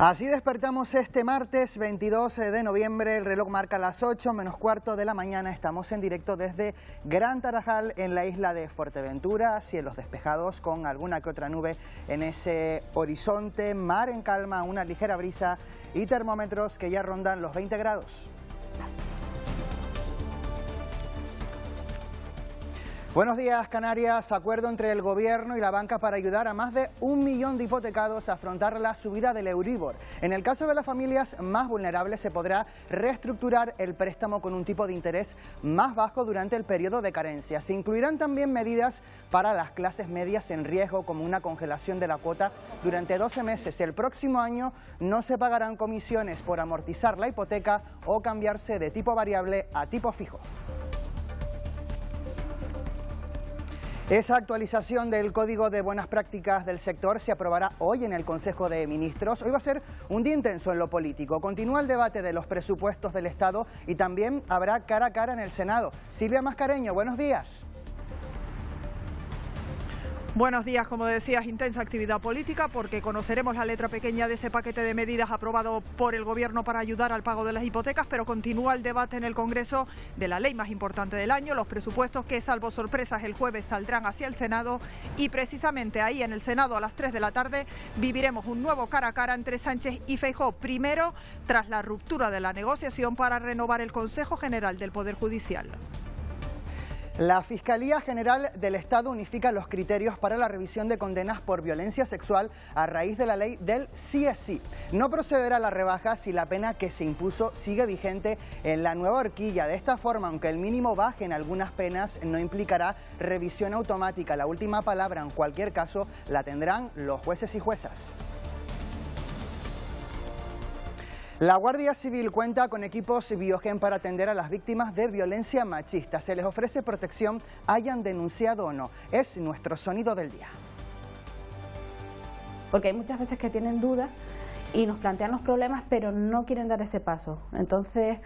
Así despertamos este martes 22 de noviembre, el reloj marca las 8 menos cuarto de la mañana, estamos en directo desde Gran Tarajal en la isla de Fuerteventura, cielos despejados con alguna que otra nube en ese horizonte, mar en calma, una ligera brisa y termómetros que ya rondan los 20 grados. Buenos días, Canarias. Acuerdo entre el Gobierno y la banca para ayudar a más de un millón de hipotecados a afrontar la subida del Euribor. En el caso de las familias más vulnerables, se podrá reestructurar el préstamo con un tipo de interés más bajo durante el periodo de carencia. Se incluirán también medidas para las clases medias en riesgo, como una congelación de la cuota durante 12 meses. El próximo año no se pagarán comisiones por amortizar la hipoteca o cambiarse de tipo variable a tipo fijo. Esa actualización del Código de Buenas Prácticas del sector se aprobará hoy en el Consejo de Ministros. Hoy va a ser un día intenso en lo político. Continúa el debate de los presupuestos del Estado y también habrá cara a cara en el Senado. Silvia Mascareño, buenos días. Buenos días, como decías, intensa actividad política porque conoceremos la letra pequeña de ese paquete de medidas aprobado por el Gobierno para ayudar al pago de las hipotecas, pero continúa el debate en el Congreso de la ley más importante del año, los presupuestos que, salvo sorpresas, el jueves saldrán hacia el Senado y precisamente ahí en el Senado a las 3 de la tarde viviremos un nuevo cara a cara entre Sánchez y Feijó, primero tras la ruptura de la negociación para renovar el Consejo General del Poder Judicial. La Fiscalía General del Estado unifica los criterios para la revisión de condenas por violencia sexual a raíz de la ley del CSI. No procederá la rebaja si la pena que se impuso sigue vigente en la nueva horquilla. De esta forma, aunque el mínimo baje en algunas penas, no implicará revisión automática. La última palabra, en cualquier caso, la tendrán los jueces y juezas. La Guardia Civil cuenta con equipos Biogen para atender a las víctimas de violencia machista. Se les ofrece protección, hayan denunciado o no. Es nuestro sonido del día. Porque hay muchas veces que tienen dudas y nos plantean los problemas, pero no quieren dar ese paso. Entonces,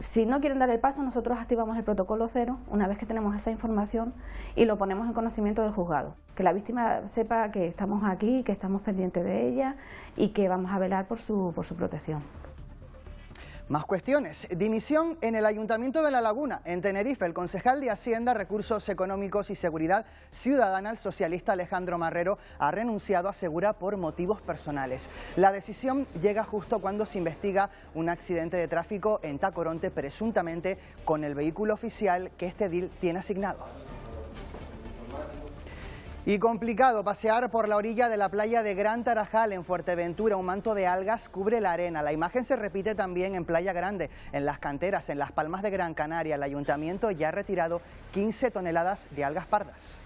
si no quieren dar el paso, nosotros activamos el protocolo cero una vez que tenemos esa información y lo ponemos en conocimiento del juzgado. Que la víctima sepa que estamos aquí, que estamos pendientes de ella y que vamos a velar por su, por su protección. Más cuestiones. Dimisión en el Ayuntamiento de La Laguna, en Tenerife. El concejal de Hacienda, Recursos Económicos y Seguridad Ciudadana, el socialista Alejandro Marrero, ha renunciado, asegura, por motivos personales. La decisión llega justo cuando se investiga un accidente de tráfico en Tacoronte, presuntamente con el vehículo oficial que este DIL tiene asignado. Y complicado pasear por la orilla de la playa de Gran Tarajal en Fuerteventura. Un manto de algas cubre la arena. La imagen se repite también en Playa Grande, en las canteras, en las palmas de Gran Canaria. El ayuntamiento ya ha retirado 15 toneladas de algas pardas.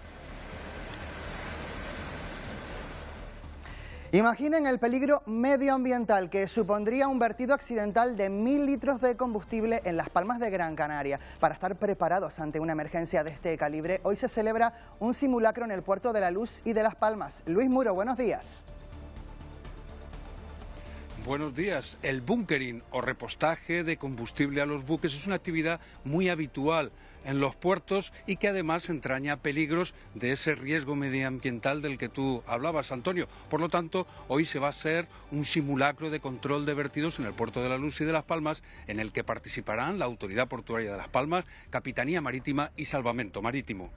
Imaginen el peligro medioambiental que supondría un vertido accidental de mil litros de combustible en las Palmas de Gran Canaria. Para estar preparados ante una emergencia de este calibre, hoy se celebra un simulacro en el Puerto de la Luz y de Las Palmas. Luis Muro, buenos días. Buenos días. El bunkering o repostaje de combustible a los buques es una actividad muy habitual en los puertos y que además entraña peligros de ese riesgo medioambiental del que tú hablabas, Antonio. Por lo tanto, hoy se va a hacer un simulacro de control de vertidos en el puerto de la Luz y de Las Palmas, en el que participarán la Autoridad Portuaria de Las Palmas, Capitanía Marítima y Salvamento Marítimo.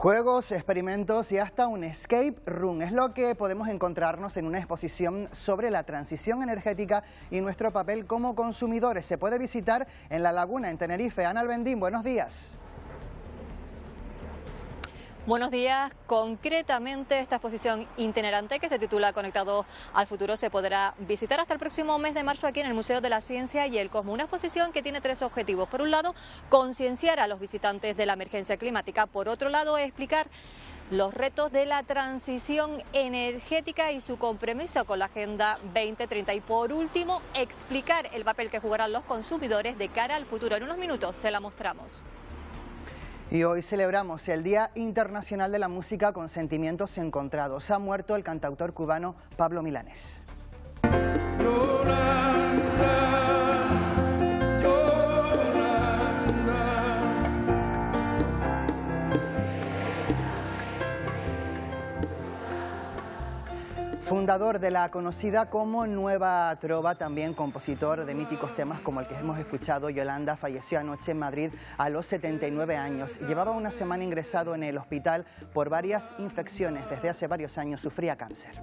Juegos, experimentos y hasta un escape room es lo que podemos encontrarnos en una exposición sobre la transición energética y nuestro papel como consumidores. Se puede visitar en La Laguna, en Tenerife. Ana Albendín, buenos días. Buenos días. Concretamente, esta exposición itinerante que se titula Conectado al Futuro se podrá visitar hasta el próximo mes de marzo aquí en el Museo de la Ciencia y el Cosmo. Una exposición que tiene tres objetivos. Por un lado, concienciar a los visitantes de la emergencia climática. Por otro lado, explicar los retos de la transición energética y su compromiso con la Agenda 2030. Y por último, explicar el papel que jugarán los consumidores de cara al futuro. En unos minutos se la mostramos. Y hoy celebramos el Día Internacional de la Música con Sentimientos Encontrados. Ha muerto el cantautor cubano Pablo Milanes. fundador de la conocida como Nueva Trova, también compositor de míticos temas como el que hemos escuchado, Yolanda, falleció anoche en Madrid a los 79 años. Llevaba una semana ingresado en el hospital por varias infecciones. Desde hace varios años sufría cáncer.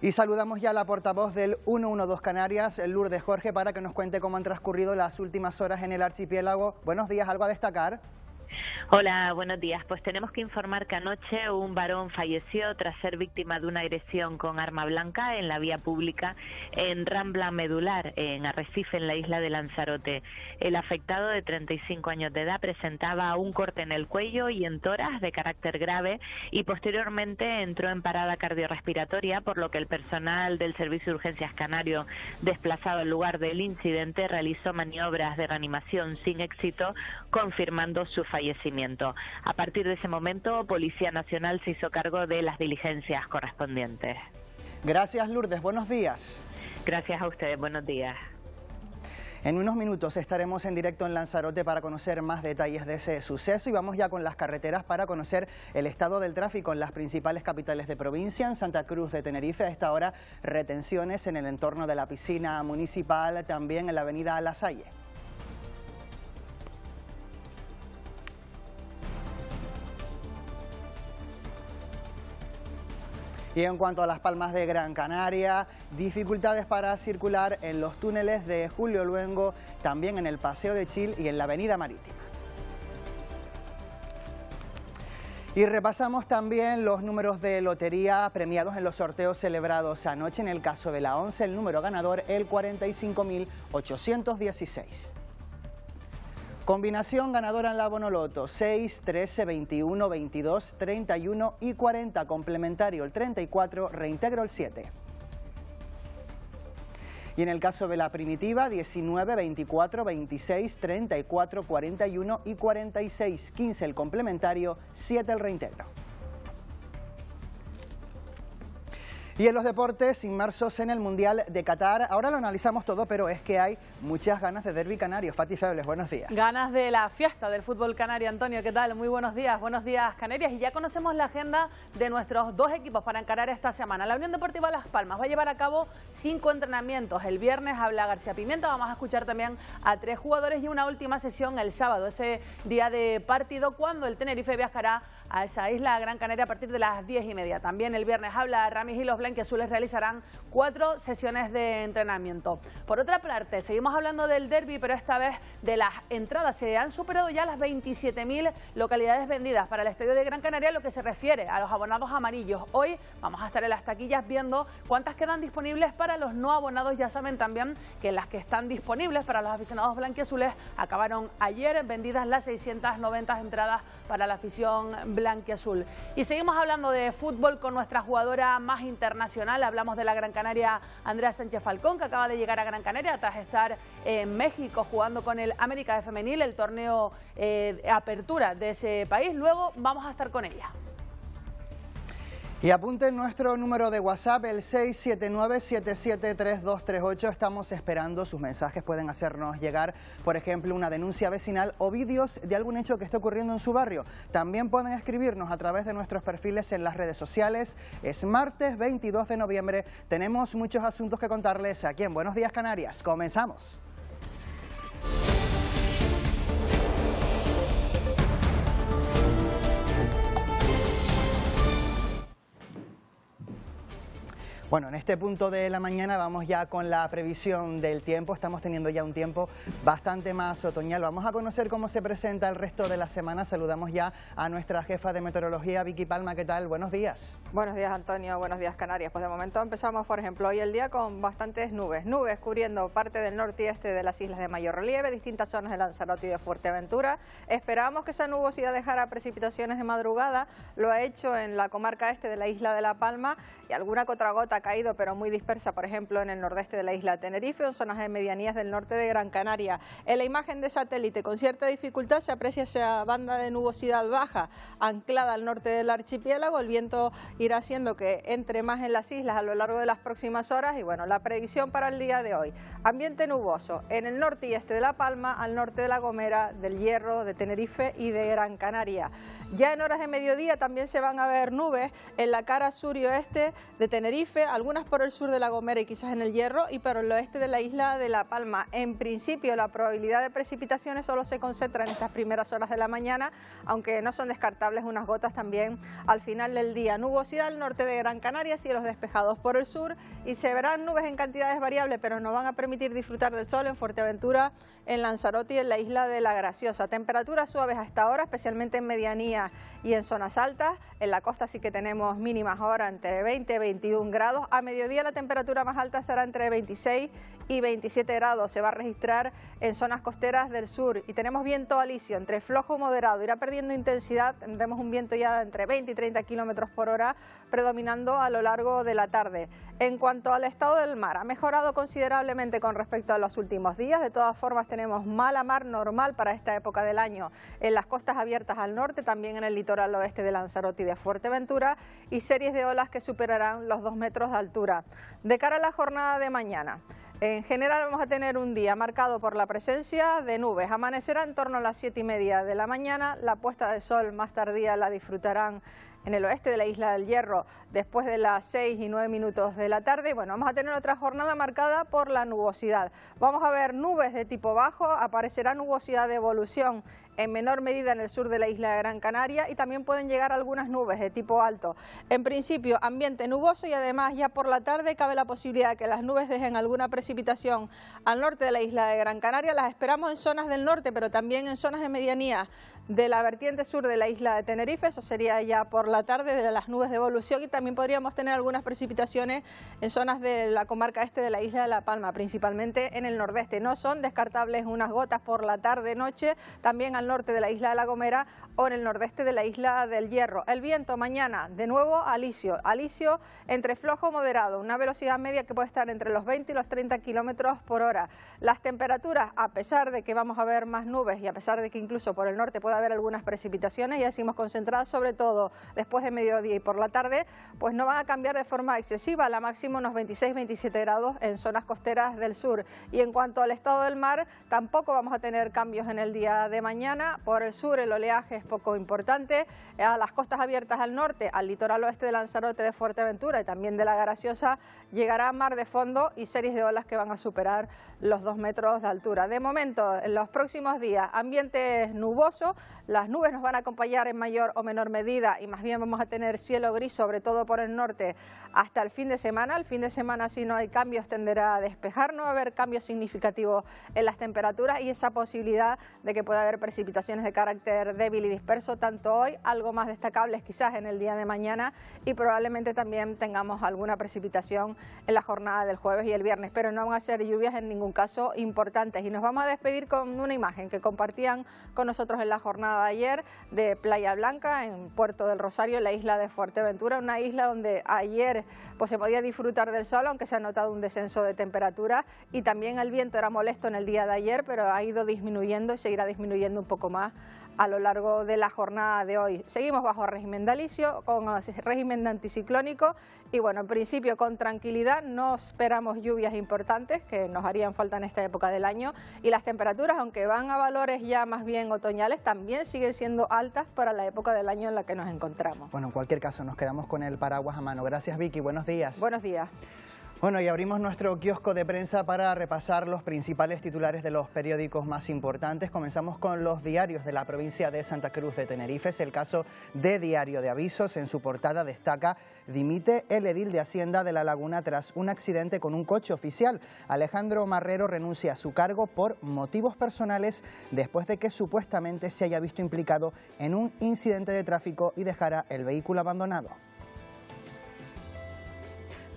Y saludamos ya a la portavoz del 112 Canarias, Lourdes Jorge, para que nos cuente cómo han transcurrido las últimas horas en el archipiélago. Buenos días, algo a destacar. Hola, buenos días. Pues tenemos que informar que anoche un varón falleció tras ser víctima de una agresión con arma blanca en la vía pública en Rambla Medular, en Arrecife, en la isla de Lanzarote. El afectado de 35 años de edad presentaba un corte en el cuello y en toras de carácter grave y posteriormente entró en parada cardiorrespiratoria, por lo que el personal del Servicio de Urgencias Canario desplazado al lugar del incidente realizó maniobras de reanimación sin éxito, confirmando su fallecimiento fallecimiento. A partir de ese momento, Policía Nacional se hizo cargo de las diligencias correspondientes. Gracias, Lourdes. Buenos días. Gracias a ustedes. Buenos días. En unos minutos estaremos en directo en Lanzarote para conocer más detalles de ese suceso y vamos ya con las carreteras para conocer el estado del tráfico en las principales capitales de provincia. En Santa Cruz de Tenerife a esta hora retenciones en el entorno de la piscina municipal, también en la avenida La Salle. Y en cuanto a las palmas de Gran Canaria, dificultades para circular en los túneles de Julio Luengo, también en el Paseo de Chil y en la Avenida Marítima. Y repasamos también los números de lotería premiados en los sorteos celebrados anoche. En el caso de la 11, el número ganador, el 45.816. Combinación ganadora en la Bonoloto, 6, 13, 21, 22, 31 y 40, complementario el 34, reintegro el 7. Y en el caso de la primitiva, 19, 24, 26, 34, 41 y 46, 15 el complementario, 7 el reintegro. Y en los deportes, inmersos en el Mundial de Qatar, ahora lo analizamos todo, pero es que hay muchas ganas de Derby canario. Fati Febles, buenos días. Ganas de la fiesta del fútbol canario, Antonio, ¿qué tal? Muy buenos días, buenos días Canarias. Y ya conocemos la agenda de nuestros dos equipos para encarar esta semana. La Unión Deportiva Las Palmas va a llevar a cabo cinco entrenamientos. El viernes habla García Pimienta, vamos a escuchar también a tres jugadores y una última sesión el sábado, ese día de partido, cuando el Tenerife viajará a esa isla Gran Canaria a partir de las 10 y media. También el viernes habla Ramis y los Blanquiazules realizarán cuatro sesiones de entrenamiento. Por otra parte, seguimos hablando del derby, pero esta vez de las entradas. Se han superado ya las 27.000 localidades vendidas para el Estadio de Gran Canaria, lo que se refiere a los abonados amarillos. Hoy vamos a estar en las taquillas viendo cuántas quedan disponibles para los no abonados. Ya saben también que las que están disponibles para los aficionados blanquiazules acabaron ayer vendidas las 690 entradas para la afición y seguimos hablando de fútbol con nuestra jugadora más internacional. Hablamos de la Gran Canaria Andrea Sánchez Falcón, que acaba de llegar a Gran Canaria tras estar en México jugando con el América de Femenil, el torneo eh, de apertura de ese país. Luego vamos a estar con ella. Y apunten nuestro número de WhatsApp, el 679-773238. Estamos esperando sus mensajes. Pueden hacernos llegar, por ejemplo, una denuncia vecinal o vídeos de algún hecho que esté ocurriendo en su barrio. También pueden escribirnos a través de nuestros perfiles en las redes sociales. Es martes 22 de noviembre. Tenemos muchos asuntos que contarles aquí en Buenos Días Canarias. Comenzamos. Bueno, en este punto de la mañana vamos ya con la previsión del tiempo. Estamos teniendo ya un tiempo bastante más otoñal. Vamos a conocer cómo se presenta el resto de la semana. Saludamos ya a nuestra jefa de meteorología, Vicky Palma. ¿Qué tal? Buenos días. Buenos días, Antonio. Buenos días, Canarias. Pues de momento empezamos, por ejemplo, hoy el día con bastantes nubes. Nubes cubriendo parte del norte y este de las islas de mayor relieve, distintas zonas de Lanzarote y de Fuerteventura. esperamos que esa nubosidad dejara precipitaciones de madrugada. Lo ha hecho en la comarca este de la isla de La Palma y alguna cotragota ha caído, pero muy dispersa, por ejemplo, en el nordeste de la isla Tenerife o en zonas de medianías del norte de Gran Canaria. En la imagen de satélite, con cierta dificultad, se aprecia esa banda de nubosidad baja anclada al norte del archipiélago. El viento irá haciendo que entre más en las islas a lo largo de las próximas horas. Y bueno, la predicción para el día de hoy: ambiente nuboso en el norte y este de La Palma, al norte de La Gomera, del Hierro, de Tenerife y de Gran Canaria. Ya en horas de mediodía también se van a ver nubes en la cara sur y oeste de Tenerife algunas por el sur de La Gomera y quizás en el Hierro y por el oeste de la isla de La Palma. En principio la probabilidad de precipitaciones solo se concentra en estas primeras horas de la mañana, aunque no son descartables unas gotas también al final del día. Nubosidad al norte de Gran Canaria, cielos despejados por el sur y se verán nubes en cantidades variables, pero no van a permitir disfrutar del sol en Fuerteventura, en Lanzarote y en la isla de La Graciosa. Temperaturas suaves hasta ahora, especialmente en medianía y en zonas altas. En la costa sí que tenemos mínimas ahora entre 20 y 21 grados a mediodía la temperatura más alta será entre 26 y 27 grados se va a registrar en zonas costeras del sur y tenemos viento alisio entre flojo y moderado, irá perdiendo intensidad, tendremos un viento ya de entre 20 y 30 kilómetros por hora predominando a lo largo de la tarde. En cuanto al estado del mar, ha mejorado considerablemente con respecto a los últimos días, de todas formas tenemos mala mar normal para esta época del año en las costas abiertas al norte, también en el litoral oeste de Lanzarote y de Fuerteventura y series de olas que superarán los 2 metros de altura. De cara a la jornada de mañana, en general vamos a tener un día marcado por la presencia de nubes. Amanecerá en torno a las 7 y media de la mañana. La puesta de sol más tardía la disfrutarán en el oeste de la isla del Hierro después de las 6 y 9 minutos de la tarde. Bueno, vamos a tener otra jornada marcada por la nubosidad. Vamos a ver nubes de tipo bajo, aparecerá nubosidad de evolución en menor medida en el sur de la isla de Gran Canaria y también pueden llegar algunas nubes de tipo alto. En principio, ambiente nuboso y además ya por la tarde cabe la posibilidad que las nubes dejen alguna precipitación al norte de la isla de Gran Canaria. Las esperamos en zonas del norte, pero también en zonas de medianía de la vertiente sur de la isla de Tenerife. Eso sería ya por la tarde de las nubes de evolución y también podríamos tener algunas precipitaciones en zonas de la comarca este de la isla de La Palma, principalmente en el nordeste. No son descartables unas gotas por la tarde-noche, también norte de la isla de La Gomera o en el nordeste de la isla del Hierro. El viento mañana de nuevo alisio, alisio entre flojo moderado, una velocidad media que puede estar entre los 20 y los 30 kilómetros por hora. Las temperaturas, a pesar de que vamos a ver más nubes y a pesar de que incluso por el norte puede haber algunas precipitaciones, ya decimos concentradas sobre todo después de mediodía y por la tarde, pues no van a cambiar de forma excesiva, la máxima unos 26-27 grados en zonas costeras del sur. Y en cuanto al estado del mar, tampoco vamos a tener cambios en el día de mañana. Por el sur el oleaje es poco importante. Eh, a las costas abiertas al norte, al litoral oeste de Lanzarote, de Fuerteventura y también de La Garaciosa, llegará mar de fondo y series de olas que van a superar los dos metros de altura. De momento, en los próximos días, ambiente nuboso. Las nubes nos van a acompañar en mayor o menor medida y más bien vamos a tener cielo gris, sobre todo por el norte, hasta el fin de semana. El fin de semana, si no hay cambios, tenderá a despejar. No va a haber cambios significativos en las temperaturas y esa posibilidad de que pueda haber precipitaciones de carácter débil y disperso tanto hoy, algo más destacables quizás en el día de mañana y probablemente también tengamos alguna precipitación en la jornada del jueves y el viernes, pero no van a ser lluvias en ningún caso importantes. Y nos vamos a despedir con una imagen que compartían con nosotros en la jornada de ayer de Playa Blanca en Puerto del Rosario, la isla de Fuerteventura, una isla donde ayer pues, se podía disfrutar del sol, aunque se ha notado un descenso de temperatura y también el viento era molesto en el día de ayer, pero ha ido disminuyendo y seguirá disminuyendo un poco más a lo largo de la jornada de hoy. Seguimos bajo régimen de alicio, con régimen de anticiclónico y bueno, en principio con tranquilidad, no esperamos lluvias importantes que nos harían falta en esta época del año y las temperaturas, aunque van a valores ya más bien otoñales, también siguen siendo altas para la época del año en la que nos encontramos. Bueno, en cualquier caso, nos quedamos con el paraguas a mano. Gracias Vicky, buenos días. Buenos días. Bueno, y abrimos nuestro kiosco de prensa para repasar los principales titulares de los periódicos más importantes. Comenzamos con los diarios de la provincia de Santa Cruz de Tenerife. Es el caso de Diario de Avisos. En su portada destaca, dimite el edil de Hacienda de La Laguna tras un accidente con un coche oficial. Alejandro Marrero renuncia a su cargo por motivos personales después de que supuestamente se haya visto implicado en un incidente de tráfico y dejara el vehículo abandonado.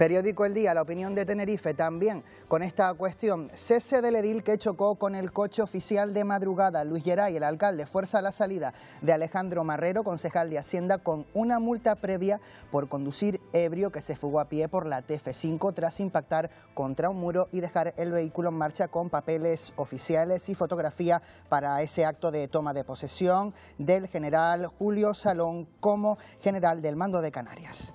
Periódico El Día, la opinión de Tenerife también con esta cuestión. Cese del edil que chocó con el coche oficial de madrugada. Luis Geray, el alcalde, fuerza la salida de Alejandro Marrero, concejal de Hacienda, con una multa previa por conducir ebrio que se fugó a pie por la TF5 tras impactar contra un muro y dejar el vehículo en marcha con papeles oficiales y fotografía para ese acto de toma de posesión del general Julio Salón como general del mando de Canarias.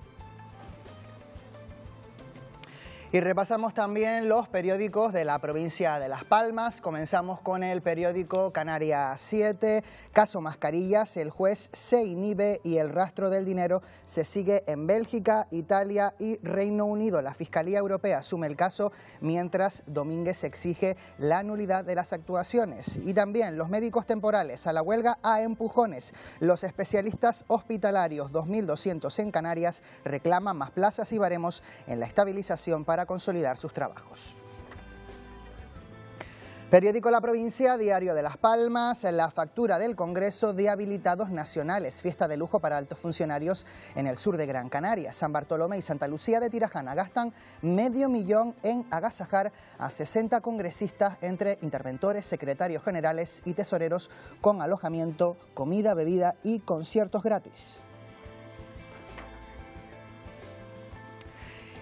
Y repasamos también los periódicos de la provincia de Las Palmas. Comenzamos con el periódico Canaria 7, caso mascarillas, el juez se inhibe y el rastro del dinero se sigue en Bélgica, Italia y Reino Unido. La Fiscalía Europea asume el caso mientras Domínguez exige la nulidad de las actuaciones. Y también los médicos temporales a la huelga a empujones. Los especialistas hospitalarios 2.200 en Canarias reclaman más plazas y baremos en la estabilización para para consolidar sus trabajos. Periódico La Provincia, Diario de Las Palmas, la factura del Congreso de Habilitados Nacionales, fiesta de lujo para altos funcionarios en el sur de Gran Canaria. San Bartolomé y Santa Lucía de Tirajana gastan medio millón en agasajar a 60 congresistas entre interventores, secretarios generales y tesoreros con alojamiento, comida, bebida y conciertos gratis.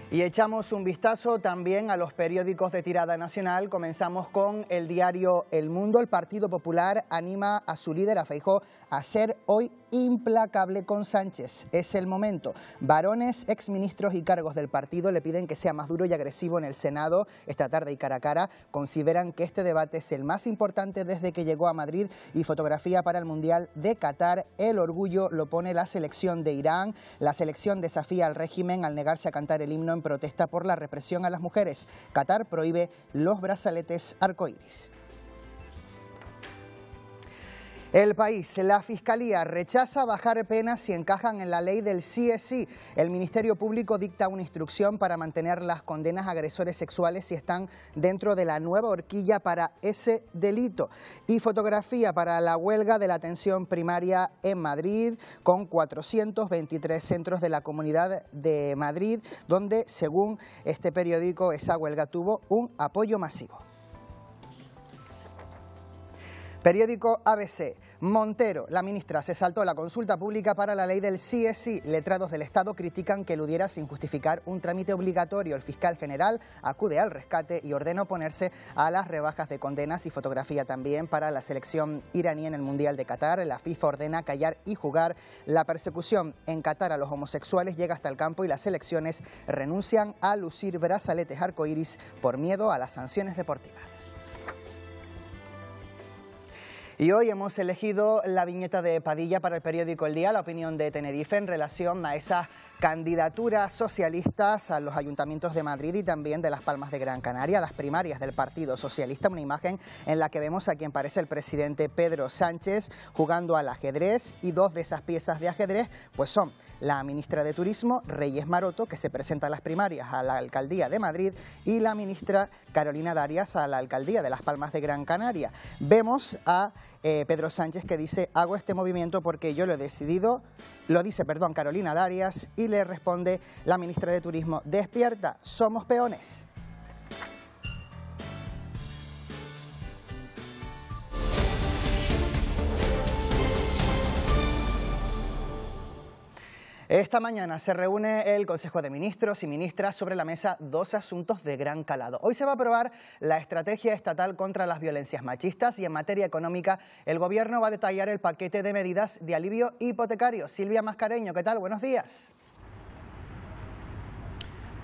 Y echamos un vistazo también a los periódicos de tirada nacional. Comenzamos con el diario El Mundo. El Partido Popular anima a su líder, a Feijó, a ser hoy implacable con Sánchez. Es el momento. Varones, exministros y cargos del partido le piden que sea más duro y agresivo en el Senado esta tarde y cara a cara. Consideran que este debate es el más importante desde que llegó a Madrid y fotografía para el Mundial de Qatar. El orgullo lo pone la selección de Irán. La selección desafía al régimen al negarse a cantar el himno en protesta por la represión a las mujeres. Qatar prohíbe los brazaletes arcoíris. El país, la Fiscalía rechaza bajar penas si encajan en la ley del CSI. El Ministerio Público dicta una instrucción para mantener las condenas a agresores sexuales si están dentro de la nueva horquilla para ese delito. Y fotografía para la huelga de la atención primaria en Madrid, con 423 centros de la Comunidad de Madrid, donde, según este periódico, esa huelga tuvo un apoyo masivo. Periódico ABC. Montero, la ministra, se saltó la consulta pública para la ley del CSI, Letrados del Estado critican que eludiera sin justificar un trámite obligatorio. El fiscal general acude al rescate y ordena oponerse a las rebajas de condenas y fotografía también para la selección iraní en el Mundial de Qatar. La FIFA ordena callar y jugar. La persecución en Qatar a los homosexuales llega hasta el campo y las elecciones renuncian a lucir brazaletes arcoíris por miedo a las sanciones deportivas. Y hoy hemos elegido la viñeta de Padilla para el periódico El Día, la opinión de Tenerife en relación a esa candidaturas socialistas a los ayuntamientos de Madrid y también de Las Palmas de Gran Canaria, las primarias del Partido Socialista, una imagen en la que vemos a quien parece el presidente Pedro Sánchez jugando al ajedrez y dos de esas piezas de ajedrez pues son la ministra de Turismo, Reyes Maroto, que se presenta a las primarias a la Alcaldía de Madrid, y la ministra Carolina Darias a la Alcaldía de Las Palmas de Gran Canaria. Vemos a eh, Pedro Sánchez que dice, hago este movimiento porque yo lo he decidido, lo dice, perdón, Carolina Darias, y le responde la ministra de Turismo, despierta, somos peones. Esta mañana se reúne el Consejo de Ministros y Ministras sobre la mesa dos asuntos de gran calado. Hoy se va a aprobar la estrategia estatal contra las violencias machistas y en materia económica el Gobierno va a detallar el paquete de medidas de alivio hipotecario. Silvia Mascareño, ¿qué tal? Buenos días.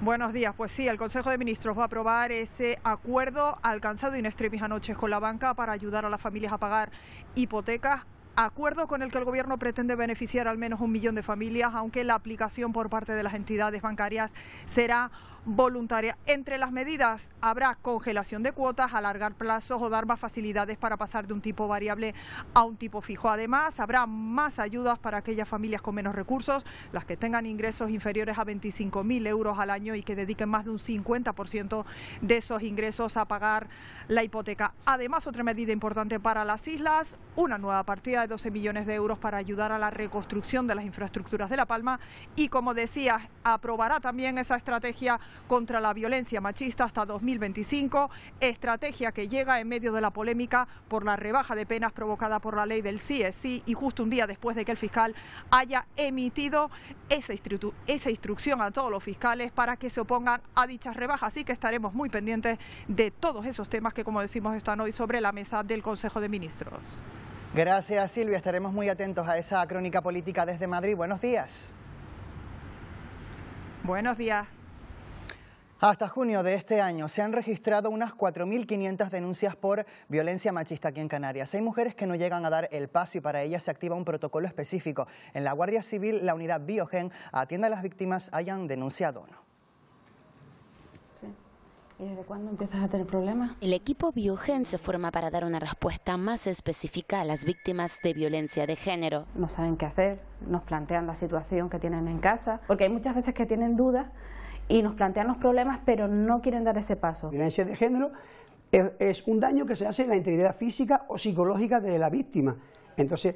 Buenos días. Pues sí, el Consejo de Ministros va a aprobar ese acuerdo alcanzado in extremis anoche con la banca para ayudar a las familias a pagar hipotecas acuerdo con el que el Gobierno pretende beneficiar al menos un millón de familias, aunque la aplicación por parte de las entidades bancarias será voluntaria. Entre las medidas habrá congelación de cuotas, alargar plazos o dar más facilidades para pasar de un tipo variable a un tipo fijo. Además, habrá más ayudas para aquellas familias con menos recursos, las que tengan ingresos inferiores a 25.000 euros al año y que dediquen más de un 50% de esos ingresos a pagar la hipoteca. Además, otra medida importante para las islas, una nueva partida de 12 millones de euros para ayudar a la reconstrucción de las infraestructuras de La Palma y, como decía, aprobará también esa estrategia contra la violencia machista hasta 2025, estrategia que llega en medio de la polémica por la rebaja de penas provocada por la ley del CSI y justo un día después de que el fiscal haya emitido esa, esa instrucción a todos los fiscales para que se opongan a dichas rebajas. Así que estaremos muy pendientes de todos esos temas que, como decimos, están hoy sobre la mesa del Consejo de Ministros. Gracias Silvia, estaremos muy atentos a esa crónica política desde Madrid. Buenos días. Buenos días. Hasta junio de este año se han registrado unas 4.500 denuncias por violencia machista aquí en Canarias. Hay mujeres que no llegan a dar el paso y para ellas se activa un protocolo específico. En la Guardia Civil, la unidad Biogen atiende a las víctimas hayan denunciado o no. ¿Y desde cuándo empiezas a tener problemas? El equipo Biogen se forma para dar una respuesta más específica a las víctimas de violencia de género. No saben qué hacer, nos plantean la situación que tienen en casa, porque hay muchas veces que tienen dudas y nos plantean los problemas, pero no quieren dar ese paso. Violencia de género es, un daño que se hace en la integridad física o psicológica de la víctima. Entonces,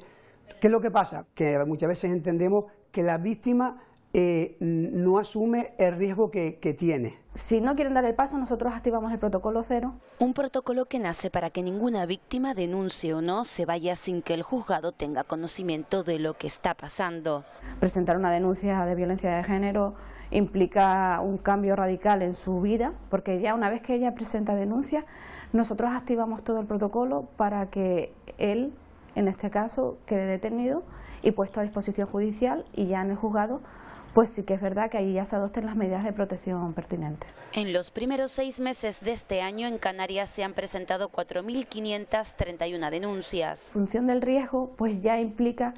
¿qué es lo que pasa? Que muchas veces entendemos que la víctima eh, no asume el riesgo que, tiene. Si no quieren dar el paso, nosotros activamos el protocolo cero. Un protocolo que nace para que ninguna víctima, denuncie o no, se vaya sin que el juzgado tenga conocimiento de lo que está pasando. Presentar una denuncia de violencia de género implica un cambio radical en su vida, porque ya una vez que ella presenta denuncia, nosotros activamos todo el protocolo para que él, en este caso, quede detenido y puesto a disposición judicial y ya en el juzgado pues sí que es verdad que ahí ya se adopten las medidas de protección pertinentes. En los primeros seis meses de este año en Canarias se han presentado 4.531 denuncias. En función del riesgo, pues ya implica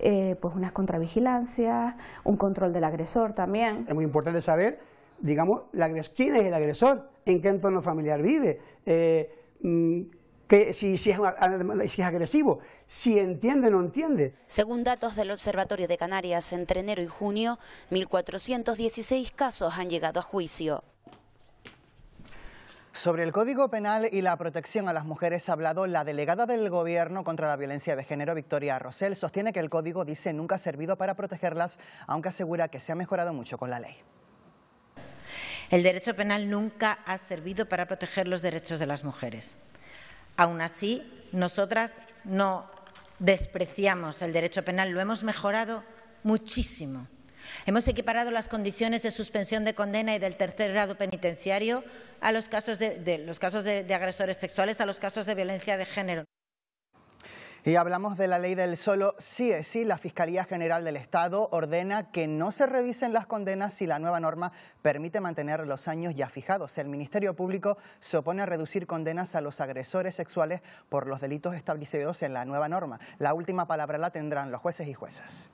eh, pues unas contravigilancias, un control del agresor también. Es muy importante saber, digamos, la, quién es el agresor, en qué entorno familiar vive, eh, mm, si, es, si, es, agresivo, si entiende o no entiende. Según datos del Observatorio de Canarias, entre enero y junio, 1.416 casos han llegado a juicio. Sobre el Código Penal y la protección a las mujeres ha hablado la delegada del Gobierno contra la violencia de género, Victoria Rossell. Sostiene que el Código dice nunca ha servido para protegerlas, aunque asegura que se ha mejorado mucho con la ley. El derecho penal nunca ha servido para proteger los derechos de las mujeres. Aún así, nosotras no despreciamos el derecho penal, lo hemos mejorado muchísimo. Hemos equiparado las condiciones de suspensión de condena y del tercer grado penitenciario a los casos de, los casos agresores sexuales a los casos de violencia de género. Y hablamos de la ley del solo sí es sí. La Fiscalía General del Estado ordena que no se revisen las condenas si la nueva norma permite mantener los años ya fijados. El Ministerio Público se opone a reducir condenas a los agresores sexuales por los delitos establecidos en la nueva norma. La última palabra la tendrán los jueces y juezas.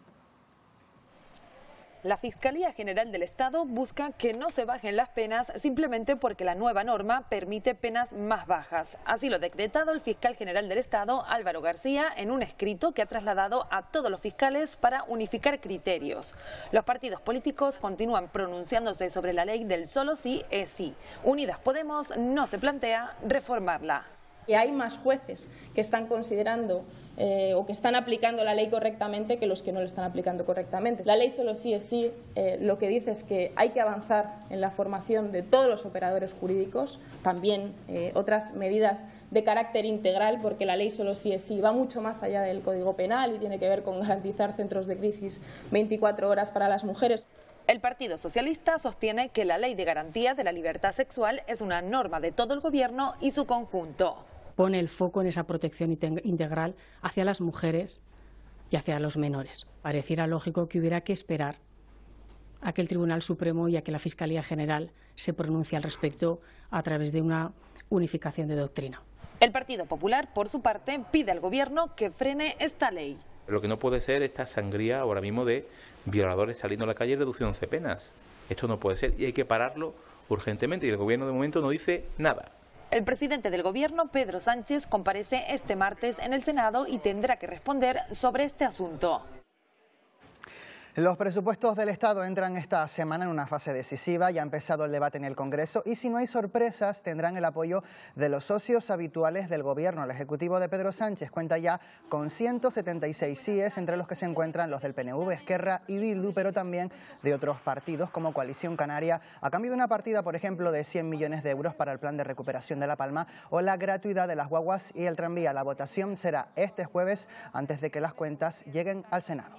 La Fiscalía General del Estado busca que no se bajen las penas simplemente porque la nueva norma permite penas más bajas. Así lo ha decretado el fiscal general del Estado, Álvaro García, en un escrito que ha trasladado a todos los fiscales para unificar criterios. Los partidos políticos continúan pronunciándose sobre la ley del solo sí es sí. Unidas Podemos no se plantea reformarla que hay más jueces que están considerando eh, o que están aplicando la ley correctamente que los que no lo están aplicando correctamente. La ley solo sí es sí, eh, lo que dice es que hay que avanzar en la formación de todos los operadores jurídicos, también eh, otras medidas de carácter integral, porque la ley solo sí es sí va mucho más allá del Código Penal y tiene que ver con garantizar centros de crisis 24 horas para las mujeres. El Partido Socialista sostiene que la Ley de Garantía de la Libertad Sexual es una norma de todo el Gobierno y su conjunto pone el foco en esa protección integral hacia las mujeres y hacia los menores. Pareciera lógico que hubiera que esperar a que el Tribunal Supremo y a que la Fiscalía General se pronuncie al respecto a través de una unificación de doctrina. El Partido Popular, por su parte, pide al Gobierno que frene esta ley. Lo que no puede ser esta sangría ahora mismo de violadores saliendo a la calle y reduciendo penas. Esto no puede ser y hay que pararlo urgentemente y el Gobierno de momento no dice nada. El presidente del gobierno, Pedro Sánchez, comparece este martes en el Senado y tendrá que responder sobre este asunto. Los presupuestos del Estado entran esta semana en una fase decisiva, ya ha empezado el debate en el Congreso y si no hay sorpresas tendrán el apoyo de los socios habituales del gobierno. El Ejecutivo de Pedro Sánchez cuenta ya con 176 síes, entre los que se encuentran los del PNV, Esquerra y Bildu, pero también de otros partidos como Coalición Canaria, Ha cambiado una partida, por ejemplo, de 100 millones de euros para el plan de recuperación de La Palma o la gratuidad de las guaguas y el tranvía. La votación será este jueves antes de que las cuentas lleguen al Senado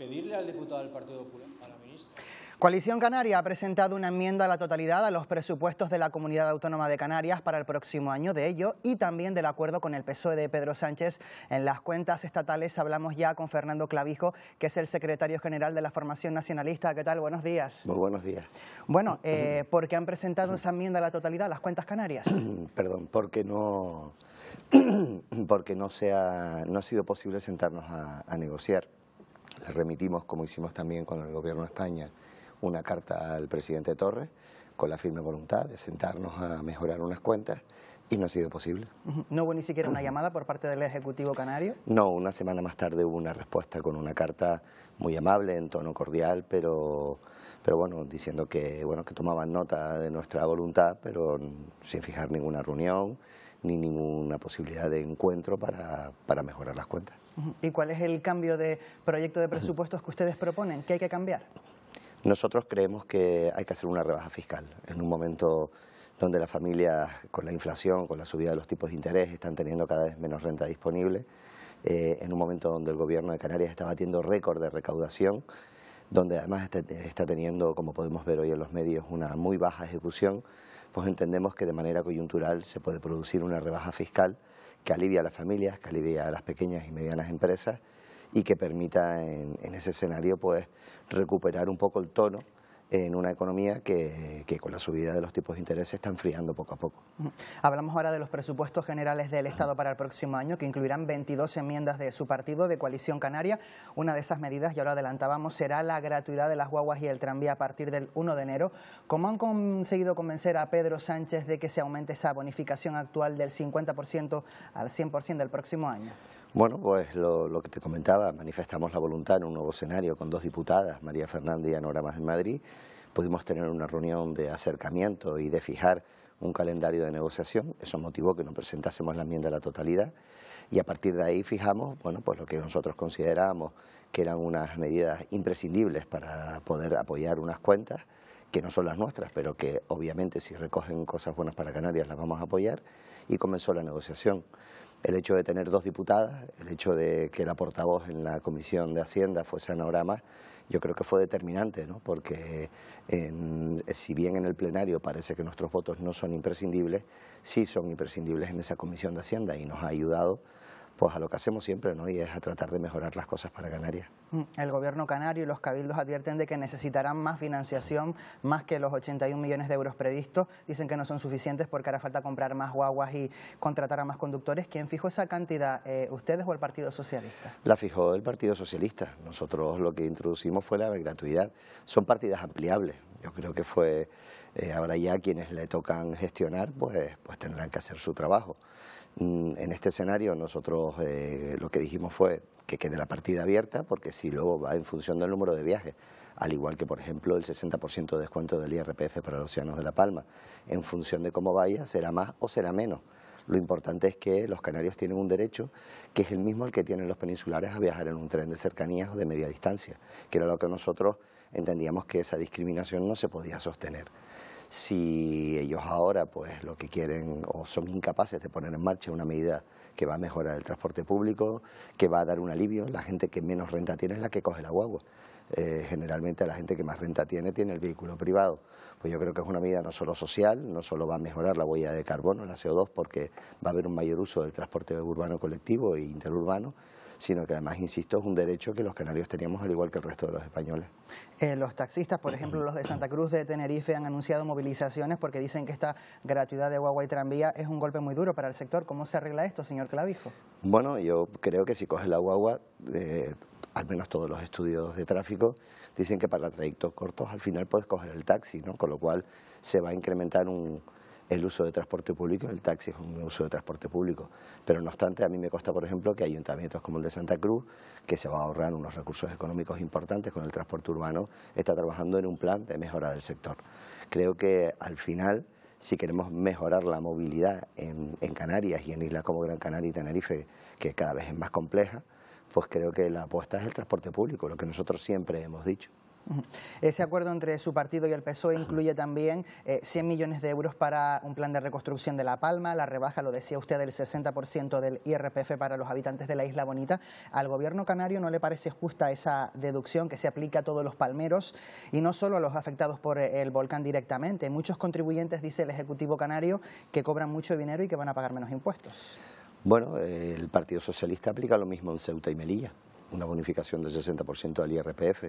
pedirle al diputado del Partido Popular, a la ministra. Coalición Canaria ha presentado una enmienda a la totalidad a los presupuestos de la Comunidad Autónoma de Canarias para el próximo año de ello y también del acuerdo con el PSOE de Pedro Sánchez en las cuentas estatales. Hablamos ya con Fernando Clavijo, que es el secretario general de la Formación Nacionalista. ¿Qué tal? Buenos días. Muy buenos días. Bueno, eh, ¿por qué han presentado esa enmienda a la totalidad a las cuentas canarias? Perdón, porque no, porque no, sea, no ha sido posible sentarnos a negociar. Le remitimos, como hicimos también con el Gobierno de España, una carta al presidente Torres con la firme voluntad de sentarnos a mejorar unas cuentas y no ha sido posible. ¿No hubo ni siquiera una llamada por parte del Ejecutivo Canario? No, una semana más tarde hubo una respuesta con una carta muy amable, en tono cordial, pero, pero bueno, diciendo que, bueno, que tomaban nota de nuestra voluntad, pero sin fijar ninguna reunión ni ninguna posibilidad de encuentro para mejorar las cuentas. ¿Y cuál es el cambio de proyecto de presupuestos que ustedes proponen? ¿Qué hay que cambiar? Nosotros creemos que hay que hacer una rebaja fiscal en un momento donde las familias con la inflación, con la subida de los tipos de interés, están teniendo cada vez menos renta disponible, eh, en un momento donde el gobierno de Canarias está batiendo récord de recaudación, donde además está teniendo, como podemos ver hoy en los medios, una muy baja ejecución, pues entendemos que de manera coyuntural se puede producir una rebaja fiscal que alivie a las familias, que alivie a las pequeñas y medianas empresas y que permita en, en ese escenario pues recuperar un poco el tono en una economía que, con la subida de los tipos de interés se está enfriando poco a poco. Hablamos ahora de los presupuestos generales del Estado para el próximo año, que incluirán 22 enmiendas de su partido, de Coalición Canaria. Una de esas medidas, ya lo adelantábamos, será la gratuidad de las guaguas y el tranvía a partir del 1 de enero. ¿Cómo han conseguido convencer a Pedro Sánchez de que se aumente esa bonificación actual del 50% al 100% del próximo año? Bueno, pues lo, que te comentaba, manifestamos la voluntad en un nuevo escenario con dos diputadas, María Fernández y Anora Más en Madrid. Pudimos tener una reunión de acercamiento y de fijar un calendario de negociación. Eso motivó que nos presentásemos la enmienda a la totalidad y a partir de ahí fijamos bueno, pues lo que nosotros considerábamos que eran unas medidas imprescindibles para poder apoyar unas cuentas que no son las nuestras, pero que obviamente si recogen cosas buenas para Canarias las vamos a apoyar y comenzó la negociación. El hecho de tener dos diputadas, el hecho de que la portavoz en la Comisión de Hacienda fuese Anorama, yo creo que fue determinante, ¿no? porque si bien en el plenario parece que nuestros votos no son imprescindibles, sí son imprescindibles en esa Comisión de Hacienda y nos ha ayudado pues a lo que hacemos siempre, ¿no? Y es a tratar de mejorar las cosas para Canarias. Mm, el gobierno canario y los cabildos advierten de que necesitarán más financiación, más que los 81 millones de euros previstos. Dicen que no son suficientes porque hará falta comprar más guaguas y contratar a más conductores. ¿Quién fijó esa cantidad, eh, ustedes o el Partido Socialista? La fijó el Partido Socialista. Nosotros lo que introducimos fue la gratuidad. Son partidas ampliables. Yo creo que fue, eh, ahora ya quienes le tocan gestionar, pues, pues tendrán que hacer su trabajo. Mm, en este escenario nosotros eh, lo que dijimos fue que quede la partida abierta porque si luego va en función del número de viajes, al igual que por ejemplo el 60% de descuento del IRPF para los océanos de La Palma, en función de cómo vaya será más o será menos. Lo importante es que los canarios tienen un derecho que es el mismo el que tienen los peninsulares a viajar en un tren de cercanías o de media distancia, que era lo que nosotros entendíamos que esa discriminación no se podía sostener. Si ellos ahora pues lo que quieren o son incapaces de poner en marcha una medida que va a mejorar el transporte público, que va a dar un alivio, la gente que menos renta tiene es la que coge la guagua. Eh, generalmente la gente que más renta tiene tiene el vehículo privado. Pues yo creo que es una medida no solo social, no solo va a mejorar la huella de carbono, la CO2, porque va a haber un mayor uso del transporte urbano colectivo e interurbano, sino que además, insisto, es un derecho que los canarios teníamos al igual que el resto de los españoles. Eh, los taxistas, por ejemplo, los de Santa Cruz de Tenerife han anunciado movilizaciones porque dicen que esta gratuidad de guagua y tranvía es un golpe muy duro para el sector. ¿Cómo se arregla esto, señor Clavijo? Bueno, yo creo que si coges la guagua, eh, al menos todos los estudios de tráfico, dicen que para trayectos cortos al final puedes coger el taxi, ¿no? Con lo cual se va a incrementar un el uso de transporte público, el taxi es un uso de transporte público, pero no obstante a mí me consta, por ejemplo, que ayuntamientos como el de Santa Cruz, que se va a ahorrar unos recursos económicos importantes con el transporte urbano, está trabajando en un plan de mejora del sector. Creo que al final, si queremos mejorar la movilidad en, en Canarias y en islas como Gran Canaria y Tenerife, que cada vez es más compleja, pues creo que la apuesta es el transporte público, lo que nosotros siempre hemos dicho. Ese acuerdo entre su partido y el PSOE incluye también 100 eh, millones de euros para un plan de reconstrucción de La Palma, la rebaja, lo decía usted, del 60% del IRPF para los habitantes de la Isla Bonita. Al gobierno canario no le parece justa esa deducción que se aplica a todos los palmeros y no solo a los afectados por eh, el volcán directamente. Muchos contribuyentes, dice el Ejecutivo canario, que cobran mucho dinero y que van a pagar menos impuestos. Bueno, el Partido Socialista aplica lo mismo en Ceuta y Melilla una bonificación del 60% del IRPF.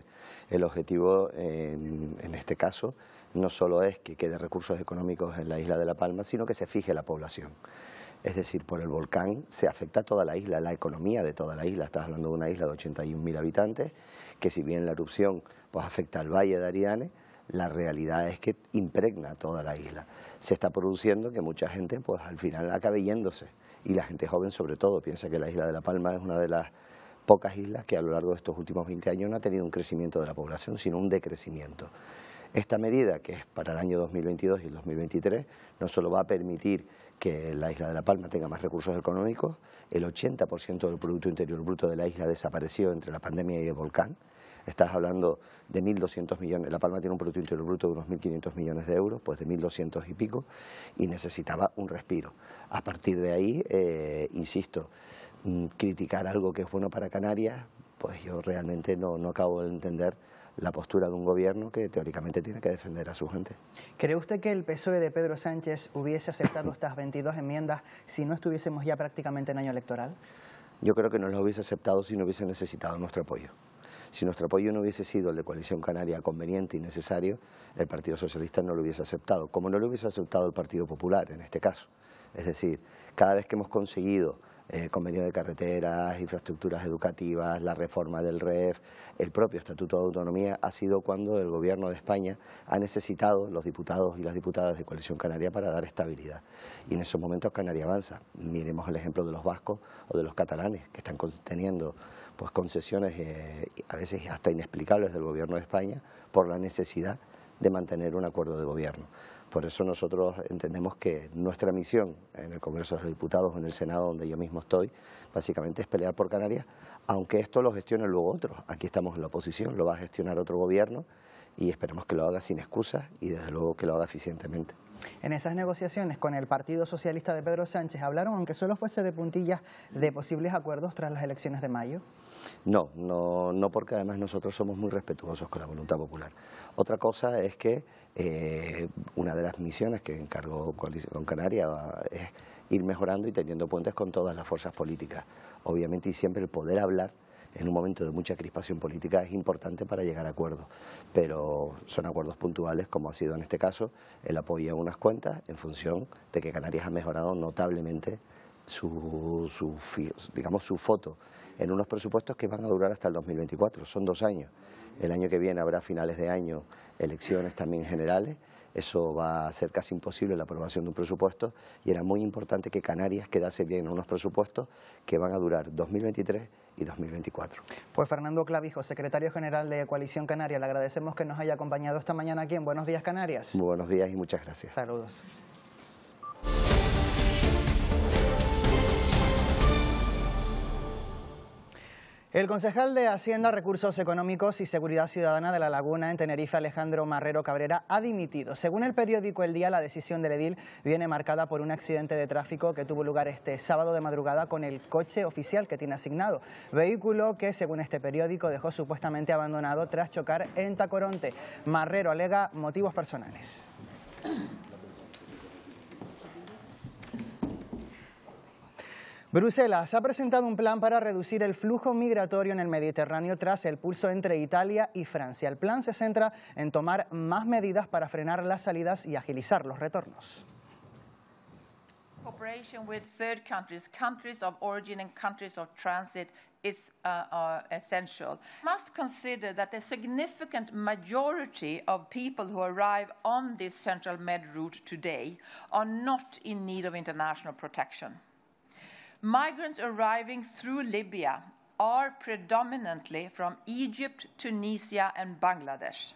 El objetivo en, este caso no solo es que quede recursos económicos en la isla de La Palma, sino que se fije la población. Es decir, por el volcán se afecta toda la isla, la economía de toda la isla. Estás hablando de una isla de 81.000 habitantes, que si bien la erupción pues, afecta al valle de Ariane, la realidad es que impregna toda la isla. Se está produciendo que mucha gente pues al final acabe yéndose y la gente joven sobre todo piensa que la isla de La Palma es una de las pocas islas que a lo largo de estos últimos 20 años no ha tenido un crecimiento de la población, sino un decrecimiento. Esta medida, que es para el año 2022 y el 2023, no solo va a permitir que la isla de La Palma tenga más recursos económicos, el 80% del Producto Interior Bruto de la isla desapareció entre la pandemia y el volcán, estás hablando de 1.200 millones, La Palma tiene un Producto Interior Bruto de unos 1.500 millones de euros, pues de 1.200 y pico, y necesitaba un respiro. A partir de ahí, eh, insisto, Mm, criticar algo que es bueno para Canarias, pues yo realmente no, acabo de entender la postura de un gobierno que teóricamente tiene que defender a su gente. ¿Cree usted que el PSOE de Pedro Sánchez hubiese aceptado estas 22 enmiendas si no estuviésemos ya prácticamente en año electoral? Yo creo que no lo hubiese aceptado si no hubiese necesitado nuestro apoyo. Si nuestro apoyo no hubiese sido el de Coalición Canaria conveniente y necesario, el Partido Socialista no lo hubiese aceptado, como no lo hubiese aceptado el Partido Popular en este caso. Es decir, cada vez que hemos conseguido eh, convenio de carreteras, infraestructuras educativas, la reforma del REF, el propio Estatuto de Autonomía, ha sido cuando el Gobierno de España ha necesitado los diputados y las diputadas de Coalición Canaria para dar estabilidad. Y en esos momentos Canaria avanza. Miremos el ejemplo de los vascos o de los catalanes, que están teniendo pues, concesiones eh, a veces hasta inexplicables del Gobierno de España por la necesidad de mantener un acuerdo de gobierno. Por eso nosotros entendemos que nuestra misión en el Congreso de los Diputados o en el Senado, donde yo mismo estoy, básicamente es pelear por Canarias, aunque esto lo gestione luego otro. Aquí estamos en la oposición, lo va a gestionar otro gobierno y esperemos que lo haga sin excusas y desde luego que lo haga eficientemente. En esas negociaciones con el Partido Socialista de Pedro Sánchez, ¿hablaron, aunque solo fuese de puntillas, de posibles acuerdos tras las elecciones de mayo? No, no, no porque además nosotros somos muy respetuosos con la voluntad popular. Otra cosa es que eh, una de las misiones que encargó con Canarias es ir mejorando y teniendo puentes con todas las fuerzas políticas. Obviamente y siempre el poder hablar en un momento de mucha crispación política es importante para llegar a acuerdos, pero son acuerdos puntuales como ha sido en este caso el apoyo a unas cuentas en función de que Canarias ha mejorado notablemente su digamos, su foto en unos presupuestos que van a durar hasta el 2024, son dos años. El año que viene habrá finales de año elecciones también generales, eso va a ser casi imposible la aprobación de un presupuesto y era muy importante que Canarias quedase bien en unos presupuestos que van a durar 2023 y 2024. Pues Fernando Clavijo, secretario general de Coalición Canaria, le agradecemos que nos haya acompañado esta mañana aquí en Buenos Días Canarias. buenos días y muchas gracias. Saludos. El concejal de Hacienda, Recursos Económicos y Seguridad Ciudadana de La Laguna en Tenerife, Alejandro Marrero Cabrera, ha dimitido. Según el periódico El Día, la decisión del edil viene marcada por un accidente de tráfico que tuvo lugar este sábado de madrugada con el coche oficial que tiene asignado. Vehículo que, según este periódico, dejó supuestamente abandonado tras chocar en Tacoronte. Marrero alega motivos personales. Bruselas ha presentado un plan para reducir el flujo migratorio en el Mediterráneo tras el pulso entre Italia y Francia. El plan se centra en tomar más medidas para frenar las salidas y agilizar los retornos. Cooperation with third countries, countries of origin and countries of transit is uh, uh, essential. Must consider that a significant majority of people who arrive on this central med route today are not in need of international protection. Migrants arriving through Libya are predominantly from Egypt, Tunisia, and Bangladesh.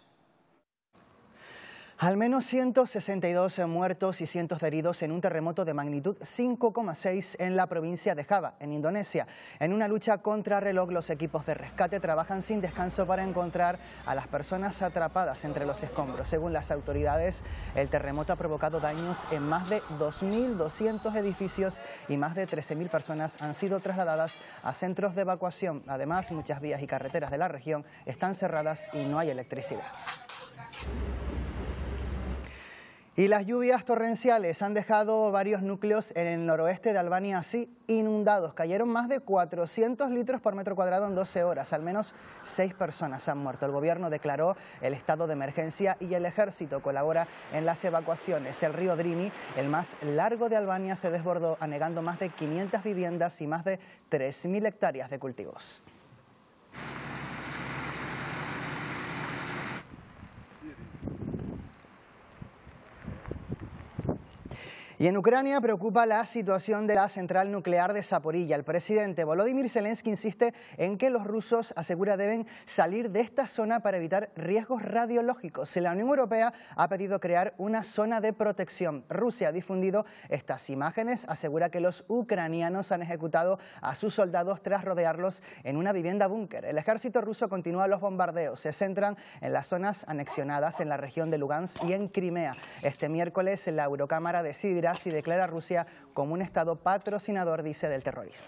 Al menos 162 muertos y cientos de heridos en un terremoto de magnitud 5,6 en la provincia de Java, en Indonesia. En una lucha contra reloj, los equipos de rescate trabajan sin descanso para encontrar a las personas atrapadas entre los escombros. Según las autoridades, el terremoto ha provocado daños en más de 2.200 edificios y más de 13.000 personas han sido trasladadas a centros de evacuación. Además, muchas vías y carreteras de la región están cerradas y no hay electricidad. Y las lluvias torrenciales han dejado varios núcleos en el noroeste de Albania así inundados. Cayeron más de 400 litros por metro cuadrado en 12 horas. Al menos seis personas han muerto. El gobierno declaró el estado de emergencia y el ejército colabora en las evacuaciones. El río Drini, el más largo de Albania, se desbordó, anegando más de 500 viviendas y más de 3.000 hectáreas de cultivos. Y en Ucrania preocupa la situación de la central nuclear de Zaporilla. El presidente Volodymyr Zelensky insiste en que los rusos, asegura, deben salir de esta zona para evitar riesgos radiológicos. La Unión Europea ha pedido crear una zona de protección. Rusia ha difundido estas imágenes, asegura que los ucranianos han ejecutado a sus soldados tras rodearlos en una vivienda búnker. El ejército ruso continúa los bombardeos, se centran en las zonas anexionadas en la región de Lugansk y en Crimea. Este miércoles la Eurocámara decidirá y declara a Rusia como un Estado patrocinador, dice, del terrorismo.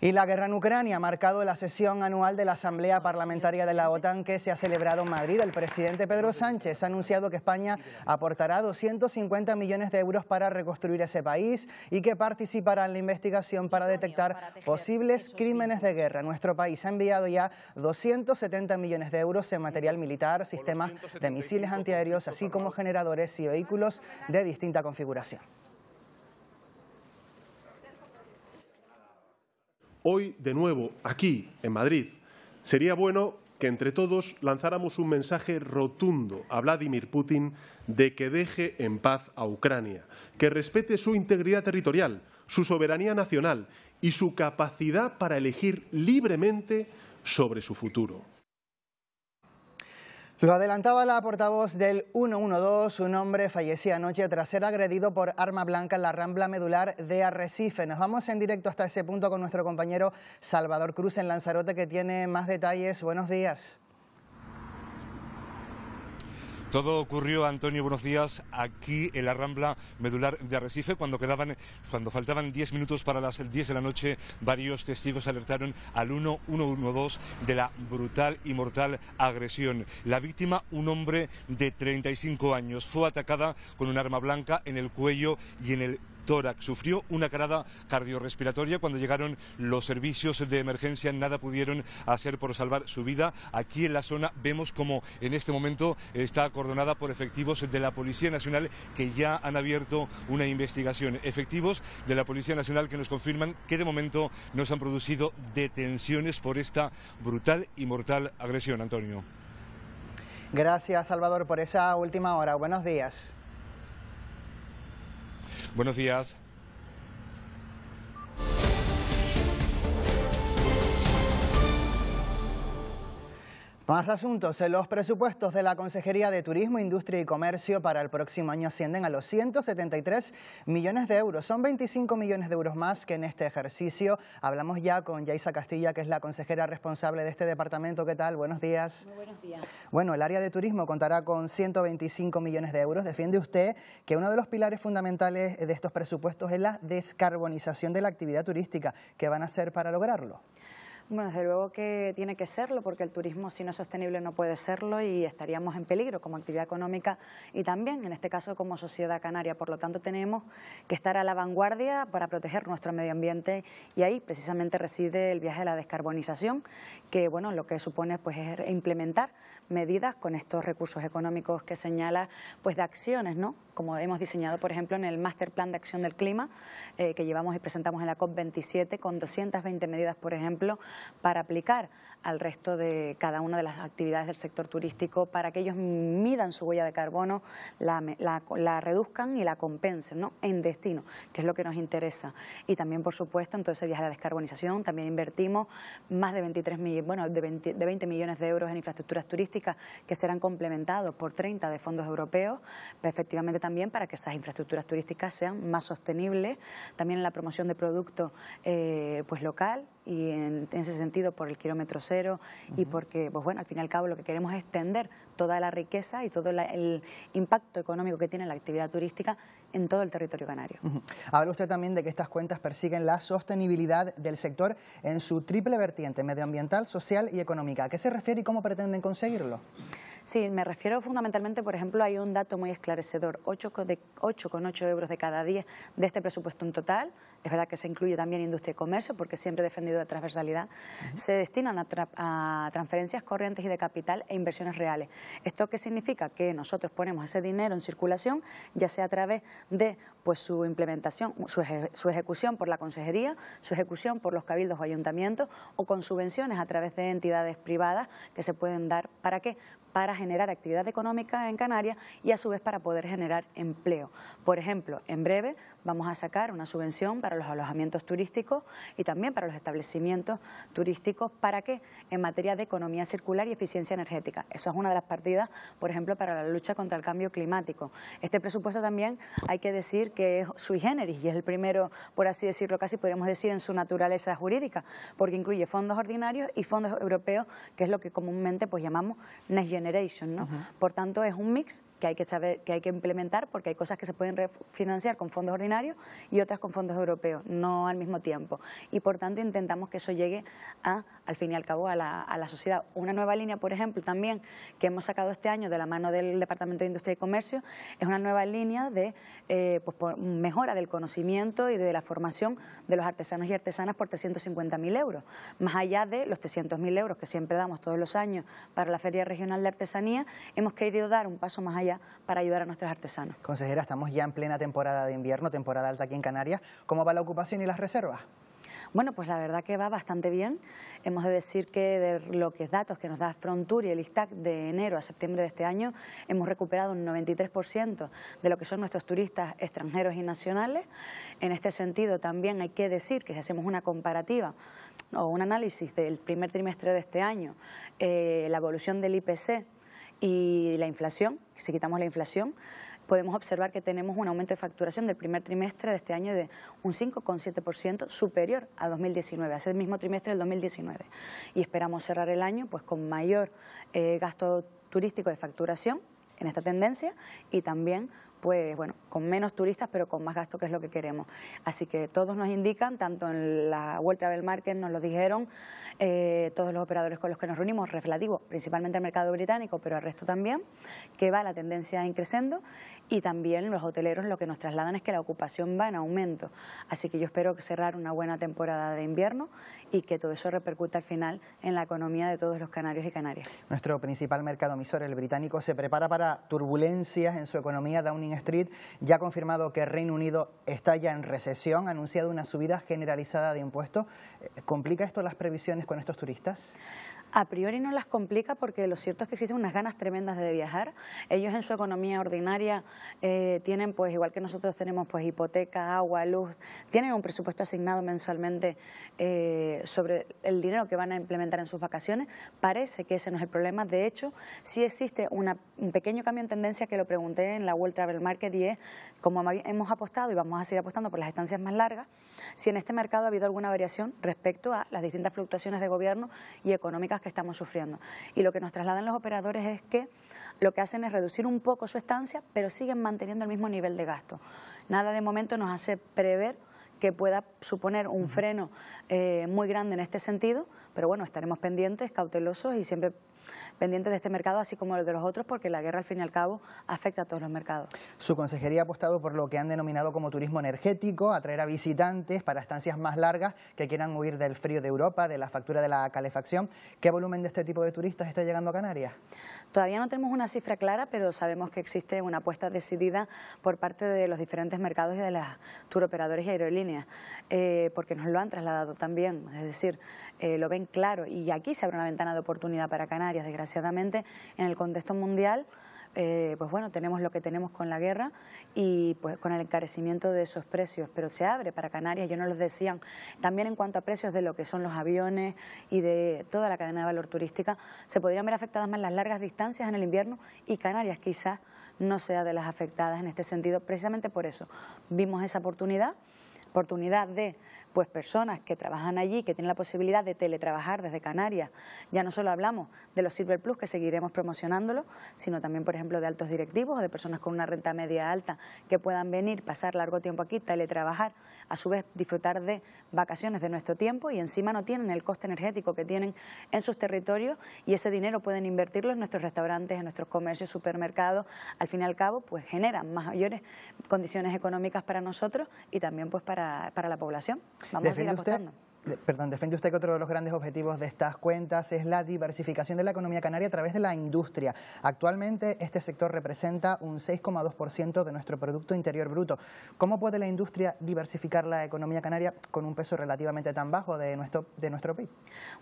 Y la guerra en Ucrania ha marcado la sesión anual de la Asamblea Parlamentaria de la OTAN que se ha celebrado en Madrid. El presidente Pedro Sánchez ha anunciado que España aportará 250 millones de euros para reconstruir ese país y que participará en la investigación para detectar posibles crímenes de guerra. Nuestro país ha enviado ya 270 millones de euros en material militar, sistemas de misiles antiaéreos, así como generadores y vehículos de distinta configuración. hoy de nuevo aquí, en Madrid. Sería bueno que entre todos lanzáramos un mensaje rotundo a Vladimir Putin de que deje en paz a Ucrania, que respete su integridad territorial, su soberanía nacional y su capacidad para elegir libremente sobre su futuro. Lo adelantaba la portavoz del 112, un hombre fallecía anoche tras ser agredido por arma blanca en la rambla medular de Arrecife. Nos vamos en directo hasta ese punto con nuestro compañero Salvador Cruz en Lanzarote que tiene más detalles. Buenos días. Todo ocurrió, Antonio, buenos días, aquí en la Rambla Medular de Arrecife, cuando, quedaban, cuando faltaban 10 minutos para las 10 de la noche, varios testigos alertaron al 1112 de la brutal y mortal agresión. La víctima, un hombre de 35 años, fue atacada con un arma blanca en el cuello y en el tórax. Sufrió una carada cardiorrespiratoria cuando llegaron los servicios de emergencia. Nada pudieron hacer por salvar su vida. Aquí en la zona vemos como en este momento está acordonada por efectivos de la Policía Nacional que ya han abierto una investigación. Efectivos de la Policía Nacional que nos confirman que de momento no se han producido detenciones por esta brutal y mortal agresión, Antonio. Gracias, Salvador, por esa última hora. Buenos días. Buenos días. Más asuntos. Los presupuestos de la Consejería de Turismo, Industria y Comercio para el próximo año ascienden a los 173 millones de euros. Son 25 millones de euros más que en este ejercicio. Hablamos ya con Yaisa Castilla, que es la consejera responsable de este departamento. ¿Qué tal? Buenos días. Muy buenos días. Bueno, el área de turismo contará con 125 millones de euros. Defiende usted que uno de los pilares fundamentales de estos presupuestos es la descarbonización de la actividad turística. ¿Qué van a hacer para lograrlo? Bueno, desde luego que tiene que serlo, porque el turismo, si no es sostenible, no puede serlo y estaríamos en peligro como actividad económica y también, en este caso, como sociedad canaria. Por lo tanto, tenemos que estar a la vanguardia para proteger nuestro medio ambiente y ahí precisamente reside el viaje a la descarbonización, que bueno, lo que supone pues, es implementar medidas con estos recursos económicos que señala pues, de acciones ¿no? como hemos diseñado, por ejemplo, en el Master Plan de Acción del Clima, eh, que llevamos y presentamos en la COP27, con 220 medidas, por ejemplo, para aplicar al resto de cada una de las actividades del sector turístico para que ellos midan su huella de carbono, la, reduzcan y la compensen en destino, que es lo que nos interesa. Y también, por supuesto, en todo ese viaje a la descarbonización también invertimos más de 23 bueno, de 20, millones de euros en infraestructuras turísticas que serán complementados por 30 de fondos europeos, efectivamente también para que esas infraestructuras turísticas sean más sostenibles, también en la promoción de productos eh, pues local, y en, ese sentido por el kilómetro cero y porque, pues bueno, al fin y al cabo lo que queremos es extender toda la riqueza y todo el impacto económico que tiene la actividad turística en todo el territorio canario. Habla usted también de que estas cuentas persiguen la sostenibilidad del sector en su triple vertiente, medioambiental, social y económica. ¿A qué se refiere y cómo pretenden conseguirlo? Sí, me refiero fundamentalmente, por ejemplo, hay un dato muy esclarecedor, 8,8 euros de cada 10 de este presupuesto en total es verdad que se incluye también industria y comercio, porque siempre he defendido la transversalidad, se destinan a, transferencias corrientes y de capital e inversiones reales. ¿Esto qué significa? Que nosotros ponemos ese dinero en circulación, ya sea a través de pues, su implementación, su ejecución por la consejería, su ejecución por los cabildos o ayuntamientos, o con subvenciones a través de entidades privadas que se pueden dar. ¿Para qué? para generar actividad económica en Canarias y a su vez para poder generar empleo. Por ejemplo, en breve vamos a sacar una subvención para los alojamientos turísticos y también para los establecimientos turísticos. ¿Para qué? En materia de economía circular y eficiencia energética. Eso es una de las partidas, por ejemplo, para la lucha contra el cambio climático. Este presupuesto también hay que decir que es sui generis y es el primero, por así decirlo, casi podríamos decir en su naturaleza jurídica, porque incluye fondos ordinarios y fondos europeos, que es lo que comúnmente pues llamamos Next ¿no? Por tanto, es un mix que hay que saber, que hay que implementar porque hay cosas que se pueden refinanciar con fondos ordinarios y otras con fondos europeos, no al mismo tiempo. Y por tanto intentamos que eso llegue a, al fin y al cabo a la, sociedad. Una nueva línea, por ejemplo, también que hemos sacado este año de la mano del Departamento de Industria y Comercio, es una nueva línea de eh, pues, mejora del conocimiento y de la formación de los artesanos y artesanas por 350.000 euros, más allá de los 300.000 euros que siempre damos todos los años para la Feria Regional de artesanía, hemos querido dar un paso más allá para ayudar a nuestros artesanos. Consejera, estamos ya en plena temporada de invierno, temporada alta aquí en Canarias. ¿Cómo va la ocupación y las reservas? Bueno, pues la verdad que va bastante bien. Hemos de decir que de lo que es datos que nos da Frontur y el ISTAC de enero a septiembre de este año, hemos recuperado un 93% de lo que son nuestros turistas extranjeros y nacionales. En este sentido también hay que decir que si hacemos una comparativa o un análisis del primer trimestre de este año, eh, la evolución del IPC y la inflación, si quitamos la inflación, podemos observar que tenemos un aumento de facturación del primer trimestre de este año de un 5,7% superior a 2019, a ese mismo trimestre del 2019. Y esperamos cerrar el año pues con mayor eh, gasto turístico de facturación en esta tendencia y también pues bueno, con menos turistas pero con más gasto que es lo que queremos. Así que todos nos indican, tanto en la vuelta Travel Market nos lo dijeron eh, todos los operadores con los que nos reunimos, relativo principalmente al mercado británico pero al resto también, que va la tendencia creciendo y también los hoteleros lo que nos trasladan es que la ocupación va en aumento. Así que yo espero cerrar una buena temporada de invierno y que todo eso repercuta al final en la economía de todos los canarios y canarias. Nuestro principal mercado emisor, el británico, se prepara para turbulencias en su economía. Downing Street ya ha confirmado que el Reino Unido está ya en recesión, ha anunciado una subida generalizada de impuestos. Eh, ¿Complica esto las previsiones con estos turistas? a priori no las complica porque lo cierto es que existen unas ganas tremendas de viajar. Ellos en su economía ordinaria eh, tienen, pues igual que nosotros tenemos pues hipoteca, agua, luz, tienen un presupuesto asignado mensualmente eh, sobre el dinero que van a implementar en sus vacaciones. Parece que ese no es el problema. De hecho, sí existe un pequeño cambio en tendencia que lo pregunté en la World Travel Market y es, como hemos apostado y vamos a seguir apostando por las estancias más largas, si en este mercado ha habido alguna variación respecto a las distintas fluctuaciones de gobierno y económicas que estamos sufriendo. Y lo que nos trasladan los operadores es que lo que hacen es reducir un poco su estancia, pero siguen manteniendo el mismo nivel de gasto. Nada de momento nos hace prever que pueda suponer un freno eh, muy grande en este sentido, pero bueno, estaremos pendientes, cautelosos y siempre pendientes de este mercado, así como el de los otros, porque la guerra al fin y al cabo afecta a todos los mercados. Su consejería ha apostado por lo que han denominado como turismo energético, atraer a visitantes para estancias más largas que quieran huir del frío de Europa, de la factura de la calefacción. ¿Qué volumen de este tipo de turistas está llegando a Canarias? Todavía no tenemos una cifra clara, pero sabemos que existe una apuesta decidida por parte de los diferentes mercados y de las turoperadores y aerolíneas, eh, porque nos lo han trasladado también, es decir, eh, lo ven claro y aquí se abre una ventana de oportunidad para Canarias, desgraciadamente desgraciadamente en el contexto mundial eh, pues bueno, tenemos lo que tenemos con la guerra y pues con el encarecimiento de esos precios, pero se abre para Canarias, yo no los decían, también en cuanto a precios de lo que son los aviones y de toda la cadena de valor turística, se podrían ver afectadas más las largas distancias en el invierno y Canarias quizás no sea de las afectadas en este sentido, precisamente por eso vimos esa oportunidad, oportunidad de pues personas que trabajan allí, que tienen la posibilidad de teletrabajar desde Canarias. Ya no solo hablamos de los Silver Plus, que seguiremos promocionándolo, sino también, por ejemplo, de altos directivos o de personas con una renta media alta que puedan venir, pasar largo tiempo aquí, teletrabajar, a su vez disfrutar de vacaciones de nuestro tiempo y encima no tienen el coste energético que tienen en sus territorios y ese dinero pueden invertirlo en nuestros restaurantes, en nuestros comercios, supermercados. Al fin y al cabo, pues generan mayores condiciones económicas para nosotros y también pues para la población. Vamos usted perdón, defiende usted que otro de los grandes objetivos de estas cuentas es la diversificación de la economía canaria a través de la industria. Actualmente este sector representa un 6,2% de nuestro Producto Interior Bruto. ¿Cómo puede la industria diversificar la economía canaria con un peso relativamente tan bajo de nuestro, de nuestro PIB?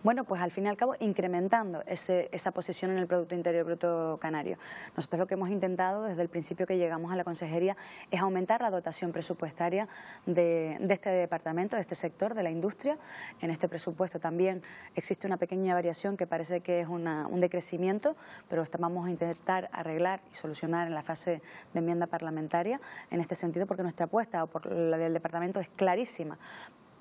Bueno, pues al fin y al cabo incrementando ese, esa posición en el Producto Interior Bruto canario. Nosotros lo que hemos intentado desde el principio que llegamos a la consejería es aumentar la dotación presupuestaria de este departamento, de este sector, de la industria, en este presupuesto también existe una pequeña variación que parece que es un decrecimiento, pero vamos a intentar arreglar y solucionar en la fase de enmienda parlamentaria en este sentido, porque nuestra apuesta o por la del departamento es clarísima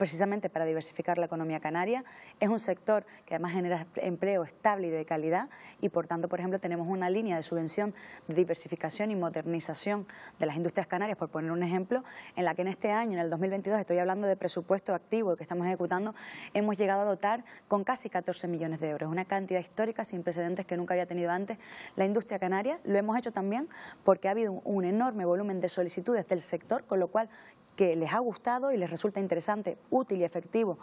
precisamente para diversificar la economía canaria. Es un sector que además genera empleo estable y de calidad y por tanto, por ejemplo, tenemos una línea de subvención de diversificación y modernización de las industrias canarias, por poner un ejemplo, en la que en este año, en el 2022, estoy hablando de presupuesto activo que estamos ejecutando, hemos llegado a dotar con casi 14 millones de euros, una cantidad histórica sin precedentes que nunca había tenido antes la industria canaria. Lo hemos hecho también porque ha habido un enorme volumen de solicitudes del sector, con lo cual que les ha gustado y les resulta interesante, útil y efectivo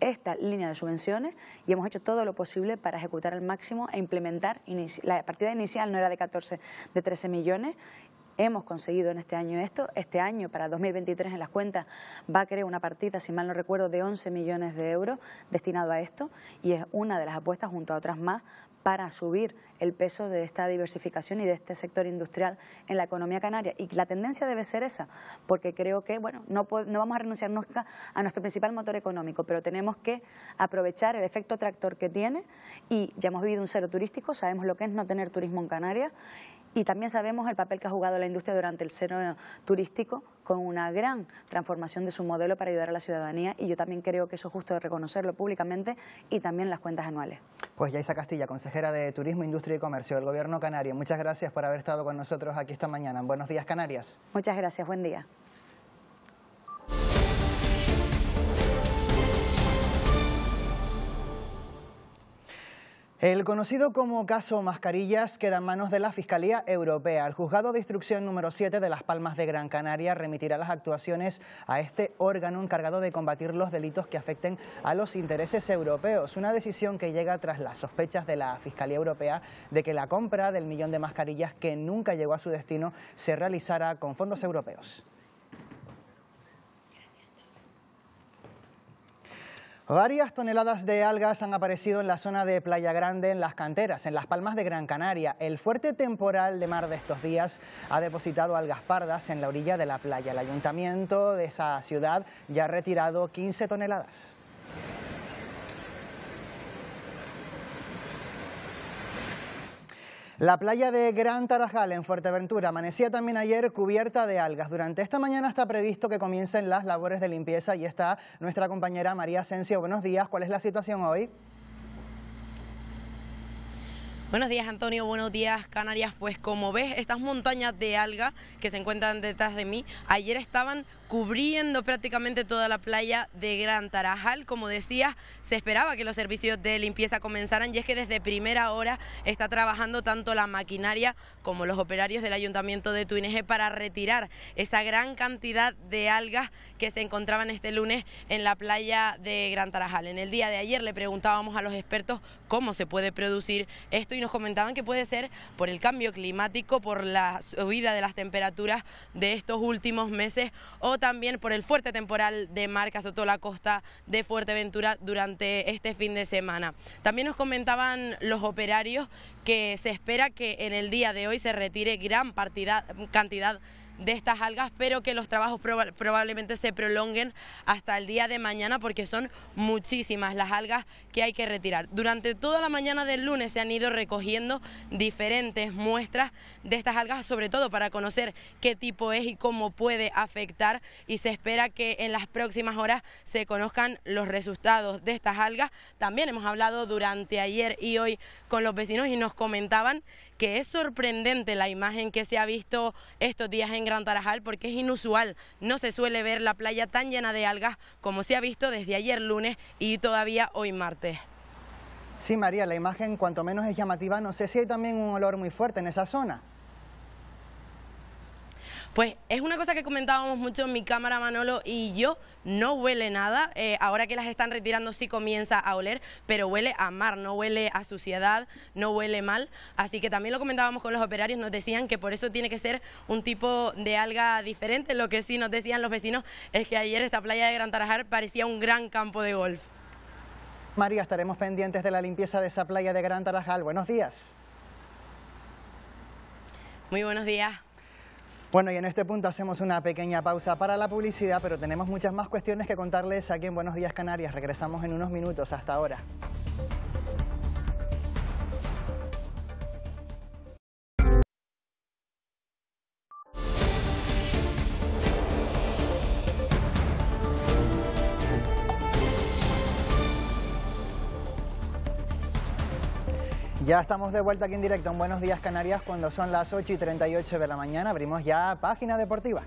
esta línea de subvenciones y hemos hecho todo lo posible para ejecutar al máximo e implementar. La partida inicial no era de 14, de 13 millones. Hemos conseguido en este año esto. Este año, para 2023, en las cuentas va a crear una partida, si mal no recuerdo, de 11 millones de euros destinado a esto y es una de las apuestas, junto a otras más, para subir el peso de esta diversificación y de este sector industrial en la economía canaria. Y la tendencia debe ser esa, porque creo que bueno, no, no vamos a renunciar nunca a nuestro principal motor económico, pero tenemos que aprovechar el efecto tractor que tiene y ya hemos vivido un cero turístico, sabemos lo que es no tener turismo en Canarias y también sabemos el papel que ha jugado la industria durante el seno turístico con una gran transformación de su modelo para ayudar a la ciudadanía y yo también creo que eso es justo de reconocerlo públicamente y también las cuentas anuales. Pues Yaisa Castilla, consejera de Turismo, Industria y Comercio del Gobierno Canario, muchas gracias por haber estado con nosotros aquí esta mañana. Buenos días, Canarias. Muchas gracias, buen día. El conocido como caso Mascarillas queda en manos de la Fiscalía Europea. El juzgado de instrucción número 7 de Las Palmas de Gran Canaria remitirá las actuaciones a este órgano encargado de combatir los delitos que afecten a los intereses europeos. Una decisión que llega tras las sospechas de la Fiscalía Europea de que la compra del millón de mascarillas que nunca llegó a su destino se realizara con fondos europeos. Varias toneladas de algas han aparecido en la zona de Playa Grande, en las canteras, en las palmas de Gran Canaria. El fuerte temporal de mar de estos días ha depositado algas pardas en la orilla de la playa. El ayuntamiento de esa ciudad ya ha retirado 15 toneladas. La playa de Gran Tarajal en Fuerteventura amanecía también ayer cubierta de algas. Durante esta mañana está previsto que comiencen las labores de limpieza y está nuestra compañera María Asensio. Buenos días, ¿cuál es la situación hoy? Buenos días Antonio, buenos días Canarias. Pues como ves, estas montañas de algas que se encuentran detrás de mí, ayer estaban cubriendo prácticamente toda la playa de Gran Tarajal. Como decía, se esperaba que los servicios de limpieza comenzaran y es que desde primera hora está trabajando tanto la maquinaria como los operarios del Ayuntamiento de Tuineje para retirar esa gran cantidad de algas que se encontraban este lunes en la playa de Gran Tarajal. En el día de ayer le preguntábamos a los expertos cómo se puede producir esto y nos comentaban que puede ser por el cambio climático, por la subida de las temperaturas de estos últimos meses o también por el fuerte temporal de marcas que toda la costa de Fuerteventura durante este fin de semana. También nos comentaban los operarios que se espera que en el día de hoy se retire gran partida, cantidad de estas algas, pero que los trabajos probablemente se prolonguen hasta el día de mañana porque son muchísimas las algas que hay que retirar. Durante toda la mañana del lunes se han ido recogiendo diferentes muestras de estas algas, sobre todo para conocer qué tipo es y cómo puede afectar y se espera que en las próximas horas se conozcan los resultados de estas algas. También hemos hablado durante ayer y hoy con los vecinos y nos comentaban que es sorprendente la imagen que se ha visto estos días en Gran Tarajal porque es inusual, no se suele ver la playa tan llena de algas como se ha visto desde ayer lunes y todavía hoy martes. Sí, María, la imagen cuanto menos es llamativa, no sé si hay también un olor muy fuerte en esa zona. Pues es una cosa que comentábamos mucho en mi cámara Manolo y yo, no huele nada, eh, ahora que las están retirando sí comienza a oler, pero huele a mar, no huele a suciedad, no huele mal, así que también lo comentábamos con los operarios, nos decían que por eso tiene que ser un tipo de alga diferente, lo que sí nos decían los vecinos es que ayer esta playa de Gran Tarajal parecía un gran campo de golf. María, estaremos pendientes de la limpieza de esa playa de Gran Tarajal. Buenos días. Muy buenos días. Bueno, y en este punto hacemos una pequeña pausa para la publicidad, pero tenemos muchas más cuestiones que contarles aquí en Buenos Días Canarias. Regresamos en unos minutos. Hasta ahora. Ya estamos de vuelta aquí en directo en Buenos Días Canarias cuando son las 8 y 38 de la mañana. Abrimos ya página deportiva.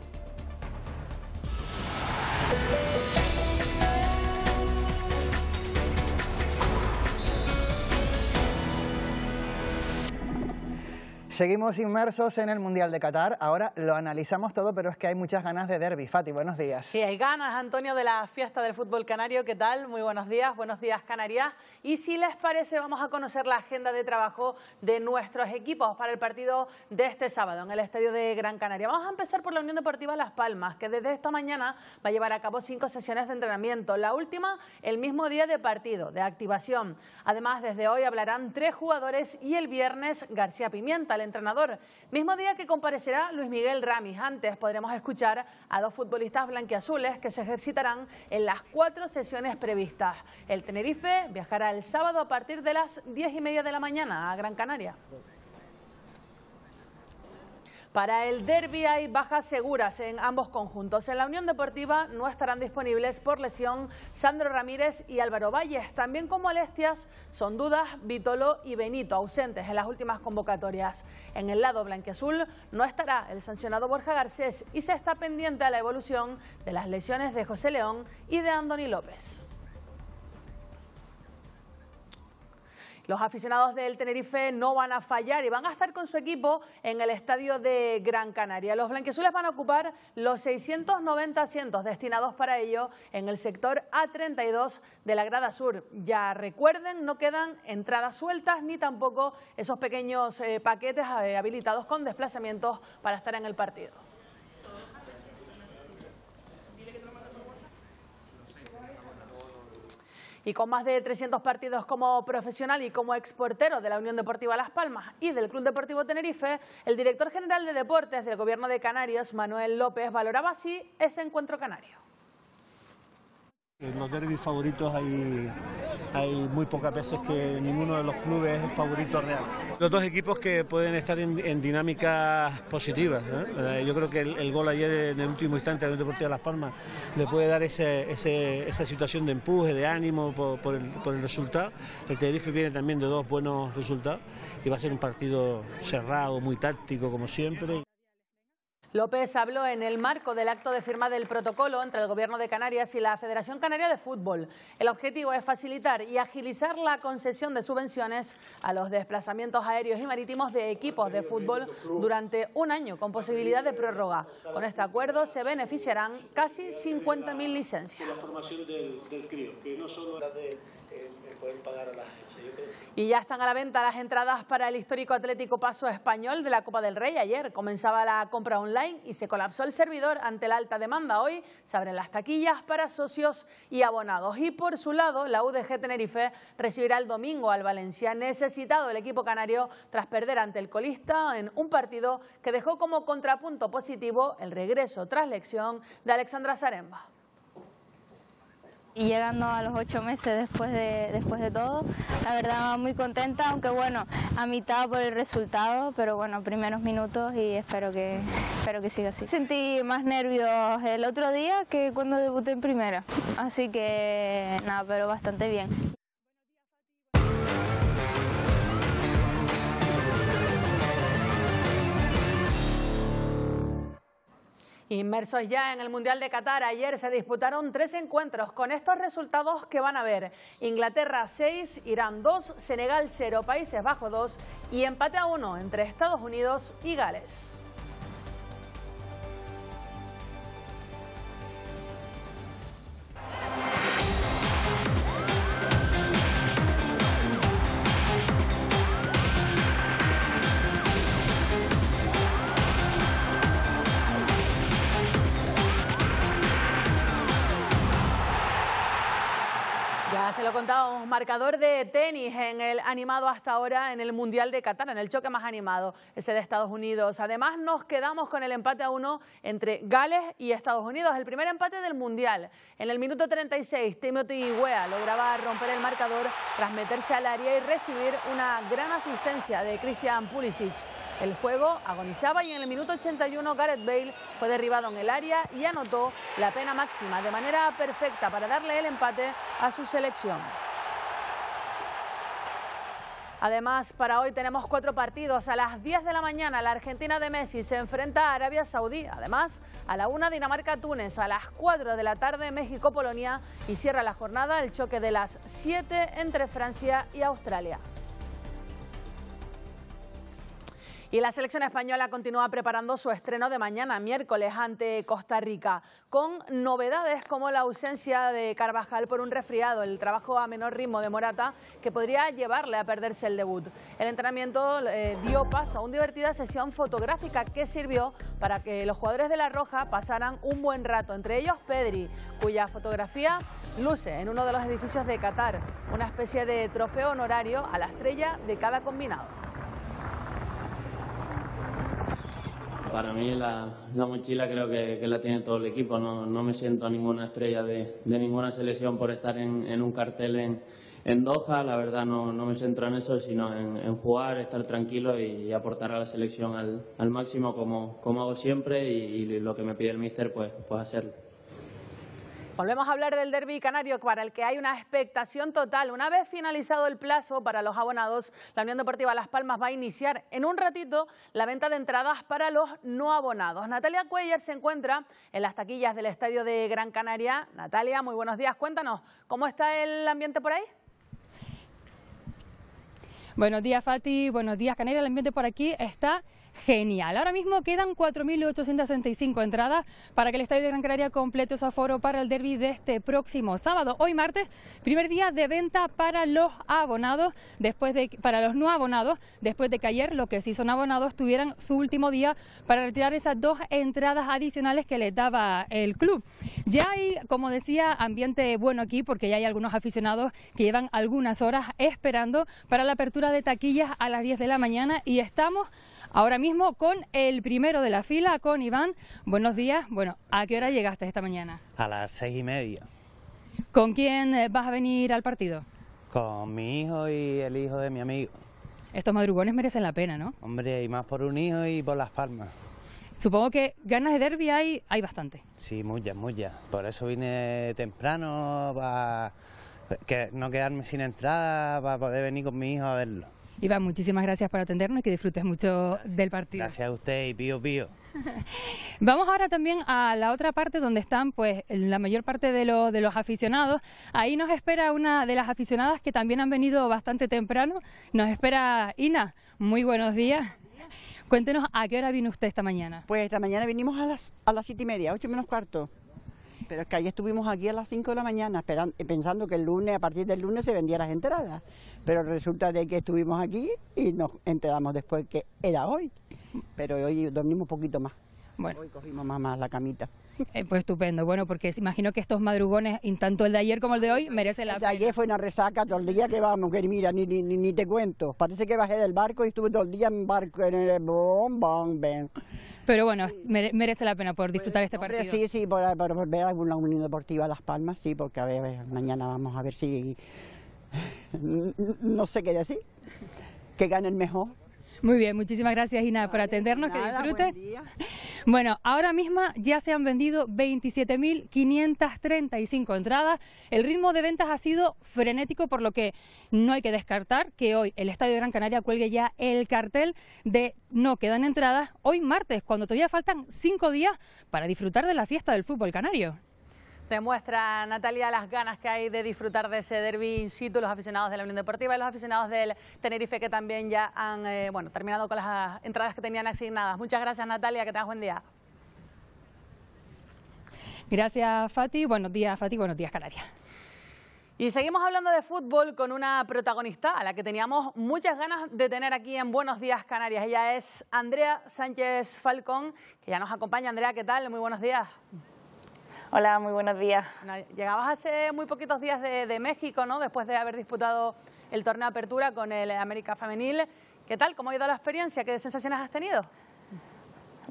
Seguimos inmersos en el Mundial de Qatar. Ahora lo analizamos todo, pero es que hay muchas ganas de derby. Fati, buenos días. Sí, hay ganas, Antonio, de la fiesta del fútbol canario. ¿Qué tal? Muy buenos días, buenos días, Canarias. Y si les parece, vamos a conocer la agenda de trabajo de nuestros equipos para el partido de este sábado en el Estadio de Gran Canaria. Vamos a empezar por la Unión Deportiva Las Palmas, que desde esta mañana va a llevar a cabo cinco sesiones de entrenamiento. La última, el mismo día de partido, de activación. Además, desde hoy hablarán tres jugadores y el viernes García Pimienta, el entrenador. Mismo día que comparecerá Luis Miguel Ramis. Antes podremos escuchar a dos futbolistas blanquiazules que se ejercitarán en las cuatro sesiones previstas. El Tenerife viajará el sábado a partir de las diez y media de la mañana a Gran Canaria. Para el derby hay bajas seguras en ambos conjuntos. En la Unión Deportiva no estarán disponibles por lesión Sandro Ramírez y Álvaro Valles. También con molestias son dudas Vitolo y Benito, ausentes en las últimas convocatorias. En el lado blanqueazul no estará el sancionado Borja Garcés y se está pendiente a la evolución de las lesiones de José León y de Andoni López. Los aficionados del Tenerife no van a fallar y van a estar con su equipo en el estadio de Gran Canaria. Los blanquezules van a ocupar los 690 asientos destinados para ello en el sector A32 de la Grada Sur. Ya recuerden, no quedan entradas sueltas ni tampoco esos pequeños eh, paquetes eh, habilitados con desplazamientos para estar en el partido. Y con más de 300 partidos como profesional y como exportero de la Unión Deportiva Las Palmas y del Club Deportivo Tenerife, el director general de Deportes del Gobierno de Canarias, Manuel López, valoraba así ese encuentro canario. En los derbis favoritos hay, hay muy pocas veces que ninguno de los clubes es el favorito real. Los dos equipos que pueden estar en, dinámicas positivas. ¿eh? Eh, yo creo que el, gol ayer en el último instante de Deportivo de Las Palmas le puede dar esa situación de empuje, de ánimo por el resultado. El Tenerife viene también de dos buenos resultados y va a ser un partido cerrado, muy táctico como siempre. López habló en el marco del acto de firma del protocolo entre el Gobierno de Canarias y la Federación Canaria de Fútbol. El objetivo es facilitar y agilizar la concesión de subvenciones a los desplazamientos aéreos y marítimos de equipos de fútbol durante un año, con posibilidad de prórroga. Con este acuerdo se beneficiarán casi 50.000 licencias. Y ya están a la venta las entradas para el histórico Atlético Paso Español de la Copa del Rey. Ayer comenzaba la compra online y se colapsó el servidor ante la alta demanda. Hoy se abren las taquillas para socios y abonados. Y por su lado, la UDG Tenerife recibirá el domingo al Valencia, necesitado el equipo canario tras perder ante el colista en un partido que dejó como contrapunto positivo el regreso tras lección de Alexandra Zaremba y llegando a los ocho meses después de, después de todo. La verdad muy contenta, aunque bueno, a mitad por el resultado, pero bueno, primeros minutos y espero que, espero que siga así. Sentí más nervios el otro día que cuando debuté en primera, así que nada, pero bastante bien. Inmersos ya en el Mundial de Qatar, ayer se disputaron tres encuentros con estos resultados que van a ver. Inglaterra 6, Irán 2, Senegal 0, Países Bajos 2 y empate a 1 entre Estados Unidos y Gales. Ah, se lo contamos. marcador de tenis en el animado hasta ahora en el Mundial de Qatar, en el choque más animado, ese de Estados Unidos. Además, nos quedamos con el empate a uno entre Gales y Estados Unidos, el primer empate del Mundial. En el minuto 36, Timothy Weah lograba romper el marcador tras meterse al área y recibir una gran asistencia de Christian Pulisic. El juego agonizaba y en el minuto 81 Gareth Bale fue derribado en el área y anotó la pena máxima de manera perfecta para darle el empate a su selección. Además, para hoy tenemos cuatro partidos. A las 10 de la mañana, la Argentina de Messi se enfrenta a Arabia Saudí. Además, a la 1, Dinamarca-Túnez. A las 4 de la tarde, México-Polonia. Y cierra la jornada el choque de las 7 entre Francia y Australia. Y la selección española continúa preparando su estreno de mañana, miércoles, ante Costa Rica, con novedades como la ausencia de Carvajal por un resfriado, el trabajo a menor ritmo de Morata, que podría llevarle a perderse el debut. El entrenamiento eh, dio paso a una divertida sesión fotográfica que sirvió para que los jugadores de La Roja pasaran un buen rato, entre ellos Pedri, cuya fotografía luce en uno de los edificios de Qatar, una especie de trofeo honorario a la estrella de cada combinado. Para mí la, mochila creo que, la tiene todo el equipo. No, me siento ninguna estrella de, ninguna selección por estar en, un cartel en, en, Doha. La verdad no, me centro en eso, sino en, jugar, estar tranquilo y, aportar a la selección al, máximo como, hago siempre y, lo que me pide el míster pues, pues hacerlo. Volvemos a hablar del derby canario para el que hay una expectación total. Una vez finalizado el plazo para los abonados, la Unión Deportiva Las Palmas va a iniciar en un ratito la venta de entradas para los no abonados. Natalia Cuellar se encuentra en las taquillas del Estadio de Gran Canaria. Natalia, muy buenos días. Cuéntanos, ¿cómo está el ambiente por ahí? Buenos días, Fati. Buenos días, Canaria. El ambiente por aquí está genial. Ahora mismo quedan 4.865 entradas para que el Estadio de Gran Canaria complete su aforo para el derby de este próximo sábado. Hoy martes, primer día de venta para los abonados, después de, para los no abonados, después de que ayer los que sí son abonados tuvieran su último día para retirar esas dos entradas adicionales que les daba el club. Ya hay, como decía, ambiente bueno aquí porque ya hay algunos aficionados que llevan algunas horas esperando para la apertura de taquillas a las 10 de la mañana y estamos ahora mismo con el primero de la fila, con Iván. Buenos días. Bueno, ¿a qué hora llegaste esta mañana? A las seis y media. ¿Con quién eh, vas a venir al partido? Con mi hijo y el hijo de mi amigo. Estos madrugones merecen la pena, ¿no? Hombre, y más por un hijo y por las palmas. Supongo que ganas de derby hay, hay bastante. Sí, muchas, muchas. Por eso vine temprano, para no quedarme sin entrada, para poder venir con mi hijo a verlo. Iván, muchísimas gracias por atendernos y que disfrutes mucho del partido. Gracias a usted y Pío Pío. Vamos ahora también a la otra parte donde están pues la mayor parte de, de los aficionados. Ahí nos espera una de las aficionadas que también han venido bastante temprano. Nos espera Ina. Muy buenos días. Cuéntenos a qué hora vino usted esta mañana. Pues esta mañana vinimos a las, a las siete y media, ocho menos cuarto. Pero es que ayer estuvimos aquí a las 5 de la mañana eh, pensando que el lunes, a partir del lunes se vendían las entradas, Pero resulta de que estuvimos aquí y nos enteramos después que era hoy. Pero hoy dormimos un poquito más. Bueno. Hoy cogimos más, más la camita. Eh, pues estupendo, bueno, porque imagino que estos madrugones, tanto el de ayer como el de hoy, merecen la ayer fue una resaca todo el día que vamos, que mira, ni, ni, te cuento. Parece que bajé del barco y estuve todo el día en barco, en el ben pero bueno, merece la pena por disfrutar este partido. sí, sí, por, por, ver alguna Unión Deportiva Las Palmas, sí, porque a ver, mañana vamos a ver si... No sé qué decir, que gane el mejor. Muy bien, muchísimas gracias Ina por atendernos, que disfruten. Bueno, ahora misma ya se han vendido 27.535 entradas. El ritmo de ventas ha sido frenético, por lo que no hay que descartar que hoy el Estadio de Gran Canaria cuelgue ya el cartel de no quedan entradas hoy martes, cuando todavía faltan cinco días para disfrutar de la fiesta del fútbol canario. Demuestra, Natalia, las ganas que hay de disfrutar de ese derby in situ, los aficionados de la Unión Deportiva y los aficionados del Tenerife que también ya han eh, bueno, terminado con las ah, entradas que tenían asignadas. Muchas gracias, Natalia, que tengas buen día. Gracias, Fati. Buenos días, Fati. Buenos días, Canarias. Y seguimos hablando de fútbol con una protagonista a la que teníamos muchas ganas de tener aquí en Buenos Días Canarias. Ella es Andrea Sánchez Falcón, que ya nos acompaña. Andrea, ¿qué tal? Muy buenos días. Hola, muy buenos días. Llegabas hace muy poquitos días de, México, ¿no? Después de haber disputado el torneo de apertura con el América Femenil. ¿Qué tal? ¿Cómo ha ido la experiencia? ¿Qué sensaciones has tenido?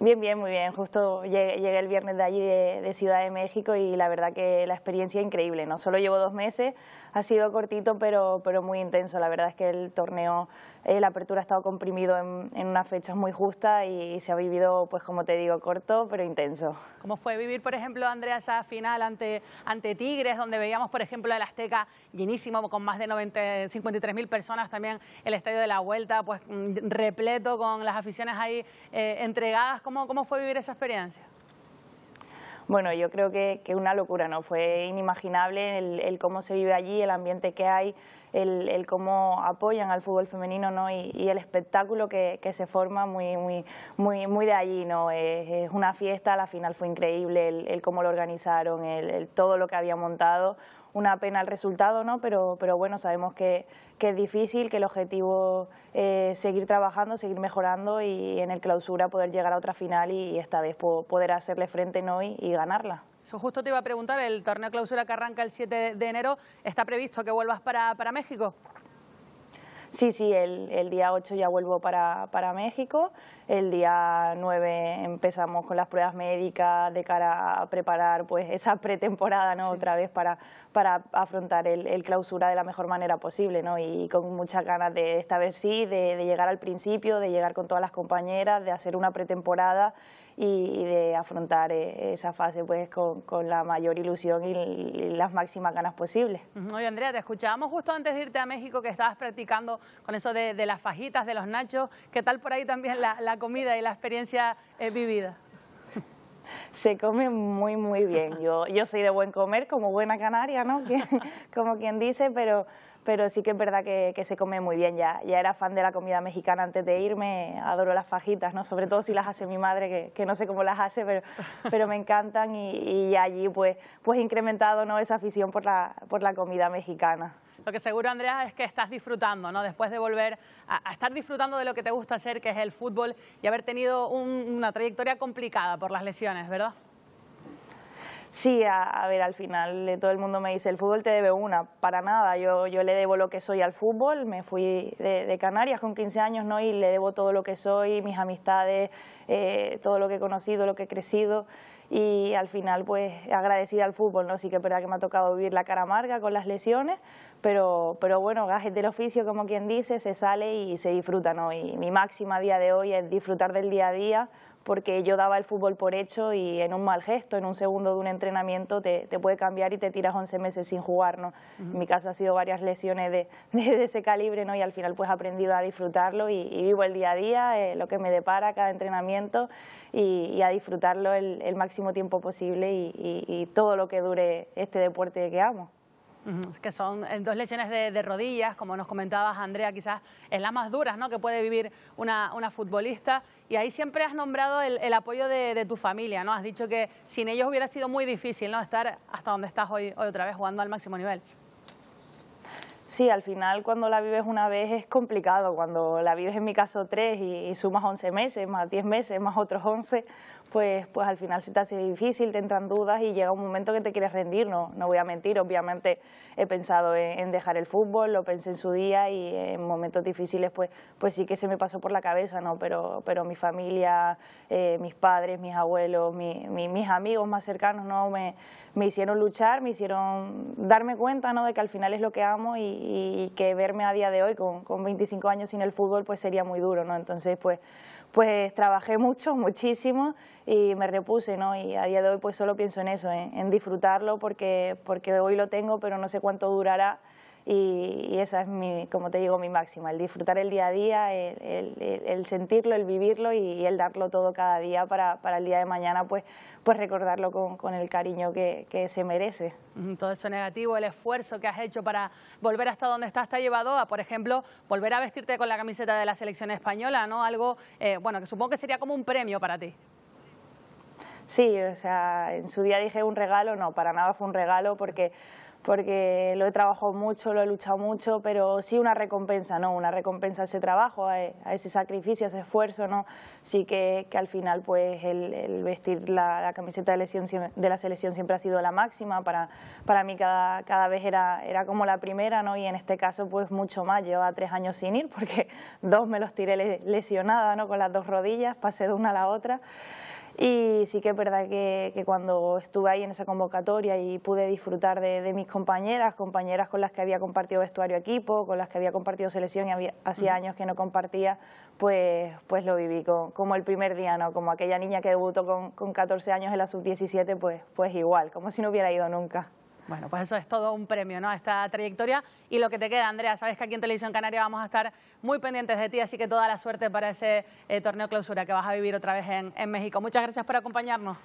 Bien, bien, muy bien. Justo llegué, el viernes de allí de, Ciudad de México y la verdad que la experiencia es increíble. No solo llevo dos meses, ha sido cortito pero, pero muy intenso. La verdad es que el torneo la apertura ha estado comprimido en, unas fechas muy justas y, se ha vivido, pues como te digo, corto pero intenso. ¿Cómo fue vivir, por ejemplo, Andrea, esa final ante, Tigres, donde veíamos, por ejemplo, el Azteca llenísimo, con más de 53.000 personas también, el Estadio de la Vuelta, pues mm, repleto, con las aficiones ahí eh, entregadas? ¿Cómo fue vivir esa experiencia? Bueno, yo creo que, que una locura, ¿no? Fue inimaginable el, cómo se vive allí, el ambiente que hay, el, cómo apoyan al fútbol femenino, ¿no? Y, el espectáculo que, se forma muy, muy, muy, muy de allí, ¿no? Es, una fiesta, la final fue increíble, el, cómo lo organizaron, el, todo lo que había montado una pena el resultado, ¿no? pero, pero bueno, sabemos que, es difícil, que el objetivo es seguir trabajando, seguir mejorando y en el clausura poder llegar a otra final y, esta vez poder hacerle frente ¿no? y, y ganarla. Eso justo te iba a preguntar, el torneo clausura que arranca el 7 de enero, ¿está previsto que vuelvas para México? Sí, sí, el, día 8 ya vuelvo para, para, México, el día 9 empezamos con las pruebas médicas de cara a preparar pues esa pretemporada ¿no? otra vez para, para afrontar el, clausura de la mejor manera posible ¿no? y con muchas ganas de esta vez sí, de llegar al principio, de llegar con todas las compañeras, de hacer una pretemporada y, de afrontar eh, esa fase pues con, la mayor ilusión y, las máximas ganas posibles. Oye Andrea, te escuchábamos justo antes de irte a México que estabas practicando con eso de, las fajitas, de los nachos, ¿qué tal por ahí también la, comida y la experiencia eh, vivida? se come muy, muy bien. Yo, yo soy de buen comer, como buena canaria, ¿no? como quien dice, pero, pero sí que es verdad que, se come muy bien ya. Ya era fan de la comida mexicana antes de irme, adoro las fajitas, ¿no? sobre todo si las hace mi madre, que, no sé cómo las hace, pero, pero me encantan y, allí pues, pues incrementado ¿no? esa afición por la, por la comida mexicana. Lo que seguro, Andrea, es que estás disfrutando, ¿no? Después de volver a, estar disfrutando de lo que te gusta hacer, que es el fútbol, y haber tenido una trayectoria complicada por las lesiones, ¿verdad? Sí, a, ver, al final eh, todo el mundo me dice, el fútbol te debe una, para nada, yo, yo le debo lo que soy al fútbol, me fui de, Canarias con 15 años ¿no? y le debo todo lo que soy, mis amistades, eh, todo lo que he conocido, lo que he crecido y al final pues agradecida al fútbol, ¿no? sí que verdad que me ha tocado vivir la cara amarga con las lesiones, pero, bueno, gajes del oficio, como quien dice, se sale y se disfruta, ¿no? Y mi máxima día de hoy es disfrutar del día a día, porque yo daba el fútbol por hecho y en un mal gesto, en un segundo de un entrenamiento, te, puede cambiar y te tiras 11 meses sin jugar, ¿no? En mi caso ha sido varias lesiones de, ese calibre, ¿no? Y al final pues he aprendido a disfrutarlo y, vivo el día a día, eh, lo que me depara cada entrenamiento y, a disfrutarlo el, máximo tiempo posible y todo lo que dure este deporte que amo. Que son eh, dos lesiones de, rodillas, como nos comentabas, Andrea, quizás es la más dura que puede vivir una, una futbolista. Y ahí siempre has nombrado el, apoyo de, tu familia, ¿no? Has dicho que sin ellos hubiera sido muy difícil ¿no? estar hasta donde estás hoy, otra vez, jugando al máximo nivel. Sí, al final cuando la vives una vez es complicado, cuando la vives en mi caso tres y, sumas once meses, más diez meses, más otros once pues, pues al final se te hace difícil, te entran dudas y llega un momento que te quieres rendir, no, no voy a mentir, obviamente he pensado en, dejar el fútbol, lo pensé en su día y en momentos difíciles pues, pues sí que se me pasó por la cabeza, ¿no? pero, pero mi familia, eh, mis padres, mis abuelos, mis amigos más cercanos ¿no? me, me hicieron luchar, me hicieron darme cuenta ¿no? de que al final es lo que amo y, y que verme a día de hoy con, con 25 años sin el fútbol pues sería muy duro, ¿no? entonces pues pues trabajé mucho, muchísimo y me repuse, ¿no? Y a día de hoy pues solo pienso en eso, en disfrutarlo porque, porque hoy lo tengo, pero no sé cuánto durará y, esa es mi, como te digo, mi máxima, el disfrutar el día a día, el, sentirlo, el vivirlo y, el darlo todo cada día para, el día de mañana, pues, pues recordarlo con, el cariño que, que, se merece. Todo eso negativo, el esfuerzo que has hecho para volver hasta donde estás te ha llevado a, por ejemplo, volver a vestirte con la camiseta de la selección española, ¿no? Algo, eh, bueno, que supongo que sería como un premio para ti. Sí, o sea, en su día dije un regalo, no, para nada fue un regalo porque porque lo he trabajado mucho, lo he luchado mucho, pero sí una recompensa, ¿no? Una recompensa a ese trabajo, a, ese sacrificio, a ese esfuerzo, ¿no? Sí que, al final, pues, el, vestir la, camiseta de, lesión, de, la selección siempre ha sido la máxima, para, para mí cada, cada vez era, era como la primera, ¿no? Y en este caso, pues, mucho más, llevaba tres años sin ir, porque dos me los tiré lesionada, ¿no? Con las dos rodillas, pasé de una a la otra, y sí que es verdad que, que cuando estuve ahí en esa convocatoria y pude disfrutar de, mis compañeras, compañeras con las que había compartido vestuario equipo, con las que había compartido selección y había, hacía años que no compartía, pues, pues lo viví como el primer día, ¿no? Como aquella niña que debutó con, con 14 años en la sub-17, pues, pues igual, como si no hubiera ido nunca. Bueno, pues eso es todo un premio, ¿no? esta trayectoria. Y lo que te queda, Andrea, sabes que aquí en Televisión Canaria vamos a estar muy pendientes de ti, así que toda la suerte para ese eh, torneo clausura que vas a vivir otra vez en, en México. Muchas gracias por acompañarnos.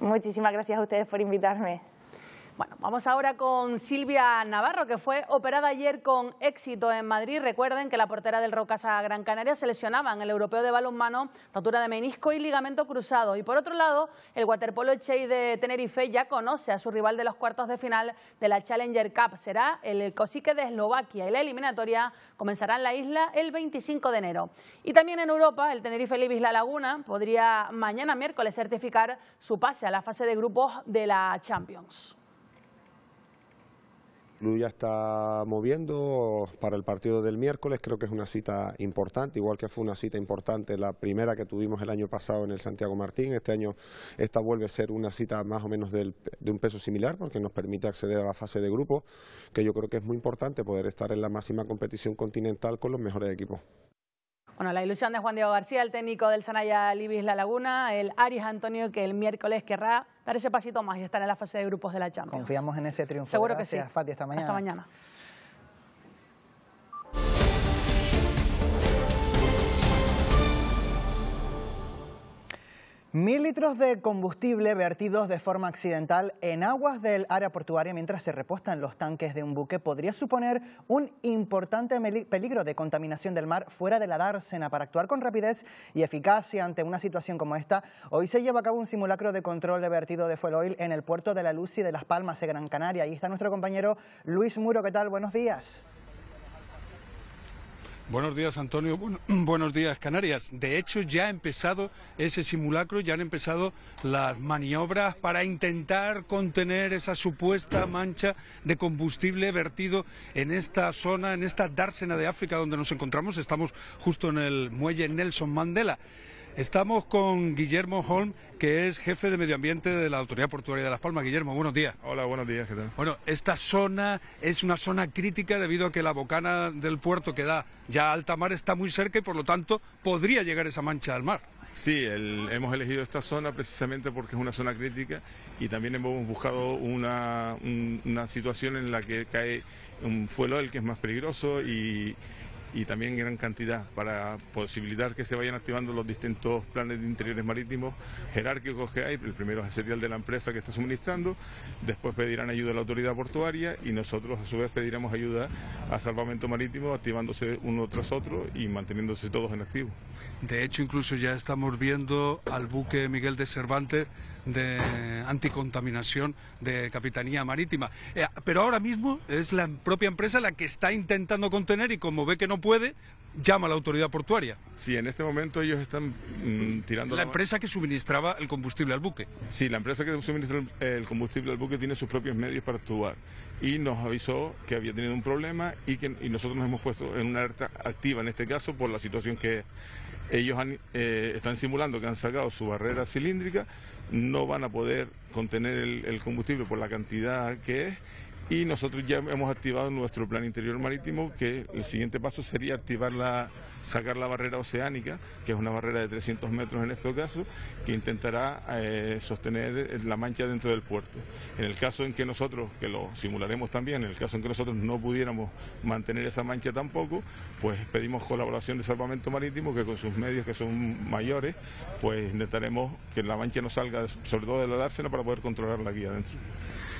Muchísimas gracias a ustedes por invitarme. Bueno, vamos ahora con Silvia Navarro, que fue operada ayer con éxito en Madrid. Recuerden que la portera del Rocasa Gran Canaria se lesionaba en el europeo de balonmano, rotura de menisco y ligamento cruzado. Y por otro lado, el waterpolo Chey de Tenerife ya conoce a su rival de los cuartos de final de la Challenger Cup. Será el Cosique de Eslovaquia y la eliminatoria comenzará en la isla el 25 de enero. Y también en Europa, el Tenerife Libis La Laguna podría mañana miércoles certificar su pase a la fase de grupos de la Champions club ya está moviendo para el partido del miércoles, creo que es una cita importante, igual que fue una cita importante la primera que tuvimos el año pasado en el Santiago Martín, este año esta vuelve a ser una cita más o menos de un peso similar porque nos permite acceder a la fase de grupo, que yo creo que es muy importante poder estar en la máxima competición continental con los mejores equipos. Bueno, la ilusión de Juan Diego García, el técnico del Sanaya Libis La Laguna, el Aries Antonio que el miércoles querrá dar ese pasito más y estar en la fase de grupos de la Champions. Confiamos en ese triunfo. Seguro que sí. Fati, mañana. Mil litros de combustible vertidos de forma accidental en aguas del área portuaria mientras se repostan los tanques de un buque podría suponer un importante peligro de contaminación del mar fuera de la dársena. Para actuar con rapidez y eficacia ante una situación como esta, hoy se lleva a cabo un simulacro de control de vertido de fuel oil en el puerto de La Luz y de Las Palmas, de Gran Canaria. Ahí está nuestro compañero Luis Muro. ¿Qué tal? Buenos días. Buenos días, Antonio. buenos días, Canarias. De hecho, ya ha empezado ese simulacro, ya han empezado las maniobras para intentar contener esa supuesta mancha de combustible vertido en esta zona, en esta dársena de África donde nos encontramos. Estamos justo en el muelle Nelson Mandela. Estamos con Guillermo Holm, que es jefe de medio ambiente de la Autoridad Portuaria de Las Palmas. Guillermo, buenos días. Hola, buenos días, ¿qué tal? Bueno, esta zona es una zona crítica debido a que la bocana del puerto que da ya alta mar está muy cerca y por lo tanto podría llegar esa mancha al mar. Sí, hemos elegido esta zona precisamente porque es una zona crítica y también hemos buscado una, una situación en la que cae un fuelo el que es más peligroso y, y también en gran cantidad para posibilitar que se vayan activando los distintos planes de interiores marítimos jerárquicos que hay. El primero es el de la empresa que está suministrando, después pedirán ayuda a la autoridad portuaria y nosotros a su vez pediremos ayuda a salvamento marítimo activándose uno tras otro y manteniéndose todos en activo. De hecho, incluso ya estamos viendo al buque Miguel de Cervantes de anticontaminación de Capitanía Marítima. Eh, pero ahora mismo es la propia empresa la que está intentando contener y como ve que no puede, llama a la autoridad portuaria. Sí, en este momento ellos están mm, tirando... La, empresa que suministraba el combustible al buque. Sí, la empresa que suministra el, combustible al buque tiene sus propios medios para actuar y nos avisó que había tenido un problema y que y nosotros nos hemos puesto en una alerta activa en este caso por la situación que ellos eh, están simulando que han sacado su barrera cilíndrica, no van a poder contener el combustible por la cantidad que es y nosotros ya hemos activado nuestro plan interior marítimo que el siguiente paso sería activar la, sacar la barrera oceánica, que es una barrera de 300 metros en este caso, que intentará eh, sostener la mancha dentro del puerto. En el caso en que nosotros, que lo simularemos también, en el caso en que nosotros no pudiéramos mantener esa mancha tampoco, pues pedimos colaboración de salvamento marítimo que con sus medios que son mayores, pues intentaremos que la mancha no salga, sobre todo de la dársena, para poder controlar la guía dentro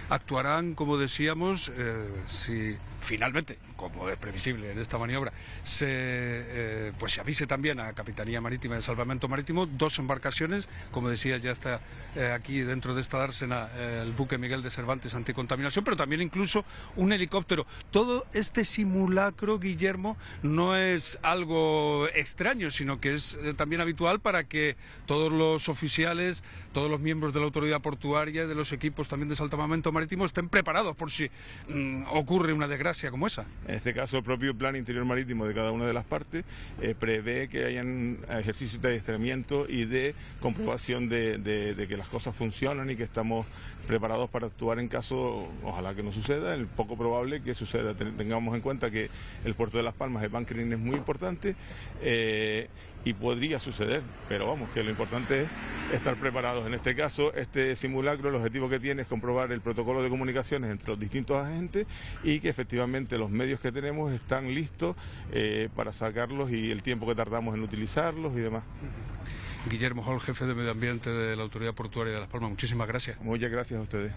Actuarán, como decíamos, eh, si finalmente, como es previsible en esta maniobra, se, eh, pues se avise también a Capitanía Marítima y de Salvamento Marítimo, dos embarcaciones, como decía, ya está eh, aquí dentro de esta dársena el buque Miguel de Cervantes Anticontaminación, pero también incluso un helicóptero. Todo este simulacro, Guillermo, no es algo extraño, sino que es también habitual para que todos los oficiales, todos los miembros de la autoridad portuaria, de los equipos también de salvamento marítimo marítimos estén preparados por si mm, ocurre una desgracia como esa. En este caso, el propio plan interior marítimo de cada una de las partes eh, prevé que hayan ejercicios de adiestramiento y de comprobación de, que las cosas funcionan y que estamos preparados para actuar en caso, ojalá que no suceda, el poco probable que suceda. Tengamos en cuenta que el puerto de Las Palmas de Pancrein es muy importante. Eh, y podría suceder, pero vamos, que lo importante es estar preparados. En este caso, este simulacro, el objetivo que tiene es comprobar el protocolo de comunicaciones entre los distintos agentes y que efectivamente los medios que tenemos están listos eh, para sacarlos y el tiempo que tardamos en utilizarlos y demás. Guillermo Hall, jefe de Medio Ambiente de la Autoridad Portuaria de Las Palmas, muchísimas gracias. Muchas gracias a ustedes.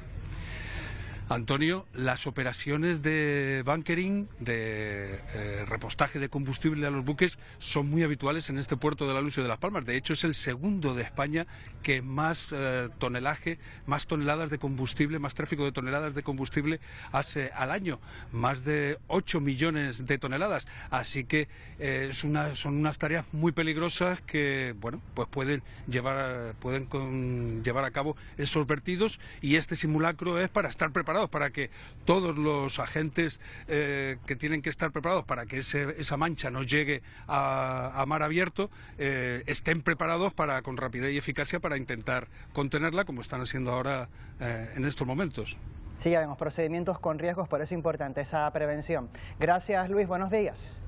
Antonio, las operaciones de bunkering, de eh, repostaje de combustible a los buques, son muy habituales en este puerto de la Luz y de Las Palmas. De hecho, es el segundo de España que más eh, tonelaje, más toneladas de combustible, más tráfico de toneladas de combustible hace al año. Más de 8 millones de toneladas. Así que eh, es una, son unas tareas muy peligrosas que, bueno, pues pueden llevar, pueden llevar a cabo esos vertidos y este simulacro es para estar preparados para que todos los agentes eh, que tienen que estar preparados para que esa mancha no llegue a, mar abierto eh, estén preparados para con rapidez y eficacia para intentar contenerla como están haciendo ahora eh, en estos momentos. Sí, vemos procedimientos con riesgos, por eso es importante esa prevención. Gracias Luis, buenos días.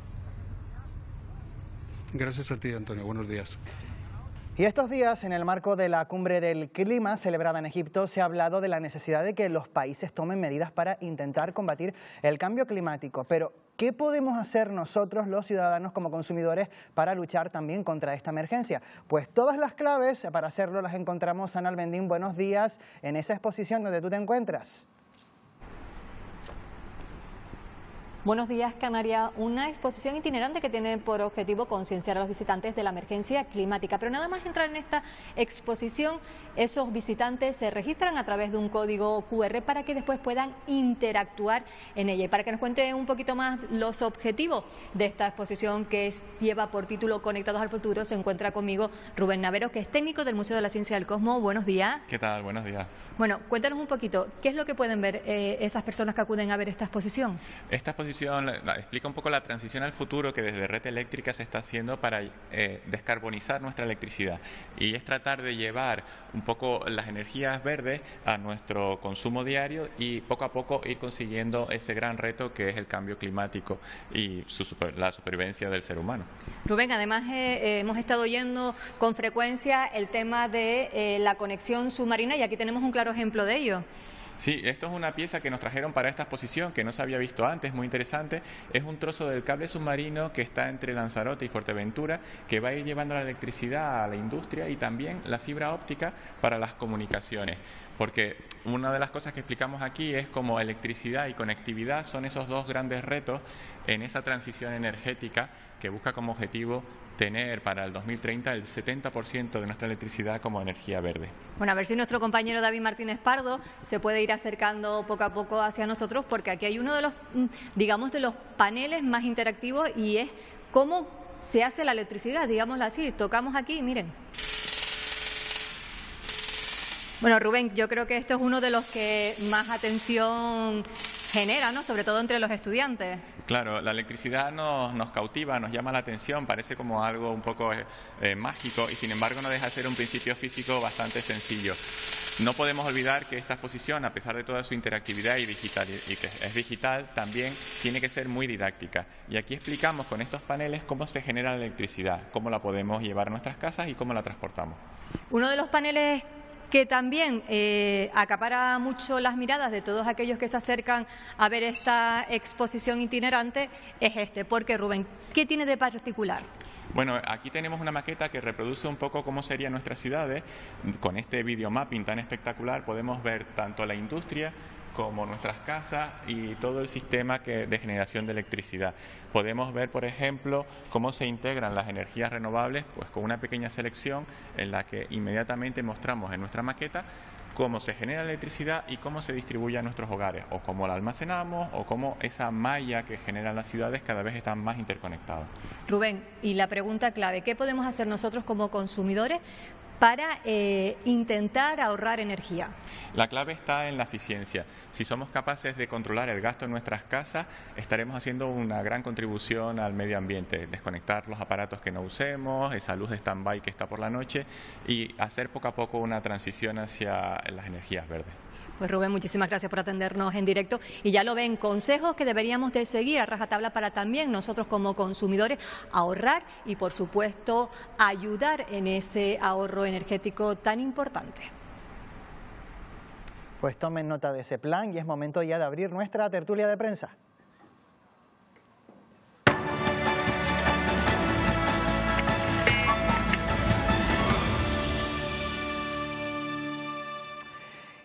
Gracias a ti Antonio, buenos días. Y estos días, en el marco de la cumbre del clima celebrada en Egipto, se ha hablado de la necesidad de que los países tomen medidas para intentar combatir el cambio climático. Pero, ¿qué podemos hacer nosotros, los ciudadanos, como consumidores, para luchar también contra esta emergencia? Pues todas las claves para hacerlo las encontramos, Ana Bendín Buenos días en esa exposición donde tú te encuentras. Buenos días, Canaria. Una exposición itinerante que tiene por objetivo concienciar a los visitantes de la emergencia climática. Pero nada más entrar en esta exposición, esos visitantes se registran a través de un código QR para que después puedan interactuar en ella. Y para que nos cuente un poquito más los objetivos de esta exposición que lleva por título Conectados al Futuro, se encuentra conmigo Rubén Navero, que es técnico del Museo de la Ciencia del Cosmo. Buenos días. ¿Qué tal? Buenos días. Bueno, cuéntanos un poquito, ¿qué es lo que pueden ver eh, esas personas que acuden a ver esta exposición? Esta exposición explica un poco la transición al futuro que desde Red Eléctrica se está haciendo para eh, descarbonizar nuestra electricidad y es tratar de llevar un poco las energías verdes a nuestro consumo diario y poco a poco ir consiguiendo ese gran reto que es el cambio climático y la supervivencia del ser humano. Rubén, además eh, eh, hemos estado oyendo con frecuencia el tema de la conexión submarina y aquí tenemos un claro ejemplo de ello. Sí, esto es una pieza que nos trajeron para esta exposición que no se había visto antes, muy interesante. Es un trozo del cable submarino que está entre Lanzarote y Fuerteventura, que va a ir llevando la electricidad a la industria y también la fibra óptica para las comunicaciones. Porque una de las cosas que explicamos aquí es cómo electricidad y conectividad son esos dos grandes retos en esa transición energética que busca como objetivo tener para el 2030 el 70% de nuestra electricidad como energía verde. Bueno, a ver si nuestro compañero David Martínez Pardo se puede ir acercando poco a poco hacia nosotros, porque aquí hay uno de los, mm, digamos, de los paneles más interactivos y es cómo se hace la electricidad, digámoslo así. Tocamos aquí, miren. Bueno, Rubén, yo creo que esto es uno de los que más atención genera, ¿no? Sobre todo entre los estudiantes. Claro, la electricidad nos, cautiva, nos llama la atención, parece como algo un poco eh, eh, mágico y sin embargo no deja de ser un principio físico bastante sencillo. No podemos olvidar que esta exposición, a pesar de toda su interactividad y, digital, y que es digital, también tiene que ser muy didáctica. Y aquí explicamos con estos paneles cómo se genera la electricidad, cómo la podemos llevar a nuestras casas y cómo la transportamos. Uno de los paneles que también eh, acapara mucho las miradas de todos aquellos que se acercan a ver esta exposición itinerante es este. Porque, Rubén, ¿qué tiene de particular? Bueno, aquí tenemos una maqueta que reproduce un poco cómo serían nuestras ciudades. Con este videomapping tan espectacular podemos ver tanto a la industria como nuestras casas y todo el sistema que, de generación de electricidad. Podemos ver, por ejemplo, cómo se integran las energías renovables, pues con una pequeña selección en la que inmediatamente mostramos en nuestra maqueta cómo se genera electricidad y cómo se distribuye a nuestros hogares, o cómo la almacenamos, o cómo esa malla que generan las ciudades cada vez está más interconectada. Rubén, y la pregunta clave, ¿qué podemos hacer nosotros como consumidores para eh, intentar ahorrar energía. La clave está en la eficiencia. Si somos capaces de controlar el gasto en nuestras casas, estaremos haciendo una gran contribución al medio ambiente, desconectar los aparatos que no usemos, esa luz de stand-by que está por la noche y hacer poco a poco una transición hacia las energías verdes. Pues Rubén, muchísimas gracias por atendernos en directo. Y ya lo ven, consejos que deberíamos de seguir a rajatabla para también nosotros como consumidores ahorrar y por supuesto ayudar en ese ahorro energético tan importante. Pues tomen nota de ese plan y es momento ya de abrir nuestra tertulia de prensa.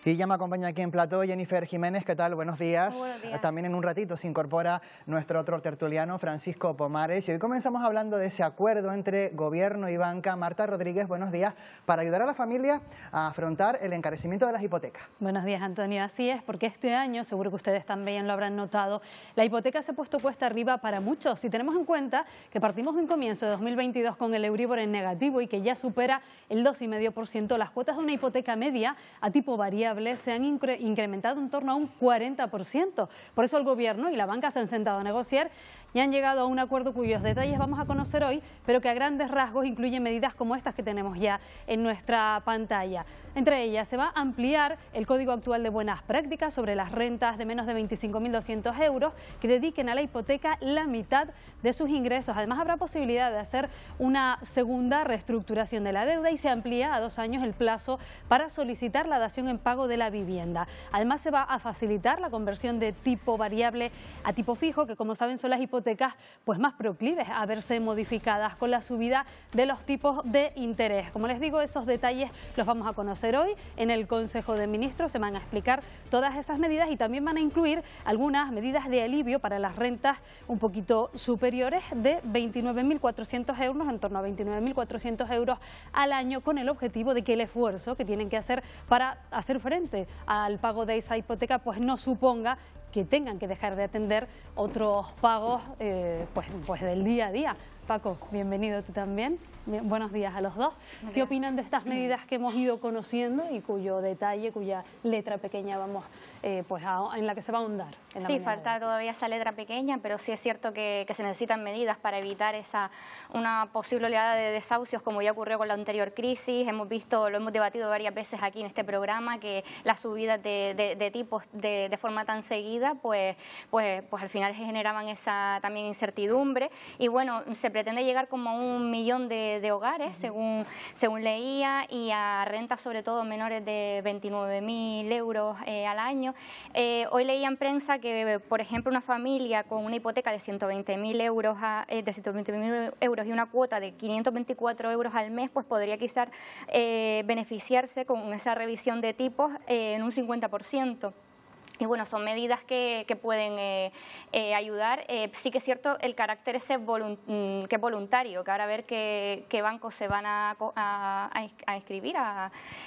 Y ya me acompaña aquí en plató Jennifer Jiménez, ¿qué tal? Buenos días. También en un ratito se incorpora nuestro otro tertuliano, Francisco Pomares. Y hoy comenzamos hablando de ese acuerdo entre gobierno y banca. Marta Rodríguez, buenos días, para ayudar a la familia a afrontar el encarecimiento de las hipotecas. Buenos días, Antonio. Así es, porque este año, seguro que ustedes también lo habrán notado, la hipoteca se ha puesto cuesta arriba para muchos. Si tenemos en cuenta que partimos de un comienzo de 2022 con el Euribor en negativo y que ya supera el 2,5%, las cuotas de una hipoteca media a tipo variable se han incrementado en torno a un 40%. Por eso el Gobierno y la banca se han sentado a negociar y han llegado a un acuerdo cuyos detalles vamos a conocer hoy, pero que a grandes rasgos incluye medidas como estas que tenemos ya en nuestra pantalla. Entre ellas se va a ampliar el Código Actual de Buenas Prácticas sobre las rentas de menos de 25.200 euros que dediquen a la hipoteca la mitad de sus ingresos. Además habrá posibilidad de hacer una segunda reestructuración de la deuda y se amplía a dos años el plazo para solicitar la dación en pago de la vivienda. Además se va a facilitar la conversión de tipo variable a tipo fijo, que como saben son las hipotecas pues más proclives a verse modificadas con la subida de los tipos de interés. Como les digo, esos detalles los vamos a conocer hoy en el Consejo de Ministros. Se van a explicar todas esas medidas y también van a incluir algunas medidas de alivio para las rentas un poquito superiores de 29.400 euros, en torno a 29.400 euros al año, con el objetivo de que el esfuerzo que tienen que hacer para hacer frente al pago de esa hipoteca pues no suponga que tengan que dejar de atender otros pagos eh, pues, pues del día a día. Paco, bienvenido tú también. buenos días a los dos. ¿Qué opinan de estas medidas que hemos ido conociendo y cuyo detalle, cuya letra pequeña vamos eh, pues en la que se va a ahondar. Sí, falta todavía esa letra pequeña, pero sí es cierto que, se necesitan medidas para evitar esa una posible oleada de desahucios como ya ocurrió con la anterior crisis. Hemos visto, lo hemos debatido varias veces aquí en este programa, que las subidas de, tipos de, forma tan seguida, pues, pues, pues al final generaban esa también incertidumbre. Y bueno, se pretende llegar como a un millón de, hogares, según, según leía, y a rentas sobre todo menores de 29.000 euros eh, al año. Eh, hoy leía en prensa que, por ejemplo, una familia con una hipoteca de 120.000 euros, eh, euros y una cuota de 524 euros al mes, pues podría quizás eh, beneficiarse con esa revisión de tipos eh, en un 50%. Y bueno, son medidas que, pueden ayudar. sí que es cierto el carácter ese mm, que es voluntario, que ahora a ver qué, bancos se van a, inscribir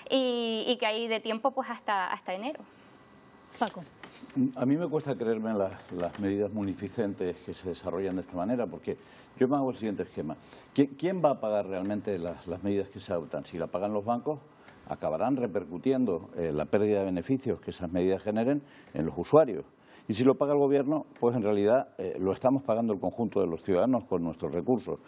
y, que hay de tiempo pues hasta enero. A mí me cuesta creerme las, las, medidas munificentes que se desarrollan de esta manera, porque yo me hago el siguiente esquema. ¿Quién, va a pagar realmente las, medidas que se adoptan? Si la pagan los bancos, acabarán repercutiendo eh, la pérdida de beneficios que esas medidas generen en los usuarios. Y si lo paga el Gobierno, pues en realidad eh, lo estamos pagando el conjunto de los ciudadanos con nuestros recursos.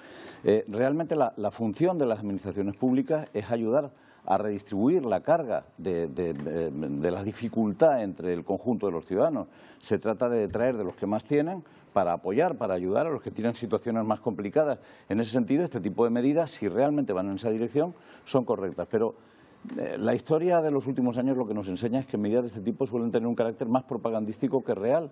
Eh, realmente la, la función de las administraciones públicas es ayudar a redistribuir la carga de, eh, la dificultad entre el conjunto de los ciudadanos. Se trata de traer de los que más tienen para apoyar, para ayudar a los que tienen situaciones más complicadas. En ese sentido, este tipo de medidas, si realmente van en esa dirección, son correctas. Pero eh, la historia de los últimos años lo que nos enseña es que medidas de este tipo suelen tener un carácter más propagandístico que real.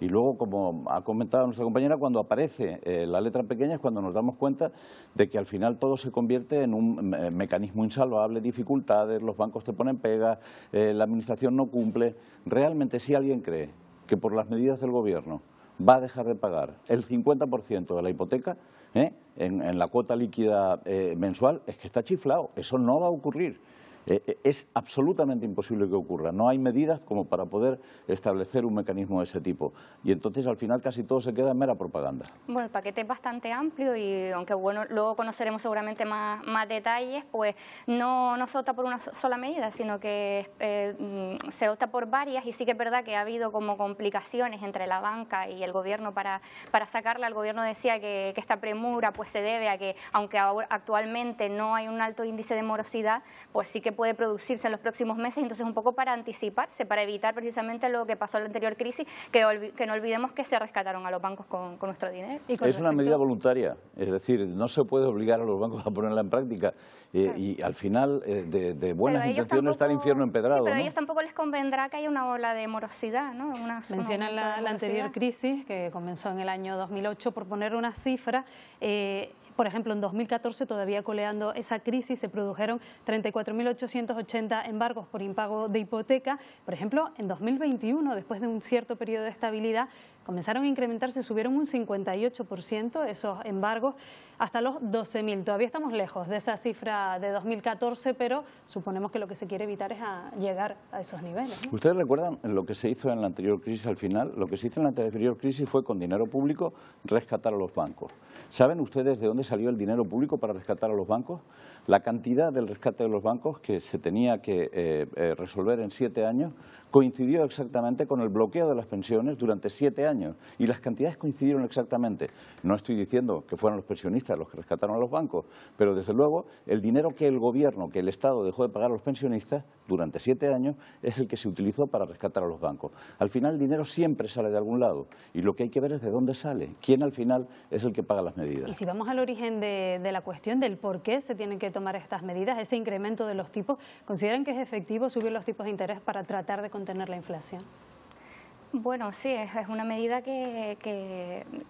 Y luego, como ha comentado nuestra compañera, cuando aparece eh, la letra pequeña es cuando nos damos cuenta de que al final todo se convierte en un eh, mecanismo insalvable, dificultades, los bancos te ponen pega, eh, la administración no cumple. Realmente, si alguien cree que por las medidas del gobierno va a dejar de pagar el 50% de la hipoteca en, en, la cuota líquida mensual, es que está chiflado. Eso no va a ocurrir. Eh, eh, es absolutamente imposible que ocurra. No hay medidas como para poder establecer un mecanismo de ese tipo. Y entonces al final casi todo se queda en mera propaganda. Bueno, el paquete es bastante amplio y aunque bueno, luego conoceremos seguramente más, más detalles, pues no, no se opta por una sola medida, sino que eh, se opta por varias y sí que es verdad que ha habido como complicaciones entre la banca y el gobierno para, para sacarla. El gobierno decía que, que esta premura pues se debe a que aunque actualmente no hay un alto índice de morosidad, pues sí que puede producirse en los próximos meses, entonces un poco para anticiparse, para evitar precisamente lo que pasó en la anterior crisis, que, que no olvidemos que se rescataron a los bancos con, nuestro dinero. es una medida voluntaria, es decir, no se puede obligar a los bancos a ponerla en práctica eh, y al final eh, de, buenas intenciones está el infierno empedrado. Sí, pero a ellos tampoco les convendrá que haya una ola de morosidad. ¿no? Mencionan la, anterior crisis que comenzó en el año 2008, por poner una cifra, eh, por ejemplo, en 2014, todavía coleando esa crisis, se produjeron 34.880 embargos por impago de hipoteca. Por ejemplo, en 2021, después de un cierto periodo de estabilidad, comenzaron a incrementarse, subieron un 58% esos embargos hasta los 12.000. Todavía estamos lejos de esa cifra de 2014, pero suponemos que lo que se quiere evitar es llegar a esos niveles. ¿Ustedes recuerdan lo que se hizo en la anterior crisis al final? Lo que se hizo en la anterior crisis fue con dinero público rescatar a los bancos. ¿Saben ustedes de dónde salió el dinero público para rescatar a los bancos? La cantidad del rescate de los bancos que se tenía que eh, eh, resolver en siete años coincidió exactamente con el bloqueo de las pensiones durante siete años y las cantidades coincidieron exactamente. No estoy diciendo que fueran los pensionistas los que rescataron a los bancos, pero desde luego el dinero que el gobierno, que el Estado dejó de pagar a los pensionistas durante siete años es el que se utilizó para rescatar a los bancos. Al final el dinero siempre sale de algún lado y lo que hay que ver es de dónde sale, quién al final es el que paga las medidas. Y si vamos al origen de, la cuestión del por qué se tienen que tomar estas medidas, ese incremento de los tipos, ¿consideran que es efectivo subir los tipos de interés para tratar de contener la inflación? Bueno, sí, es, una medida que,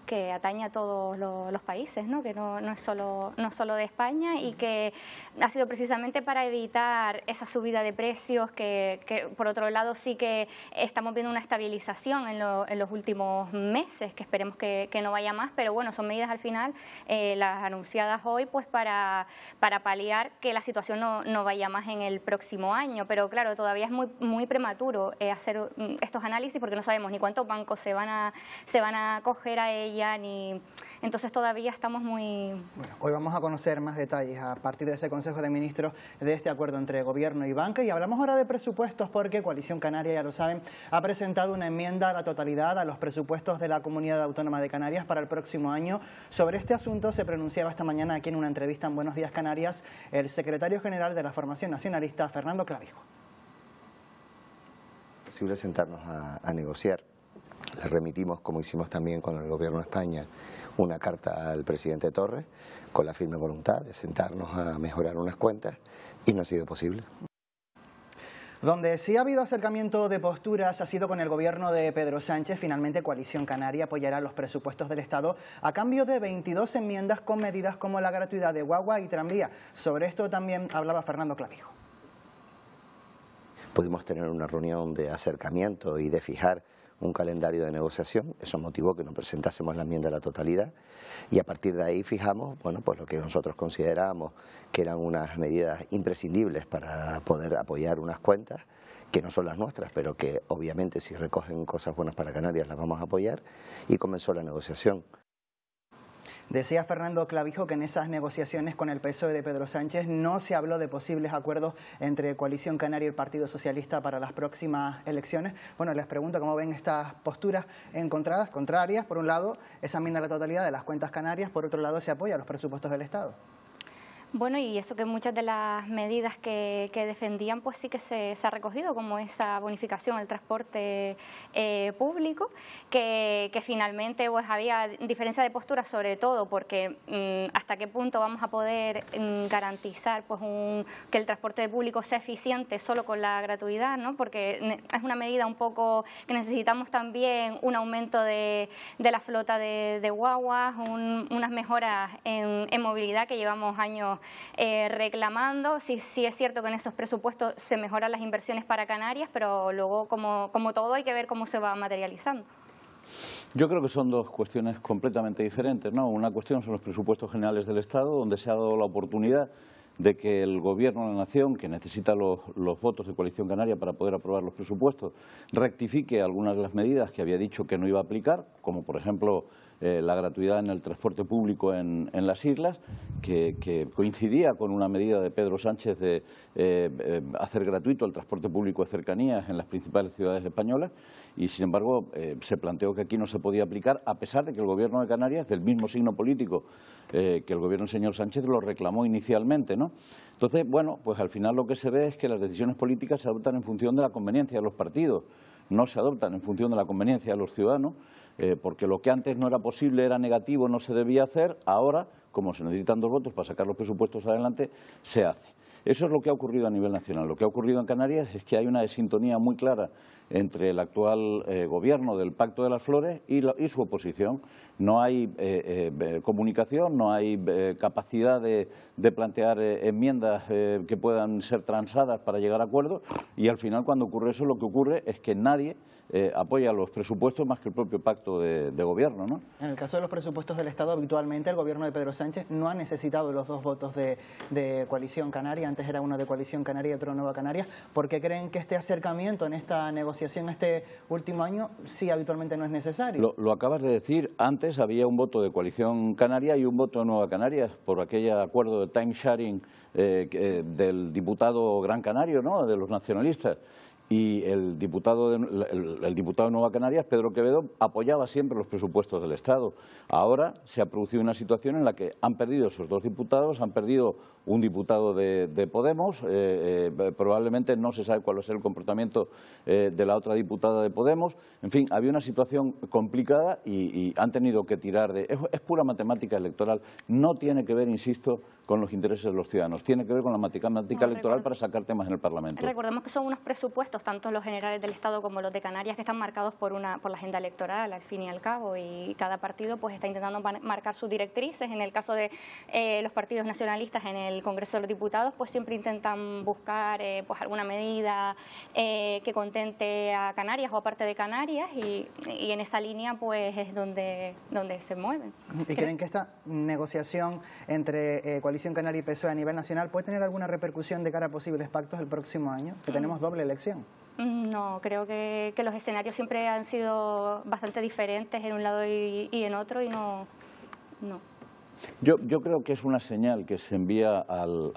que, atañe a todos los, países, ¿no? que no, es solo, no solo de España y que ha sido precisamente para evitar esa subida de precios que, por otro lado, sí que estamos viendo una estabilización en, los últimos meses, que esperemos que, no vaya más, pero bueno, son medidas al final, eh, las anunciadas hoy, pues para, para paliar que la situación no, vaya más en el próximo año. Pero claro, todavía es muy, muy prematuro eh, hacer estos análisis porque no sabemos ni cuántos bancos se van a, se van a acoger a ella, ni entonces todavía estamos muy... hoy vamos a conocer más detalles a partir de ese Consejo de Ministros de este acuerdo entre Gobierno y Banca y hablamos ahora de presupuestos porque Coalición Canaria, ya lo saben, ha presentado una enmienda a la totalidad a los presupuestos de la Comunidad Autónoma de Canarias para el próximo año. Sobre este asunto se pronunciaba esta mañana aquí en una entrevista en Buenos Días Canarias el secretario general de la Formación Nacionalista, Fernando Clavijo posible sentarnos a, negociar. Le remitimos, como hicimos también con el Gobierno de España, una carta al presidente Torres con la firme voluntad de sentarnos a mejorar unas cuentas y no ha sido posible. Donde sí ha habido acercamiento de posturas ha sido con el gobierno de Pedro Sánchez. Finalmente, Coalición Canaria apoyará los presupuestos del Estado a cambio de 22 enmiendas con medidas como la gratuidad de guagua y tranvía. Sobre esto también hablaba Fernando Clavijo. Pudimos tener una reunión de acercamiento y de fijar un calendario de negociación, eso motivó que nos presentásemos la enmienda a la totalidad y a partir de ahí fijamos bueno, pues lo que nosotros considerábamos que eran unas medidas imprescindibles para poder apoyar unas cuentas que no son las nuestras, pero que obviamente si recogen cosas buenas para Canarias las vamos a apoyar y comenzó la negociación. Decía Fernando Clavijo que en esas negociaciones con el PSOE de Pedro Sánchez no se habló de posibles acuerdos entre Coalición Canaria y el Partido Socialista para las próximas elecciones. Bueno, les pregunto cómo ven estas posturas encontradas, contrarias. Por un lado, examina la totalidad de las cuentas canarias, por otro lado, se apoya a los presupuestos del Estado. Bueno, y eso que muchas de las medidas que, defendían, pues sí que se, ha recogido, como esa bonificación al transporte eh, público, que, finalmente pues había diferencia de postura, sobre todo porque mm, hasta qué punto vamos a poder mm, garantizar pues que el transporte público sea eficiente solo con la gratuidad, ¿no? porque es una medida un poco que necesitamos también un aumento de, la flota de, guaguas, unas mejoras en movilidad que llevamos años eh, reclamando. si es cierto que en esos presupuestos se mejoran las inversiones para Canarias, pero luego, como, todo, hay que ver cómo se va materializando. Yo creo que son dos cuestiones completamente diferentes. ¿no? Una cuestión son los presupuestos generales del Estado, donde se ha dado la oportunidad de que el Gobierno de la Nación, que necesita los, los, votos de Coalición Canaria para poder aprobar los presupuestos, rectifique algunas de las medidas que había dicho que no iba a aplicar, como por ejemplo eh, la gratuidad en el transporte público en, las islas, que, coincidía con una medida de Pedro Sánchez de eh, eh, hacer gratuito el transporte público de cercanías en las principales ciudades españolas, y sin embargo se planteó que aquí no se podía aplicar, a pesar de que el gobierno de Canarias, del mismo signo político que el gobierno del señor Sánchez, lo reclamó inicialmente. ¿no? Entonces, bueno, pues al final lo que se ve es que las decisiones políticas se adoptan en función de la conveniencia de los partidos, no se adoptan en función de la conveniencia de los ciudadanos, eh, porque lo que antes no era posible, era negativo, no se debía hacer, ahora, como se necesitan dos votos para sacar los presupuestos adelante, se hace. Eso es lo que ha ocurrido a nivel nacional. Lo que ha ocurrido en Canarias es que hay una desintonía muy clara entre el actual eh, gobierno del Pacto de las Flores y, su oposición. No hay eh, comunicación, no hay capacidad de, de plantear enmiendas que puedan ser transadas para llegar a acuerdos y al final cuando ocurre eso lo que ocurre es que nadie eh, apoya los presupuestos más que el propio pacto de, gobierno. ¿no? En el caso de los presupuestos del Estado, habitualmente el gobierno de Pedro Sánchez no ha necesitado los dos votos de, Coalición Canaria, antes era uno de Coalición Canaria y otro de Nueva Canaria. ¿Por creen que este acercamiento en esta negociación este último año sí habitualmente no es necesario? Lo, acabas de decir, antes había un voto de Coalición Canaria y un voto de Nueva Canaria por aquel acuerdo de time sharing eh, eh, del diputado gran canario, ¿no? de los nacionalistas y el diputado, de, el, diputado de Nueva Canarias, Pedro Quevedo, apoyaba siempre los presupuestos del Estado. Ahora se ha producido una situación en la que han perdido esos dos diputados, han perdido un diputado de, Podemos, eh, eh, probablemente no se sabe cuál va a ser el comportamiento eh, de la otra diputada de Podemos. En fin, había una situación complicada y, han tenido que tirar de... Es, pura matemática electoral, no tiene que ver, insisto, con los intereses de los ciudadanos, tiene que ver con la matemática electoral para sacar temas en el Parlamento. Recordemos que son unos presupuestos tanto los generales del Estado como los de Canarias, que están marcados por, una, por la agenda electoral, al fin y al cabo, y cada partido pues está intentando marcar sus directrices. En el caso de eh, los partidos nacionalistas en el Congreso de los Diputados, pues siempre intentan buscar eh, pues alguna medida eh, que contente a Canarias o a parte de Canarias, y, en esa línea pues es donde, donde se mueven. ¿Y creen, que esta negociación entre Coalición Canaria y PSOE a nivel nacional puede tener alguna repercusión de cara a posibles pactos el próximo año? Que tenemos mm. doble elección. Mm, no, creo que, los escenarios siempre han sido bastante diferentes en un lado y, y en otro y no, no. Yo, yo, creo que es una señal que se envía al,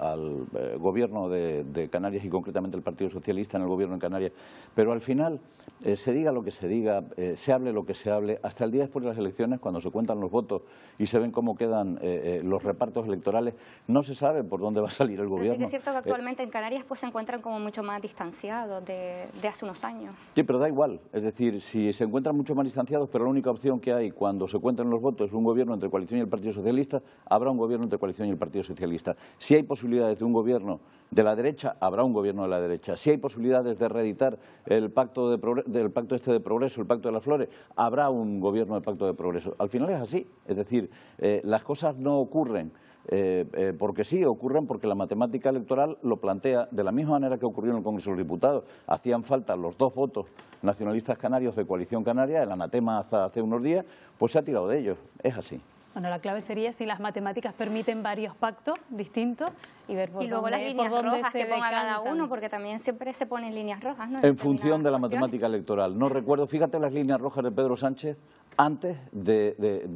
eh, gobierno de, Canarias y concretamente al Partido Socialista en el gobierno en Canarias, pero al final eh, se diga lo que se diga, eh, se hable lo que se hable, hasta el día después de las elecciones cuando se cuentan los votos y se ven cómo quedan los repartos electorales, no se sabe por dónde va a salir el gobierno. es cierto que actualmente en Canarias pues se encuentran como mucho más distanciados de hace unos años. Sí, pero da igual, es decir, si se encuentran mucho más distanciados, pero la única opción que hay cuando se cuentan los votos es un gobierno entre coalición y el Partido Socialista, habrá un gobierno de coalición y el Partido Socialista. Si hay posibilidades de un gobierno de la derecha, habrá un gobierno de la derecha. Si hay posibilidades de reeditar el pacto, de este de progreso, el pacto de las flores, habrá un gobierno de pacto de progreso. Al final es así, es decir, eh, las cosas no ocurren. Eh, eh, porque sí, ocurren porque la matemática electoral lo plantea de la misma manera que ocurrió en el Congreso de los Diputados. Hacían falta los dos votos nacionalistas canarios de coalición canaria, el anatema hace unos días, pues se ha tirado de ellos. Es así. Bueno, la clave sería si las matemáticas permiten varios pactos distintos y ver por y luego las líneas rojas que ponga cada uno, porque también siempre se ponen líneas rojas. ¿no? En, función de la matemática electoral. No recuerdo, fíjate las líneas rojas de Pedro Sánchez antes de,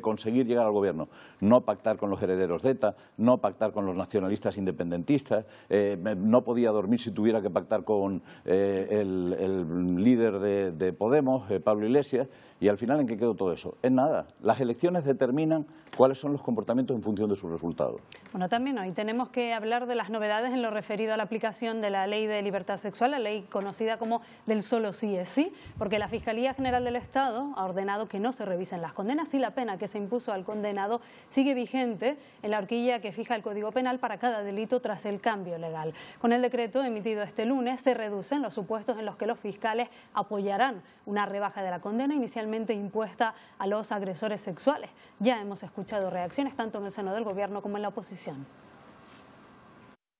conseguir llegar al gobierno. No pactar con los herederos de ETA, no pactar con los nacionalistas independentistas, eh, no podía dormir si tuviera que pactar con eh, el, líder de, Podemos, eh, Pablo Iglesias. ¿Y al final en qué quedó todo eso? En nada. Las elecciones determinan cuáles son los comportamientos en función de sus resultados. Bueno, también hoy tenemos que hablar de las novedades en lo referido a la aplicación de la ley de libertad sexual, la ley conocida como del solo sí es sí, porque la Fiscalía General del Estado ha ordenado que no se revisen las condenas y la pena que se impuso al condenado sigue vigente en la horquilla que fija el Código Penal para cada delito tras el cambio legal. Con el decreto emitido este lunes se reducen los supuestos en los que los fiscales apoyarán una rebaja de la condena inicial impuesta a los agresores sexuales. Ya hemos escuchado reacciones tanto en el seno del gobierno como en la oposición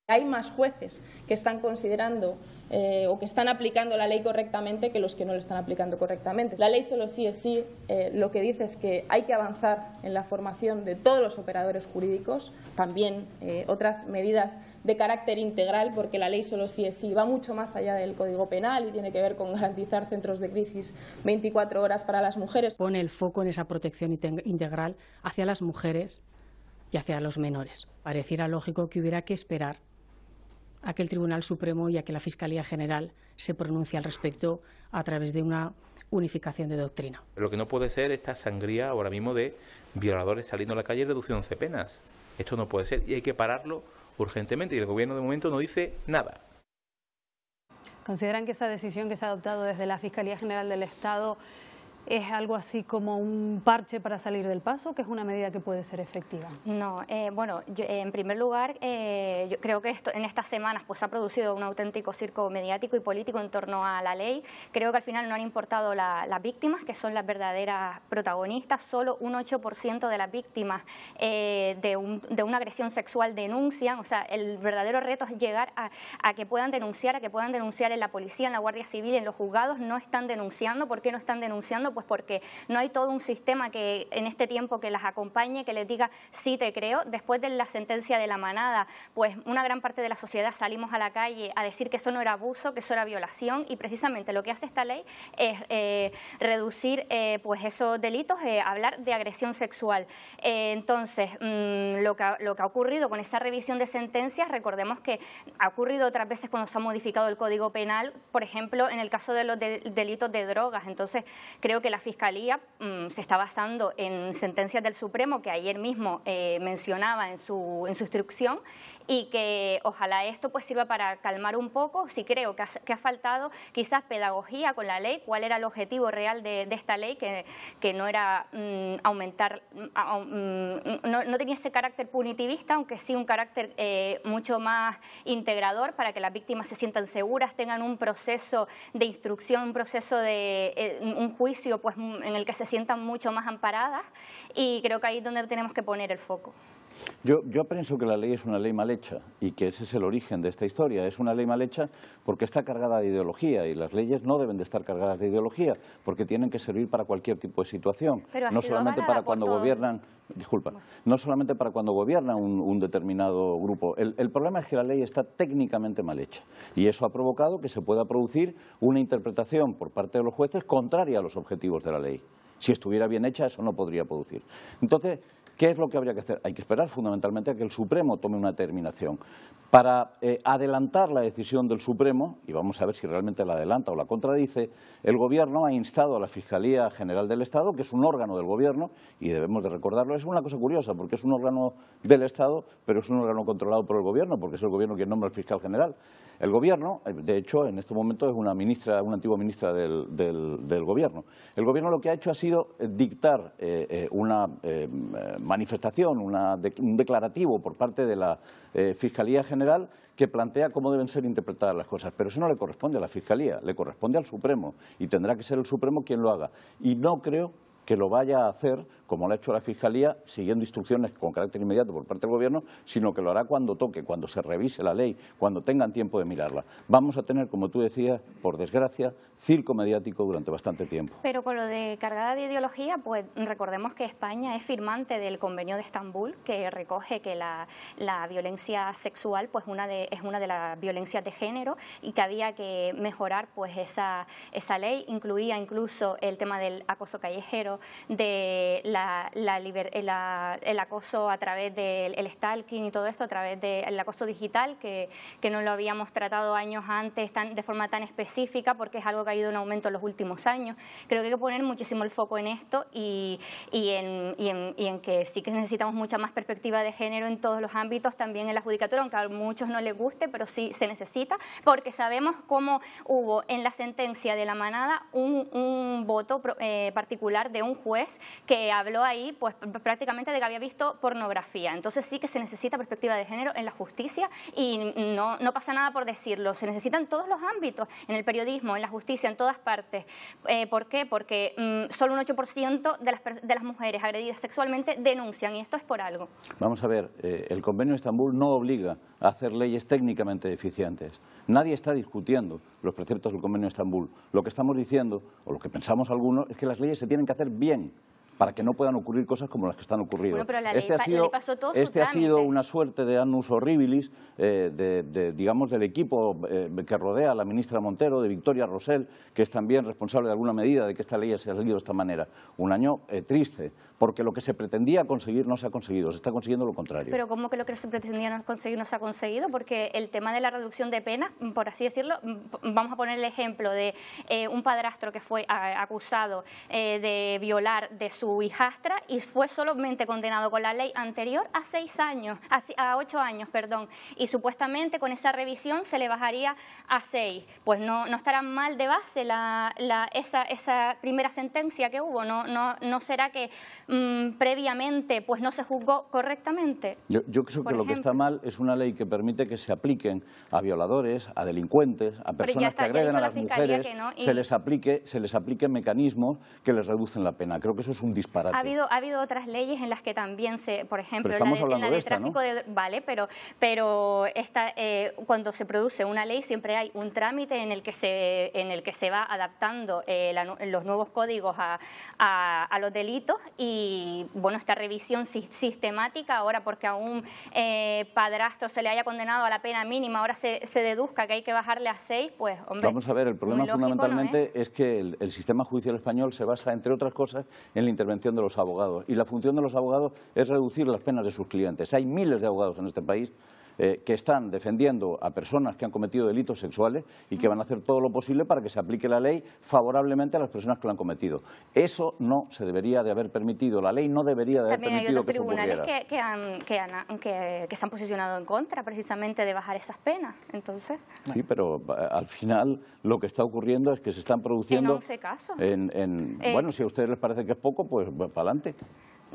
hay más jueces que están considerando eh, o que están aplicando la ley correctamente que los que no lo están aplicando correctamente. La ley solo sí es sí, eh, lo que dice es que hay que avanzar en la formación de todos los operadores jurídicos, también eh, otras medidas de carácter integral, porque la ley solo sí es sí va mucho más allá del Código Penal y tiene que ver con garantizar centros de crisis 24 horas para las mujeres. Pone el foco en esa protección integral hacia las mujeres y hacia los menores. Pareciera lógico que hubiera que esperar a que el Tribunal Supremo y a que la Fiscalía General se pronuncie al respecto a través de una unificación de doctrina. Lo que no puede ser esta sangría ahora mismo de violadores saliendo a la calle y penas. Esto no puede ser y hay que pararlo urgentemente y el gobierno de momento no dice nada. ¿Consideran que esa decisión que se ha adoptado desde la Fiscalía General del Estado es algo así como un parche para salir del paso, que es una medida que puede ser efectiva? No, eh, bueno, eh, en primer lugar, eh, yo creo que esto, en estas semanas pues, ha producido un auténtico circo mediático y político en torno a la ley. Creo que al final no han importado las víctimas, que son las verdaderas protagonistas. Solo un 8% de las víctimas de, una agresión sexual denuncian. O sea, el verdadero reto es llegar a, a que puedan denunciar, a que puedan denunciar en la policía, en la Guardia Civil, en los juzgados. No están denunciando. ¿Por qué no están denunciando? pues porque no hay todo un sistema que en este tiempo que las acompañe, que les diga, sí te creo. Después de la sentencia de la manada, pues una gran parte de la sociedad salimos a la calle a decir que eso no era abuso, que eso era violación y precisamente lo que hace esta ley es eh, reducir eh, pues esos delitos, eh, hablar de agresión sexual. entonces, mm, lo, que ha, lo que ha ocurrido con esa revisión de sentencias, recordemos que ha ocurrido otras veces cuando se ha modificado el Código Penal, por ejemplo, en el caso de los delitos de drogas. Entonces, creo que que la Fiscalía mm, se está basando en sentencias del Supremo que ayer mismo eh, mencionaba en su, en su instrucción y que ojalá esto pues sirva para calmar un poco, si creo que ha, faltado quizás pedagogía con la ley, cuál era el objetivo real de, esta ley, que, que no era mm, aumentar, mm, no, tenía ese carácter punitivista, aunque sí un carácter eh, mucho más integrador para que las víctimas se sientan seguras, tengan un proceso de instrucción, un proceso de eh, un juicio pues, mm, en el que se sientan mucho más amparadas y creo que ahí es donde tenemos que poner el foco. Yo, yo pienso que la ley es una ley mal hecha y que ese es el origen de esta historia. Es una ley mal hecha porque está cargada de ideología y las leyes no deben de estar cargadas de ideología porque tienen que servir para cualquier tipo de situación. no solamente para cuando gobiernan, disculpa, no solamente para cuando gobierna un, determinado grupo. El, el problema es que la ley está técnicamente mal hecha y eso ha provocado que se pueda producir una interpretación por parte de los jueces contraria a los objetivos de la ley. Si estuviera bien hecha, eso no podría producir. Entonces, ¿Qué es lo que habría que hacer? Hay que esperar fundamentalmente a que el Supremo tome una determinación. Para eh, adelantar la decisión del Supremo, y vamos a ver si realmente la adelanta o la contradice, el Gobierno ha instado a la Fiscalía General del Estado, que es un órgano del Gobierno, y debemos de recordarlo, es una cosa curiosa, porque es un órgano del Estado, pero es un órgano controlado por el Gobierno, porque es el Gobierno quien nombra al fiscal general. El gobierno, eh, de hecho, en este momento es una ministra, antigua ministra del, gobierno. El gobierno lo que ha hecho ha sido eh, dictar eh, una manifestación, un declarativo por parte de la Fiscalía General que plantea cómo deben ser interpretadas las cosas. Pero eso no le corresponde a la Fiscalía, le corresponde al Supremo y tendrá que ser el Supremo quien lo haga. Y no creo que lo vaya a hacer como lo ha hecho la Fiscalía, siguiendo instrucciones con carácter inmediato por parte del Gobierno, sino que lo hará cuando toque, cuando se revise la ley, cuando tengan tiempo de mirarla. Vamos a tener, como tú decías, por desgracia, circo mediático durante bastante tiempo. Pero con lo de cargada de ideología, pues recordemos que España es firmante del Convenio de Estambul, que recoge que la, violencia sexual pues una de, es una de las violencias de género y que había que mejorar pues esa, esa ley. Incluía incluso el tema del acoso callejero, de eh, la, el acoso a través del stalking y todo esto, a través del acoso digital, que, que, no lo habíamos tratado años antes tan, de forma tan específica porque es algo que ha ido en aumento en los últimos años. Creo que hay que poner muchísimo el foco en esto y, en, que sí que necesitamos mucha más perspectiva de género en todos los ámbitos, también en la judicatura, aunque a muchos no les guste, pero sí se necesita, porque sabemos cómo hubo en la sentencia de la manada un, voto eh, particular de un juez que había habló ahí pues prácticamente de que había visto pornografía. Entonces sí que se necesita perspectiva de género en la justicia y no, pasa nada por decirlo. Se necesitan todos los ámbitos, en el periodismo, en la justicia, en todas partes. Eh, ¿Por qué? Porque mm, solo un 8% de las, de las mujeres agredidas sexualmente denuncian y esto es por algo. Vamos a ver, eh, el convenio de Estambul no obliga a hacer leyes técnicamente eficientes. Nadie está discutiendo los preceptos del convenio de Estambul. Lo que estamos diciendo, o lo que pensamos algunos, es que las leyes se tienen que hacer bien para que no puedan ocurrir cosas como las que están ocurriendo. este ha sido, este ha sido una suerte de annus horribilis, eh, de, digamos, del equipo eh, que rodea a la ministra Montero, de Victoria Rosell, que es también responsable de alguna medida de que esta ley haya salido de esta manera. Un año eh, triste, porque lo que se pretendía conseguir no se ha conseguido, se está consiguiendo lo contrario. Pero ¿cómo que lo que se pretendía no conseguir no se ha conseguido? Porque el tema de la reducción de penas, mm, por así decirlo, mm, vamos a poner el ejemplo de un padrastro que fue acusado de violar de su hijastra y fue solamente condenado con la ley anterior a seis años, a, ocho años, perdón, y supuestamente con esa revisión se le bajaría a seis. Pues no, no estará mal de base la, esa, esa, primera sentencia que hubo, no, no, no será que mm, previamente pues no se juzgó correctamente. Yo, creo que lo que está mal es una ley que permite que se apliquen a violadores, a delincuentes, a personas que agreden a las mujeres, se les aplique, se les apliquen mecanismos que les reducen la pena. Creo que eso es un ha habido, ha habido otras leyes en las que también se, por ejemplo, en la, de, tráfico de, vale, pero, pero esta, eh, cuando se produce una ley siempre hay un trámite en el que se, en el que se va adaptando eh, los nuevos códigos a, los delitos y bueno, esta revisión sistemática ahora porque a un eh, padrastro se le haya condenado a la pena mínima, ahora se, deduzca que hay que bajarle a seis, pues hombre... Vamos a ver, el problema fundamentalmente es. que el, sistema judicial español se basa, entre otras cosas, en la de los abogados. Y la función de los abogados es reducir las penas de sus clientes. Hay miles de abogados en este país eh, que están defendiendo a personas que han cometido delitos sexuales y que van a hacer todo lo posible para que se aplique la ley favorablemente a las personas que lo han cometido. Eso no se debería de haber permitido, la ley no debería de haber permitido que hay otros tribunales que, han, que, se han posicionado en contra precisamente de bajar esas penas, entonces... Sí, pero eh, al final lo que está ocurriendo es que se están produciendo... En casos. En, eh, bueno, si a ustedes les parece que es poco, pues para adelante.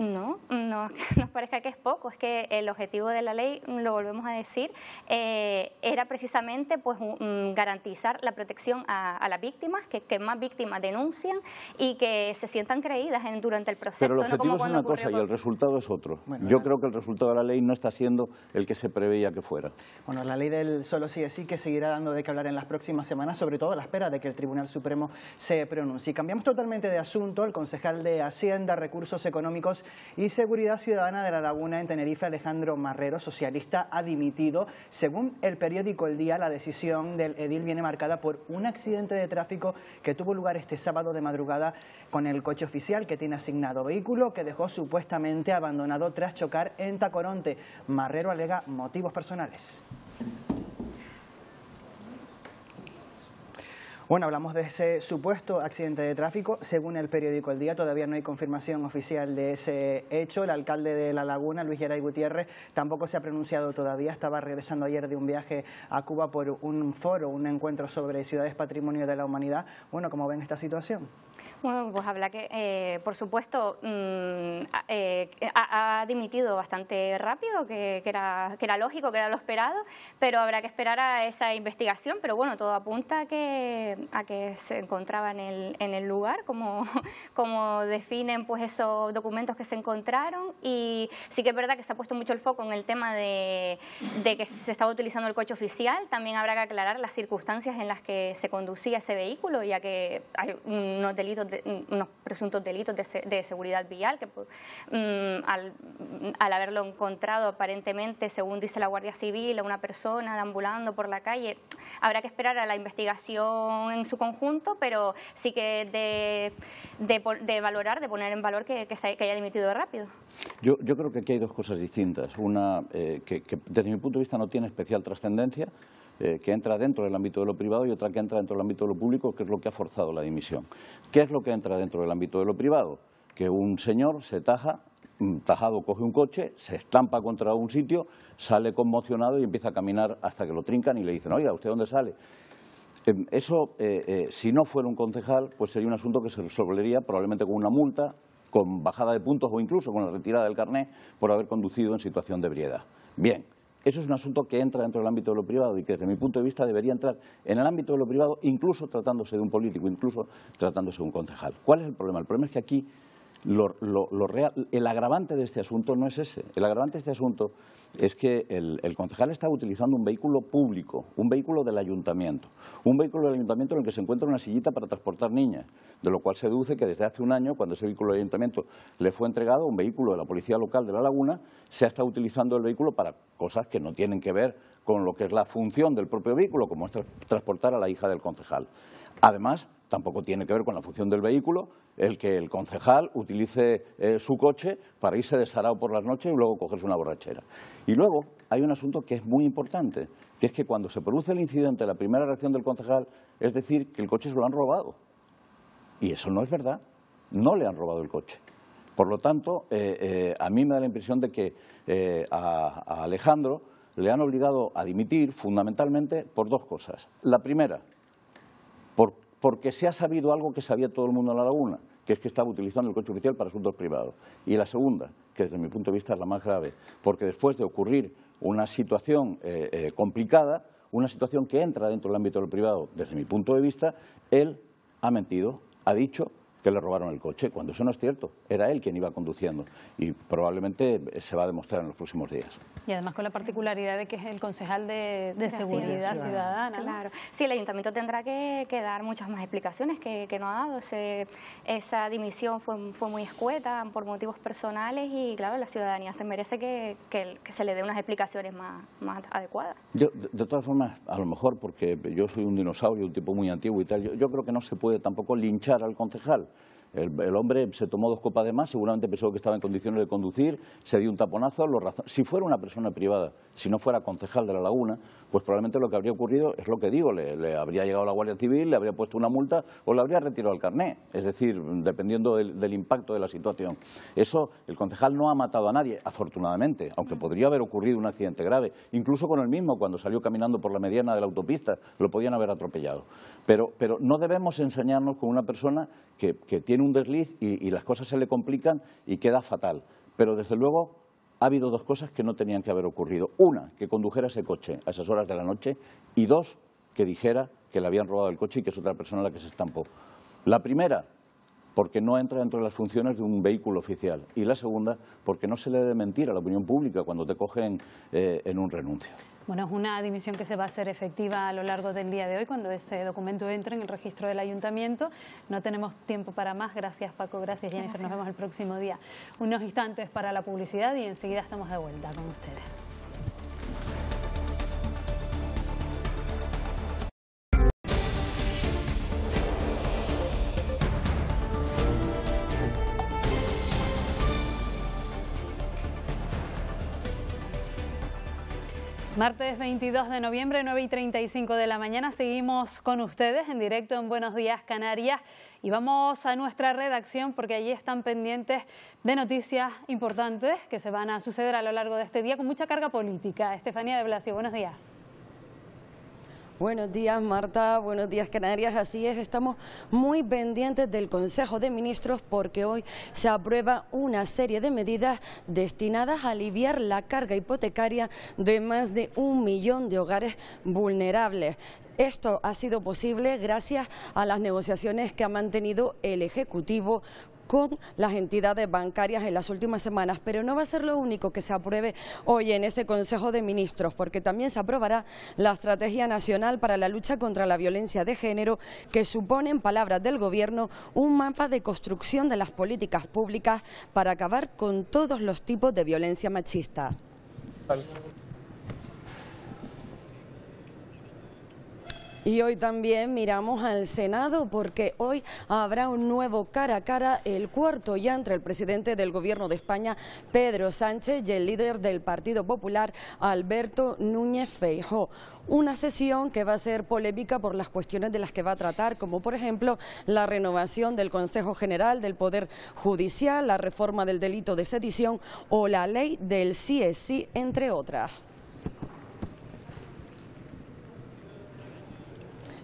No, no nos parezca que es poco, es que el objetivo de la ley, lo volvemos a decir, eh, era precisamente pues, mm, garantizar la protección a, las víctimas, que, más víctimas denuncian y que se sientan creídas durante el proceso. Pero el objetivo es una cosa y el resultado es otro. Yo creo que el resultado de la ley no está siendo el que se preveía que fuera. Bueno, la ley del solo sí es sí que seguirá dando de qué hablar en las próximas semanas, sobre todo a la espera de que el Tribunal Supremo se pronuncie. Cambiamos totalmente de asunto, el concejal de Hacienda, Recursos Económicos y Seguridad Ciudadana de la Laguna en Tenerife, Alejandro Marrero, socialista, ha dimitido. Según el periódico El Día, la decisión del edil viene marcada por un accidente de tráfico que tuvo lugar este sábado de madrugada con el coche oficial que tiene asignado vehículo que dejó supuestamente abandonado tras chocar en Tacoronte. Marrero alega motivos personales. Bueno, hablamos de ese supuesto accidente de tráfico. Según el periódico El Día, todavía no hay confirmación oficial de ese hecho. El alcalde de La Laguna, Luis Geray Gutiérrez, tampoco se ha pronunciado todavía. Estaba regresando ayer de un viaje a Cuba por un foro, un encuentro sobre ciudades patrimonio de la humanidad. Bueno, ¿cómo ven esta situación? Bueno, pues habla que, eh, por supuesto, mm, eh, ha, dimitido bastante rápido, que, era, que era lógico, que era lo esperado, pero habrá que esperar a esa investigación. Pero bueno, todo apunta a que, a que se encontraba en el, lugar, como, definen pues esos documentos que se encontraron. Y sí que es verdad que se ha puesto mucho el foco en el tema de, de que se estaba utilizando el coche oficial. También habrá que aclarar las circunstancias en las que se conducía ese vehículo, ya que hay unos delitos unos presuntos delitos de, seguridad vial, que mm, al, haberlo encontrado aparentemente, según dice la Guardia Civil, a una persona deambulando por la calle, habrá que esperar a la investigación en su conjunto, pero sí que de, de valorar, de poner en valor que, que, se, haya dimitido rápido. Yo, yo, creo que aquí hay dos cosas distintas. Una eh, que desde mi punto de vista no tiene especial trascendencia, eh, que entra dentro del ámbito de lo privado y otra que entra dentro del ámbito de lo público, que es lo que ha forzado la dimisión. ¿Qué es lo que entra dentro del ámbito de lo privado? Que un señor se taja mm, tajado coge un coche, se estampa contra un sitio, sale conmocionado y empieza a caminar hasta que lo trincan y le dicen, oiga, ¿usted dónde sale? Em, eso, eh, eh, si no fuera un concejal, pues sería un asunto que se resolvería probablemente con una multa, con bajada de puntos o incluso con la retirada del carné por haber conducido en situación de ebriedad. Bien. Eso es un asunto que entra dentro del ámbito de lo privado y que desde mi punto de vista debería entrar en el ámbito de lo privado incluso tratándose de un político, incluso tratándose de un concejal. ¿Cuál es el problema? El problema es que aquí el agravante de este asunto no es ese. El agravante de este asunto es que el, concejal está utilizando un vehículo público, un vehículo del ayuntamiento, un vehículo del ayuntamiento en el que se encuentra una sillita para transportar niñas, de lo cual se deduce que desde hace un año, cuando ese vehículo del ayuntamiento le fue entregado, un vehículo de la policía local de La Laguna, se ha estado utilizando el vehículo para cosas que no tienen que ver con lo que es la función del propio vehículo, como es transportar a la hija del concejal. Además, tampoco tiene que ver con la función del vehículo, el que el concejal utilice eh, su coche para irse de sarao por las noches y luego cogerse una borrachera. Y luego hay un asunto que es muy importante, que es que cuando se produce el incidente, la primera reacción del concejal es decir que el coche se lo han robado. Y eso no es verdad, no le han robado el coche. Por lo tanto, eh, eh, a mí me da la impresión de que a Alejandro le han obligado a dimitir fundamentalmente por dos cosas. La primera, porque se ha sabido algo que sabía todo el mundo en la laguna, que es que estaba utilizando el coche oficial para asuntos privados. Y la segunda, que desde mi punto de vista es la más grave, porque después de ocurrir una situación eh, eh, complicada, una situación que entra dentro del ámbito del privado, desde mi punto de vista, él ha mentido, ha dicho que le robaron el coche, cuando eso no es cierto. Era él quien iba conduciendo y probablemente se va a demostrar en los próximos días. Y además con la particularidad de que es el concejal de, seguridad ciudadana. Claro. Sí, el ayuntamiento tendrá que, dar muchas más explicaciones que, no ha dado. esa dimisión fue, fue, muy escueta por motivos personales y claro, la ciudadanía se merece que, se le dé unas explicaciones más, más adecuadas. de, todas formas, a lo mejor porque yo soy un dinosaurio, un tipo muy antiguo y tal, yo creo que no se puede tampoco linchar al concejal. El, hombre se tomó dos copas de más, seguramente pensó que estaba en condiciones de conducir, se dio un taponazo. Si fuera una persona privada, si no fuera concejal de la laguna, pues probablemente lo que habría ocurrido es lo que digo, le, habría llegado la Guardia Civil, le habría puesto una multa o le habría retirado el carné, es decir, dependiendo del, impacto de la situación. Eso, el concejal no ha matado a nadie, afortunadamente, aunque podría haber ocurrido un accidente grave, incluso con él mismo cuando salió caminando por la mediana de la autopista, lo podían haber atropellado. Pero, pero no debemos enseñarnos con una persona que, que tiene un desliz y, y las cosas se le complican y queda fatal. Pero desde luego ha habido dos cosas que no tenían que haber ocurrido. Una, que condujera ese coche a esas horas de la noche y dos, que dijera que le habían robado el coche y que es otra persona la que se estampó. La primera, porque no entra dentro de las funciones de un vehículo oficial. Y la segunda, porque no se le debe mentir a la opinión pública cuando te cogen eh, en un renuncio. Bueno, es una dimisión que se va a hacer efectiva a lo largo del día de hoy, cuando ese documento entre en el registro del ayuntamiento. No tenemos tiempo para más. Gracias, Paco. Gracias, Jennifer. Nos vemos el próximo día. Unos instantes para la publicidad y enseguida estamos de vuelta con ustedes. Martes 22 de noviembre, 9 y 35 de la mañana, seguimos con ustedes en directo en Buenos Días Canarias y vamos a nuestra redacción porque allí están pendientes de noticias importantes que se van a suceder a lo largo de este día con mucha carga política. Estefanía de Blasio, buenos días. Buenos días, Marta. Buenos días, Canarias. Así es, estamos muy pendientes del Consejo de Ministros porque hoy se aprueba una serie de medidas destinadas a aliviar la carga hipotecaria de más de un millón de hogares vulnerables. Esto ha sido posible gracias a las negociaciones que ha mantenido el Ejecutivo con las entidades bancarias en las últimas semanas, pero no va a ser lo único que se apruebe hoy en ese Consejo de Ministros, porque también se aprobará la Estrategia Nacional para la Lucha contra la Violencia de Género, que supone, en palabras del Gobierno, un mapa de construcción de las políticas públicas para acabar con todos los tipos de violencia machista. Y hoy también miramos al Senado porque hoy habrá un nuevo cara a cara, el cuarto ya entre el presidente del Gobierno de España, Pedro Sánchez, y el líder del Partido Popular, Alberto Núñez Feijó. Una sesión que va a ser polémica por las cuestiones de las que va a tratar, como por ejemplo la renovación del Consejo General del Poder Judicial, la reforma del delito de sedición o la ley del CSI, entre otras.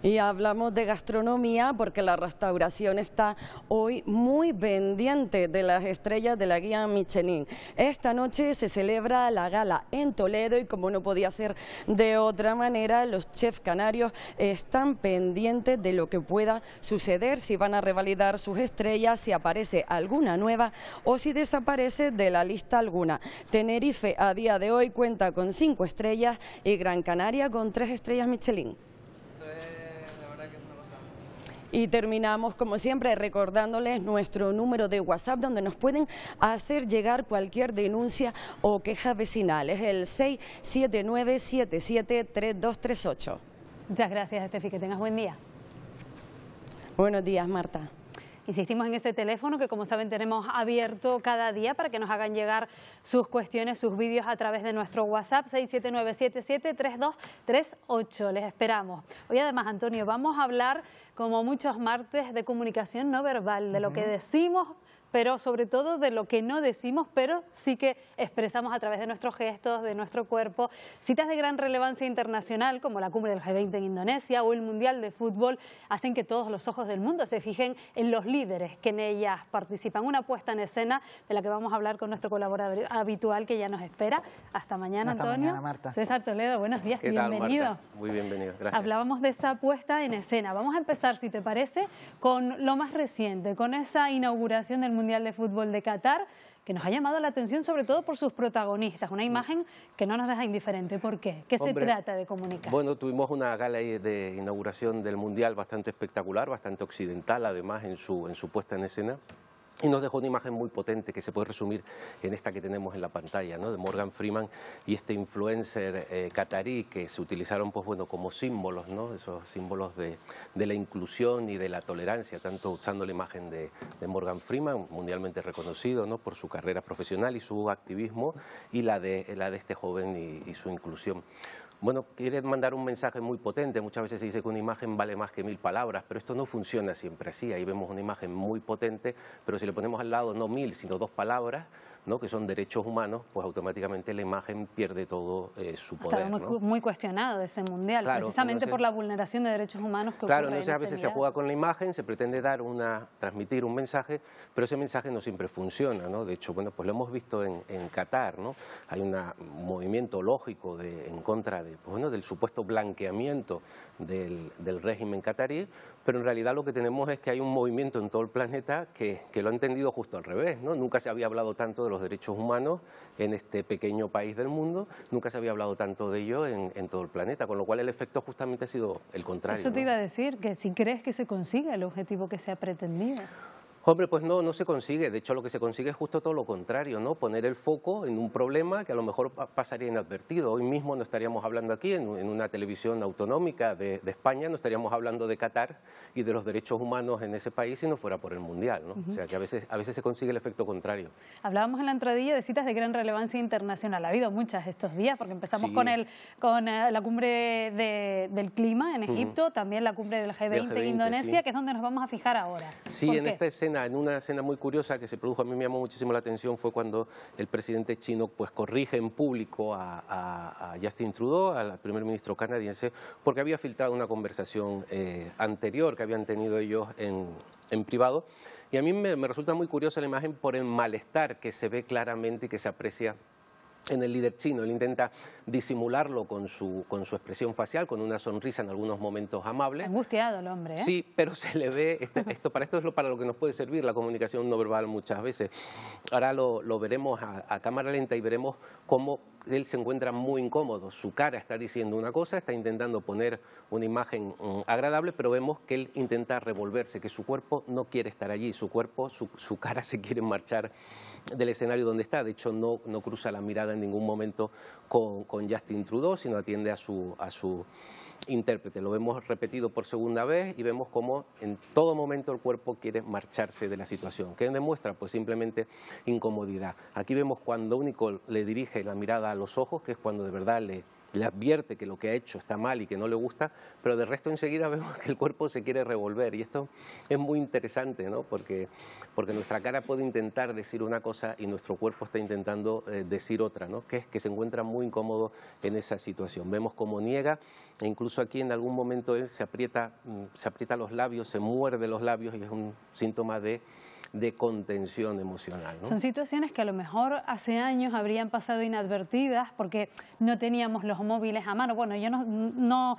Y hablamos de gastronomía porque la restauración está hoy muy pendiente de las estrellas de la guía Michelin. Esta noche se celebra la gala en Toledo y como no podía ser de otra manera, los chefs canarios están pendientes de lo que pueda suceder, si van a revalidar sus estrellas, si aparece alguna nueva o si desaparece de la lista alguna. Tenerife a día de hoy cuenta con cinco estrellas y Gran Canaria con tres estrellas Michelin. Y terminamos, como siempre, recordándoles nuestro número de WhatsApp donde nos pueden hacer llegar cualquier denuncia o queja vecinal. Es el 679-773238. Muchas gracias, Estefi. Que tengas buen día. Buenos días, Marta. Insistimos en ese teléfono que como saben tenemos abierto cada día para que nos hagan llegar sus cuestiones, sus vídeos a través de nuestro WhatsApp 679773238. Les esperamos. Hoy además, Antonio, vamos a hablar como muchos martes de comunicación no verbal, de lo que decimos pero sobre todo de lo que no decimos, pero sí que expresamos a través de nuestros gestos, de nuestro cuerpo. Citas de gran relevancia internacional, como la cumbre del G20 en Indonesia o el Mundial de Fútbol, hacen que todos los ojos del mundo se fijen en los líderes que en ellas participan. Una puesta en escena de la que vamos a hablar con nuestro colaborador habitual que ya nos espera. Hasta mañana, Antonio. Marta. César Toledo, buenos días, bienvenido. Muy bienvenido, gracias. Hablábamos de esa puesta en escena. Vamos a empezar, si te parece, con lo más reciente, con esa inauguración del Mundial de Fútbol de Qatar, que nos ha llamado la atención sobre todo por sus protagonistas, una imagen que no nos deja indiferente. ¿Por qué? ¿Qué se trata de comunicar? Bueno, tuvimos una gala de inauguración del Mundial bastante espectacular, bastante occidental además en su, en su puesta en escena. Y nos dejó una imagen muy potente que se puede resumir en esta que tenemos en la pantalla, ¿no? de Morgan Freeman y este influencer eh, que se utilizaron pues, bueno, como símbolos, ¿no? esos símbolos de, la inclusión y de la tolerancia, tanto usando la imagen de, Morgan Freeman, mundialmente reconocido ¿no? por su carrera profesional y su activismo, y la de, este joven y su inclusión bueno, quiere mandar un mensaje muy potente. Muchas veces se dice que una imagen vale más que mil palabras, pero esto no funciona siempre así. Ahí vemos una imagen muy potente, pero si le ponemos al lado no mil, sino dos palabras, que son derechos humanos, pues automáticamente la imagen pierde todo eh, su poder. Está muy, cuestionado ese mundial, precisamente por la vulneración de derechos humanos que Claro, entonces a veces se juega con la imagen, se pretende dar una, transmitir un mensaje, pero ese mensaje no siempre funciona, De hecho, bueno, pues lo hemos visto en, Qatar, ¿no? Hay un movimiento lógico en contra pues del supuesto blanqueamiento del, del régimen catarí, pero en realidad lo que tenemos es que hay un movimiento en todo el planeta que, lo ha entendido justo al revés. ¿no? Nunca se había hablado tanto de los derechos humanos en este pequeño país del mundo, nunca se había hablado tanto de ello en, en todo el planeta, con lo cual el efecto justamente ha sido el contrario. Eso te iba a decir, que si crees que se consiga el objetivo que se ha pretendido. Hombre, pues no, no se consigue. De hecho, lo que se consigue es justo todo lo contrario, ¿no? Poner el foco en un problema que a lo mejor pasaría inadvertido. Hoy mismo no estaríamos hablando aquí, en, una televisión autonómica de, España, no estaríamos hablando de Qatar y de los derechos humanos en ese país si no fuera por el Mundial, ¿no? O sea, que a veces, a veces se consigue el efecto contrario. Hablábamos en la entradilla de citas de gran relevancia internacional. Ha habido muchas estos días, porque empezamos con, el, con eh, la cumbre del clima en Egipto, también la cumbre del G20, en Indonesia, que es donde nos vamos a fijar ahora. Sí, en esta escena en una escena muy curiosa que se produjo, a mí me llamó muchísimo la atención, fue cuando el presidente chino pues, corrige en público a, Justin Trudeau, al primer ministro canadiense, porque había filtrado una conversación eh, anterior que habían tenido ellos en, privado. Y a mí me resulta muy curiosa la imagen por el malestar que se ve claramente y que se aprecia en el líder chino. Él intenta disimularlo con su, con su expresión facial, con una sonrisa en algunos momentos amable. Angustiado el hombre. ¿eh? Sí, pero se le ve, este, esto, para esto es lo, para lo que nos puede servir la comunicación no verbal muchas veces. Ahora lo, veremos a cámara lenta y veremos cómo él se encuentra muy incómodo. Su cara está diciendo una cosa, está intentando poner una imagen mm, agradable, pero vemos que él intenta revolverse, que su cuerpo no quiere estar allí, su cuerpo, su, su cara se quiere marchar del escenario donde está. De hecho, no, no cruza la mirada en ningún momento con, Justin Trudeau, sino atiende a su... A su intérprete. Lo vemos repetido por segunda vez y vemos cómo en todo momento el cuerpo quiere marcharse de la situación. ¿Qué demuestra? Pues simplemente incomodidad. Aquí vemos cuando único le dirige la mirada a los ojos, que es cuando de verdad le le advierte que lo que ha hecho está mal y que no le gusta, pero de resto enseguida vemos que el cuerpo se quiere revolver y esto es muy interesante, ¿no? Porque, nuestra cara puede intentar decir una cosa y nuestro cuerpo está intentando eh, decir otra, ¿no? Que es que se encuentra muy incómodo en esa situación. Vemos cómo niega e incluso aquí en algún momento él se aprieta, mm, se aprieta los labios, se muerde los labios y es un síntoma de de contención emocional. Son situaciones que a lo mejor hace años habrían pasado inadvertidas porque no teníamos los móviles a mano. Bueno, yo no,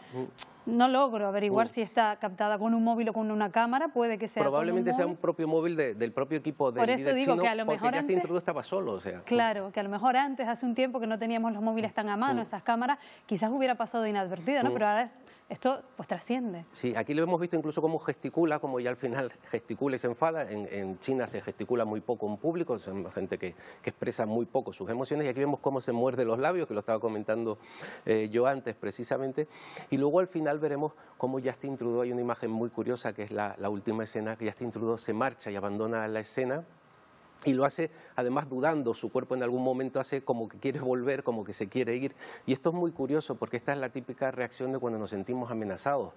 no logro averiguar mm. si está captada con un móvil o con una cámara, puede que sea Probablemente sea un propio móvil del propio equipo de Por eso digo chino, que a lo mejor ya este estaba solo, o sea. Claro, que a lo mejor antes, hace un tiempo que no teníamos los móviles mm. tan a mano, mm. esas cámaras, quizás hubiera pasado inadvertida, ¿no? Pero ahora esto pues trasciende. Sí, aquí lo hemos visto incluso cómo gesticula, como ya al final gesticula y se enfada. En, China se gesticula muy poco en público, son gente que, expresa muy poco sus emociones y aquí vemos cómo se muerde los labios, que lo estaba comentando eh, yo antes precisamente. Y luego al final veremos cómo Justin Trudeau, hay una imagen muy curiosa que es la, última escena, que Justin Trudeau se marcha y abandona la escena y lo hace además dudando, su cuerpo en algún momento hace como que quiere volver, como que se quiere ir. Y esto es muy curioso porque esta es la típica reacción de cuando nos sentimos amenazados.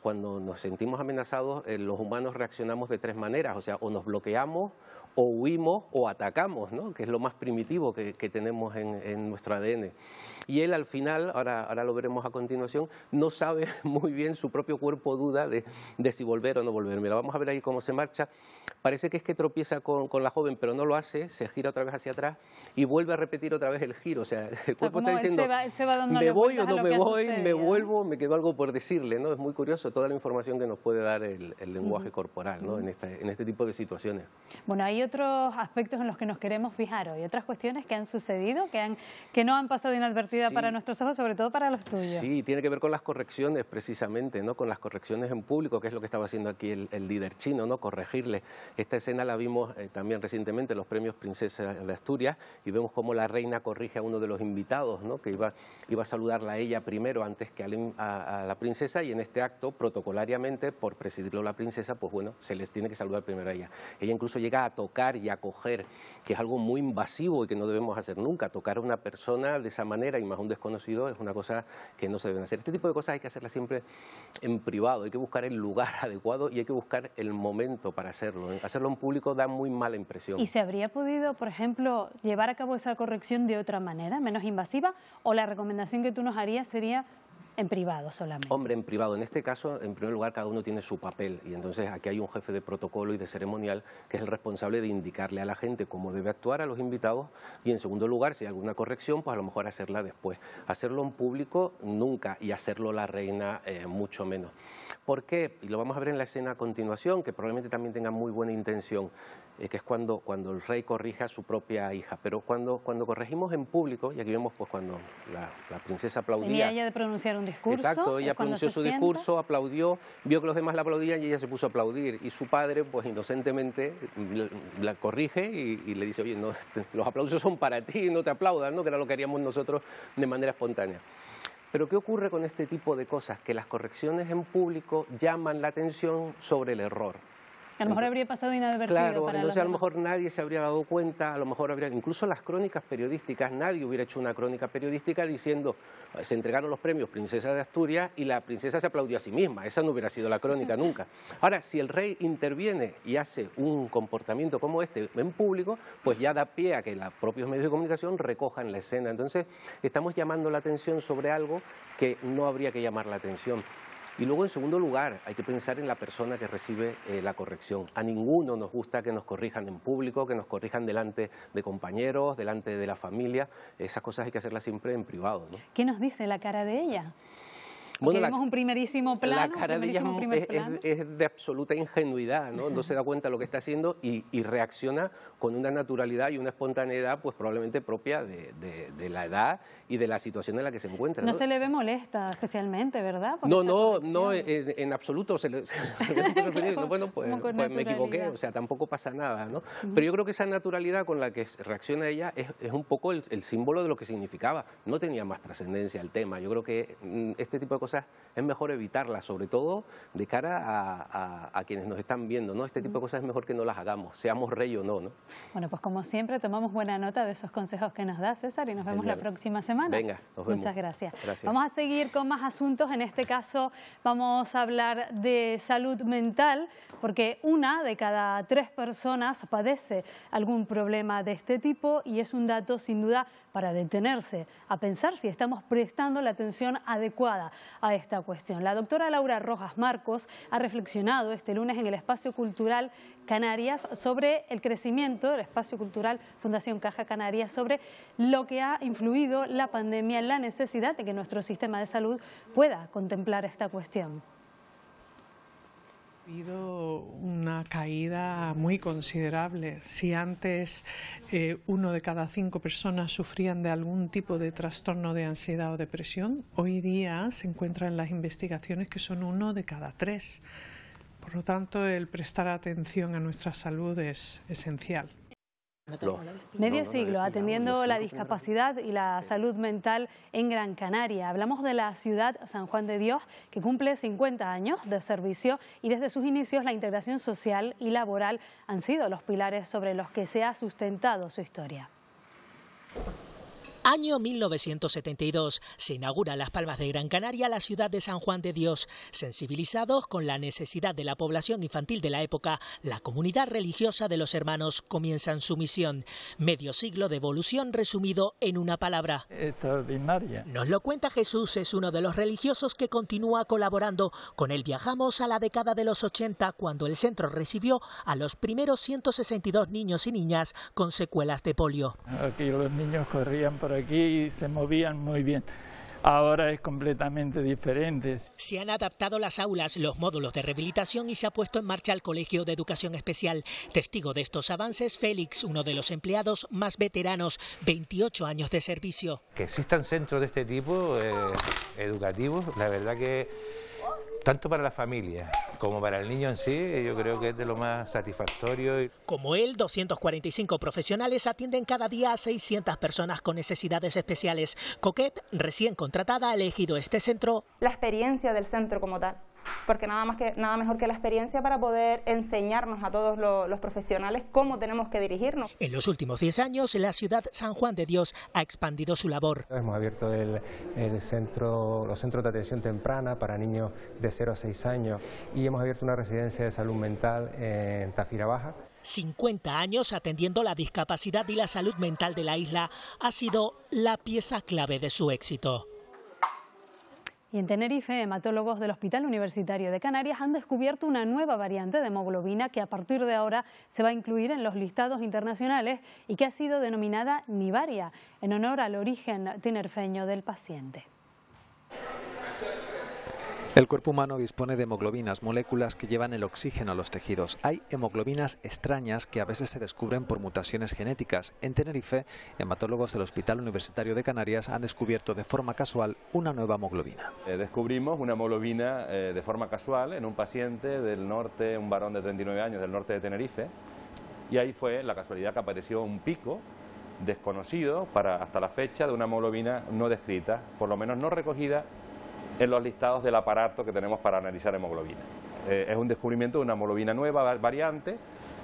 Cuando nos sentimos amenazados, eh, los humanos reaccionamos de tres maneras, o sea, o nos bloqueamos, o huimos o atacamos, ¿no? que es lo más primitivo que, tenemos en, nuestro ADN. Y él al final, ahora, ahora lo veremos a continuación, no sabe muy bien, su propio cuerpo duda de, si volver o no volver. Mira, vamos a ver ahí cómo se marcha. Parece que es que tropieza con, la joven, pero no lo hace, se gira otra vez hacia atrás y vuelve a repetir otra vez el giro. O sea, el cuerpo está diciendo, me voy o no me voy, me vuelvo, me quedó algo por decirle. ¿no? Es muy curioso toda la información que nos puede dar el, lenguaje corporal ¿no? en, en este tipo de situaciones. Bueno, ahí otros aspectos en los que nos queremos fijar hoy, otras cuestiones que han sucedido, que, han, que no han pasado inadvertida para nuestros ojos, sobre todo para los tuyos. Sí, tiene que ver con las correcciones precisamente, ¿no? con las correcciones en público, que es lo que estaba haciendo aquí el, líder chino, ¿no? corregirle. Esta escena la vimos eh, también recientemente en los premios Princesa de Asturias y vemos cómo la reina corrige a uno de los invitados, ¿no? que iba, iba a saludarla a ella primero antes que a, la princesa y en este acto protocolariamente, por presidirlo la princesa, pues bueno, se les tiene que saludar primero a ella. Ella incluso llega a tocar y acoger, que es algo muy invasivo y que no debemos hacer nunca. Tocar a una persona de esa manera y más un desconocido es una cosa que no se deben hacer. Este tipo de cosas hay que hacerlas siempre en privado, hay que buscar el lugar adecuado y hay que buscar el momento para hacerlo. Hacerlo en público da muy mala impresión. ¿Y se habría podido, por ejemplo, llevar a cabo esa corrección de otra manera, menos invasiva? ¿O la recomendación que tú nos harías sería en privado solamente. Hombre, en privado. En este caso, en primer lugar, cada uno tiene su papel y entonces aquí hay un jefe de protocolo y de ceremonial que es el responsable de indicarle a la gente cómo debe actuar a los invitados y en segundo lugar, si hay alguna corrección, pues a lo mejor hacerla después. Hacerlo en público nunca y hacerlo la reina eh, mucho menos. ¿Por qué? Y lo vamos a ver en la escena a continuación, que probablemente también tenga muy buena intención. Eh, que es cuando, el rey corrija a su propia hija. Pero cuando, corregimos en público, y aquí vemos pues cuando la, princesa aplaudía. Y ella de pronunciar un discurso. Exacto, ella pronunció su discurso, aplaudió, vio que los demás la aplaudían y ella se puso a aplaudir. Y su padre, pues inocentemente, mm, la corrige y, le dice, oye, no, este, los aplausos son para ti, no te aplaudan, ¿no? que era lo que haríamos nosotros de manera espontánea. Pero ¿qué ocurre con este tipo de cosas? Que las correcciones en público llaman la atención sobre el error a lo mejor habría pasado inadvertido. Claro, entonces a lo mejor nadie se habría dado cuenta, a lo mejor habría, incluso las crónicas periodísticas, nadie hubiera hecho una crónica periodística diciendo, ah, se entregaron los premios Princesa de Asturias y la princesa se aplaudió a sí misma, esa no hubiera sido la crónica nunca. Ahora, si el rey interviene y hace un comportamiento como este en público, pues ya da pie a que los propios medios de comunicación recojan la escena. Entonces, estamos llamando la atención sobre algo que no habría que llamar la atención. Y luego, en segundo lugar, hay que pensar en la persona que recibe eh, la corrección. A ninguno nos gusta que nos corrijan en público, que nos corrijan delante de compañeros, delante de la familia. Esas cosas hay que hacerlas siempre en privado. ¿Qué nos dice la cara de ella? Bueno, tenemos un primerísimo plan. La cara de ella es, es, de absoluta ingenuidad, ¿no? No se da cuenta de lo que está haciendo y, reacciona con una naturalidad y una espontaneidad, pues probablemente propia de, la edad y de la situación en la que se encuentra. No, se le ve molesta especialmente, ¿verdad? no, no, no, eh, eh, en, absoluto. Se le, se bueno, pues, pues, me equivoqué, o sea, tampoco pasa nada, ¿no? Pero yo creo que esa naturalidad con la que reacciona ella es, un poco el, el símbolo de lo que significaba. No tenía más trascendencia el tema. Yo creo que mm, este tipo de cosas es mejor evitarlas, sobre todo de cara a, quienes nos están viendo. ¿no? Este tipo de cosas es mejor que no las hagamos, seamos rey o no, no. Bueno, pues como siempre tomamos buena nota de esos consejos que nos da César y nos vemos la próxima semana. Venga, nos vemos. Muchas gracias. Vamos a seguir con más asuntos. En este caso vamos a hablar de salud mental porque una de cada tres personas padece algún problema de este tipo y es un dato sin duda para detenerse, a pensar si estamos prestando la atención adecuada a esta cuestión. La doctora Laura Rojas Marcos ha reflexionado este lunes en el Espacio Cultural Canarias sobre el crecimiento del Espacio Cultural Fundación Caja Canarias, sobre lo que ha influido la pandemia en la necesidad de que nuestro sistema de salud pueda contemplar esta cuestión habido una caída muy considerable. Si antes eh, uno de cada cinco personas sufrían de algún tipo de trastorno de ansiedad o depresión, hoy día se encuentran en las investigaciones que son uno de cada tres. Por lo tanto, el prestar atención a nuestra salud es esencial. Medio siglo atendiendo la discapacidad y la salud mental en Gran Canaria. Hablamos de la ciudad San Juan de Dios, que cumple 50 años de servicio y desde sus inicios la integración social y laboral han sido los pilares sobre los que se ha sustentado su historia. Año 1972. Se inaugura Las Palmas de Gran Canaria la ciudad de San Juan de Dios. Sensibilizados con la necesidad de la población infantil de la época, la comunidad religiosa de los hermanos comienzan su misión. Medio siglo de evolución resumido en una palabra. Extraordinaria. Nos lo cuenta Jesús, es uno de los religiosos que continúa colaborando. Con él viajamos a la década de los 80, cuando el centro recibió a los primeros 162 niños y niñas con secuelas de polio. Aquí los niños corrían por aquí se movían muy bien. Ahora es completamente diferente. Se han adaptado las aulas, los módulos de rehabilitación y se ha puesto en marcha el Colegio de Educación Especial. Testigo de estos avances, Félix, uno de los empleados más veteranos, 28 años de servicio. Que existan centros de este tipo eh, educativos, la verdad que tanto para la familia como para el niño en sí, yo creo que es de lo más satisfactorio. Como él, 245 profesionales atienden cada día a 600 personas con necesidades especiales. Coquet, recién contratada, ha elegido este centro. La experiencia del centro como tal porque nada, más que, nada mejor que la experiencia para poder enseñarnos a todos los, profesionales cómo tenemos que dirigirnos. En los últimos 10 años, la ciudad San Juan de Dios ha expandido su labor. Hemos abierto centro, los centros de atención temprana para niños de 0 a 6 años y hemos abierto una residencia de salud mental en Tafira Baja. 50 años atendiendo la discapacidad y la salud mental de la isla ha sido la pieza clave de su éxito. Y en Tenerife, hematólogos del Hospital Universitario de Canarias han descubierto una nueva variante de hemoglobina que a partir de ahora se va a incluir en los listados internacionales y que ha sido denominada Nivaria, en honor al origen tinerfeño del paciente. El cuerpo humano dispone de hemoglobinas, moléculas que llevan el oxígeno a los tejidos. Hay hemoglobinas extrañas que a veces se descubren por mutaciones genéticas. En Tenerife, hematólogos del Hospital Universitario de Canarias han descubierto de forma casual una nueva hemoglobina. Eh, descubrimos una hemoglobina eh, de forma casual en un paciente del norte, un varón de 39 años del norte de Tenerife, y ahí fue la casualidad que apareció un pico desconocido para hasta la fecha de una hemoglobina no descrita, por lo menos no recogida en los listados del aparato que tenemos para analizar hemoglobina. Eh, es un descubrimiento de una hemoglobina nueva, variante,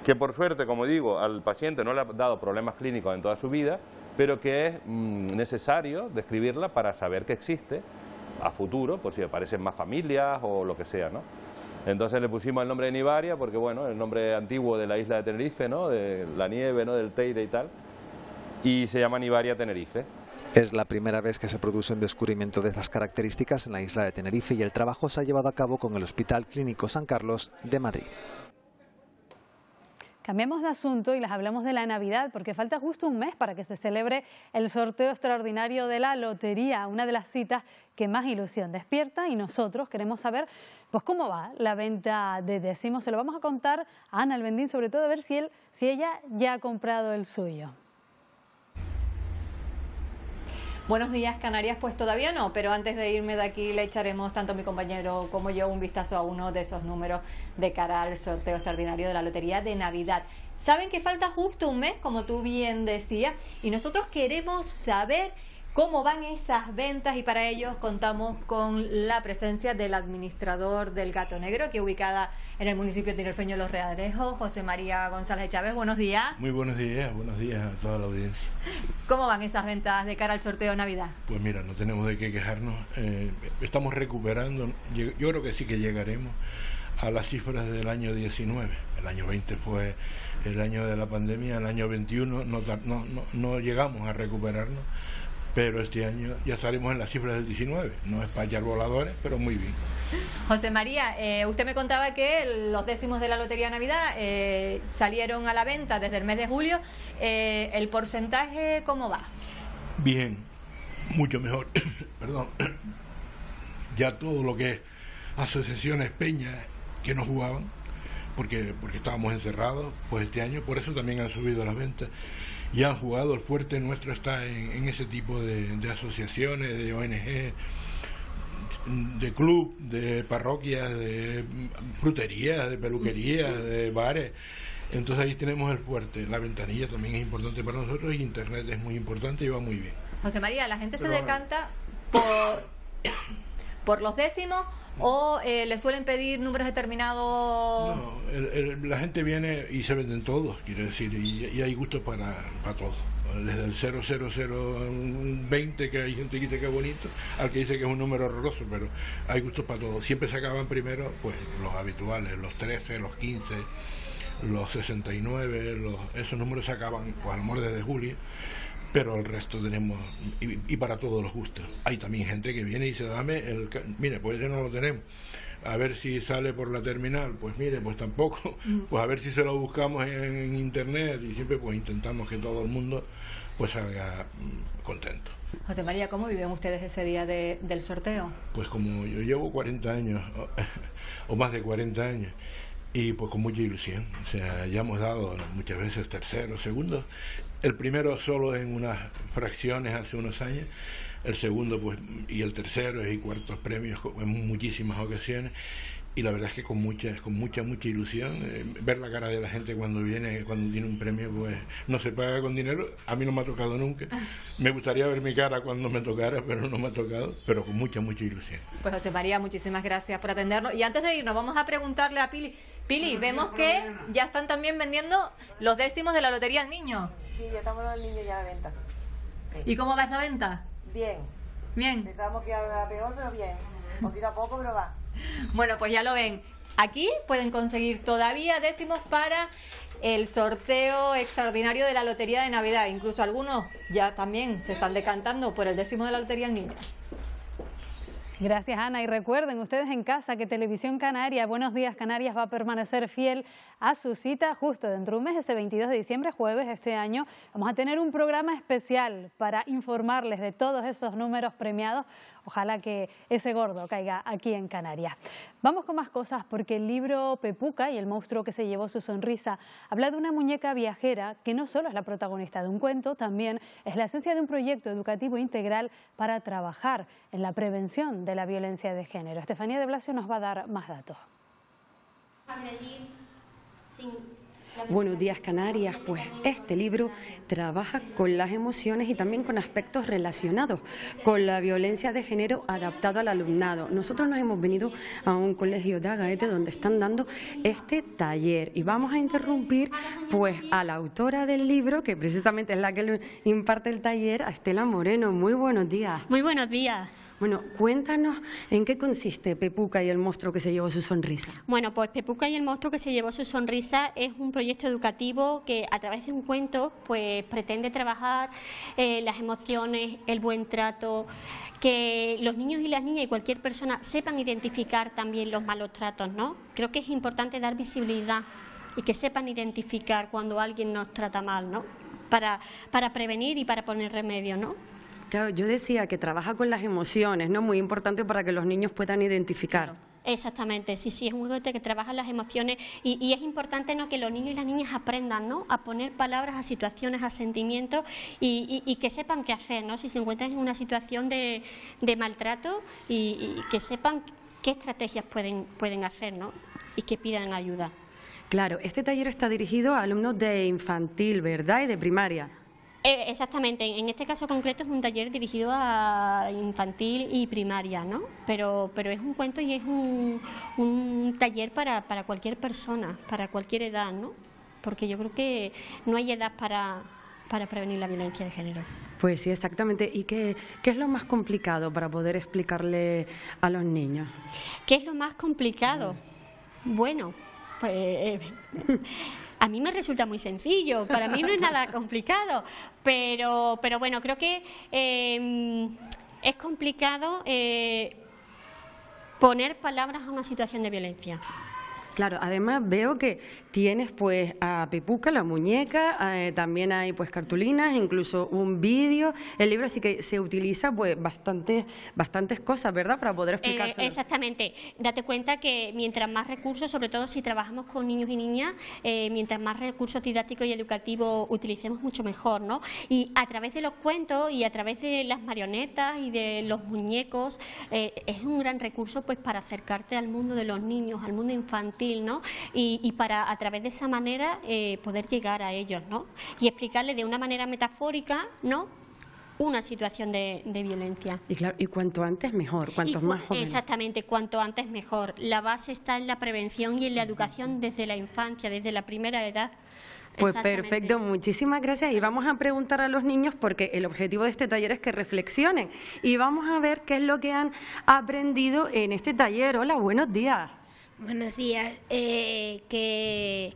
que por suerte, como digo, al paciente no le ha dado problemas clínicos en toda su vida, pero que es mm, necesario describirla para saber que existe a futuro, por si aparecen más familias o lo que sea, ¿no? Entonces le pusimos el nombre de Nibaria porque, bueno, el nombre antiguo de la isla de Tenerife, ¿no? De la nieve, ¿no? Del Teide y tal y se llama Nibaria Tenerife. Es la primera vez que se produce un descubrimiento de esas características en la isla de Tenerife y el trabajo se ha llevado a cabo con el Hospital Clínico San Carlos de Madrid. Cambiamos de asunto y les hablamos de la Navidad, porque falta justo un mes para que se celebre el sorteo extraordinario de la lotería, una de las citas que más ilusión despierta y nosotros queremos saber pues cómo va la venta de decimos. Se lo vamos a contar a Ana Albendín, sobre todo a ver si, él, si ella ya ha comprado el suyo. Buenos días, Canarias. Pues todavía no, pero antes de irme de aquí le echaremos tanto mi compañero como yo un vistazo a uno de esos números de cara al sorteo extraordinario de la Lotería de Navidad. Saben que falta justo un mes, como tú bien decías, y nosotros queremos saber ¿Cómo van esas ventas? Y para ellos contamos con la presencia del administrador del Gato Negro, que ubicada en el municipio de Tinerfeño Los Realejos, José María González Chávez. Buenos días. Muy buenos días, buenos días a toda la audiencia. ¿Cómo van esas ventas de cara al sorteo de Navidad? Pues mira, no tenemos de qué quejarnos. Eh, estamos recuperando, yo, creo que sí que llegaremos a las cifras del año 19. El año 20 fue el año de la pandemia, el año 21 no llegamos a recuperarnos pero este año ya salimos en las cifras del 19. No es para hallar voladores, pero muy bien. José María, eh, usted me contaba que los décimos de la Lotería Navidad eh, salieron a la venta desde el mes de julio. Eh, ¿El porcentaje cómo va? Bien, mucho mejor. Perdón. ya todo lo que es asociaciones, peñas que no jugaban, porque, porque estábamos encerrados, pues este año, por eso también han subido las ventas y han jugado, el fuerte nuestro está en, ese tipo de, asociaciones, de ONG, de club, de parroquias, de fruterías, de peluquerías, de bares. Entonces ahí tenemos el fuerte. La ventanilla también es importante para nosotros y Internet es muy importante y va muy bien. José María, la gente se decanta por, por los décimos ¿O eh, le suelen pedir números determinados? No, la gente viene y se venden todos, quiero decir, y, hay gustos para, para todos. desde el 00020 que hay gente que dice que es bonito, al que dice que es un número horroroso, pero hay gustos para todos. Siempre se acaban primero pues los habituales, los 13, los 15, los 69, los, esos números se acaban pues al morde de julio pero el resto tenemos, y, para todos los gustos. Hay también gente que viene y dice, dame el, mire, pues ya no lo tenemos. A ver si sale por la terminal, pues mire, pues tampoco, mm. pues a ver si se lo buscamos en, internet y siempre pues intentamos que todo el mundo pues salga mm, contento. José María, ¿cómo viven ustedes ese día del sorteo? Pues como yo llevo 40 años, o, o más de 40 años, y pues con mucha ilusión. O sea, ya hemos dado muchas veces terceros, segundos. El primero solo en unas fracciones hace unos años, el segundo pues y el tercero y cuartos premios en muchísimas ocasiones y la verdad es que con mucha, con mucha, mucha ilusión, eh, ver la cara de la gente cuando viene, cuando tiene un premio, pues no se paga con dinero, a mí no me ha tocado nunca. Ah. Me gustaría ver mi cara cuando me tocara, pero no me ha tocado, pero con mucha, mucha ilusión. Pues José María, muchísimas gracias por atendernos. Y antes de irnos, vamos a preguntarle a Pili, Pili, vemos que ya están también vendiendo los décimos de la lotería al niño. Sí, ya estamos los niños ya venta. ¿Y cómo va esa venta? Bien. Bien. Pensamos que iba peor, pero bien. Poquito a poco, pero va. Bueno, pues ya lo ven. Aquí pueden conseguir todavía décimos para el sorteo extraordinario de la Lotería de Navidad. Incluso algunos ya también se están decantando por el décimo de la Lotería del Niño. Gracias Ana y recuerden ustedes en casa que Televisión Canaria, Buenos Días Canarias va a permanecer fiel a su cita justo dentro de un mes, ese 22 de diciembre, jueves este año. Vamos a tener un programa especial para informarles de todos esos números premiados. Ojalá que ese gordo caiga aquí en Canarias. Vamos con más cosas porque el libro Pepuca y el monstruo que se llevó su sonrisa habla de una muñeca viajera que no solo es la protagonista de un cuento, también es la esencia de un proyecto educativo integral para trabajar en la prevención de la violencia de género. Estefanía de Blasio nos va a dar más datos. Buenos días Canarias, pues este libro trabaja con las emociones y también con aspectos relacionados con la violencia de género adaptado al alumnado. Nosotros nos hemos venido a un colegio de Agaete donde están dando este taller y vamos a interrumpir pues a la autora del libro, que precisamente es la que imparte el taller, a Estela Moreno. Muy buenos días. Muy buenos días. Bueno, cuéntanos en qué consiste Pepuca y el monstruo que se llevó su sonrisa. Bueno, pues Pepuca y el monstruo que se llevó su sonrisa es un proyecto educativo que a través de un cuento pues pretende trabajar eh, las emociones, el buen trato, que los niños y las niñas y cualquier persona sepan identificar también los malos tratos, ¿no? Creo que es importante dar visibilidad y que sepan identificar cuando alguien nos trata mal, ¿no? Para, para prevenir y para poner remedio, ¿no? Claro, yo decía que trabaja con las emociones, ¿no? Muy importante para que los niños puedan identificar. Exactamente, sí, sí, es un juguete que trabaja las emociones y, es importante ¿no? que los niños y las niñas aprendan ¿no? a poner palabras a situaciones, a sentimientos y, que sepan qué hacer, ¿no? si se encuentran en una situación de, de maltrato y, que sepan qué estrategias pueden, pueden hacer ¿no? y que pidan ayuda. Claro, este taller está dirigido a alumnos de infantil, ¿verdad? Y de primaria. Eh, exactamente, en este caso concreto es un taller dirigido a infantil y primaria, ¿no? Pero, pero es un cuento y es un, taller para, cualquier persona, para cualquier edad, ¿no? Porque yo creo que no hay edad para, prevenir la violencia de género. Pues sí, exactamente. ¿Y qué, qué, es lo más complicado para poder explicarle a los niños? ¿Qué es lo más complicado? Bueno, pues... Eh, a mí me resulta muy sencillo, para mí no es nada complicado, pero, pero bueno, creo que em, es complicado eh, poner palabras a una situación de violencia. Claro, además veo que tienes pues a Pipuca, la muñeca, eh, también hay pues cartulinas, incluso un vídeo, el libro, así que se utiliza pues bastantes, bastantes cosas, ¿verdad? Para poder eh, explicar. exactamente, date cuenta que mientras más recursos, sobre todo si trabajamos con niños y niñas, eh, mientras más recursos didácticos y educativos utilicemos, mucho mejor, ¿no? Y a través de los cuentos y a través de las marionetas y de los muñecos, es un gran recurso pues para acercarte al mundo de los niños, al mundo infantil y, para a través de esa manera eh, poder llegar a ellos, ¿no? Y explicarles de una manera metafórica, ¿no? una situación de, violencia. Y claro, y cuanto antes mejor, cuanto más jóvenes. Exactamente, cuanto antes mejor. La base está en la prevención y en la educación desde la infancia, desde la primera edad. Pues perfecto, muchísimas gracias. Y vamos a preguntar a los niños porque el objetivo de este taller es que reflexionen y vamos a ver qué es lo que han aprendido en este taller. Hola, buenos días. Buenos días. Eh, que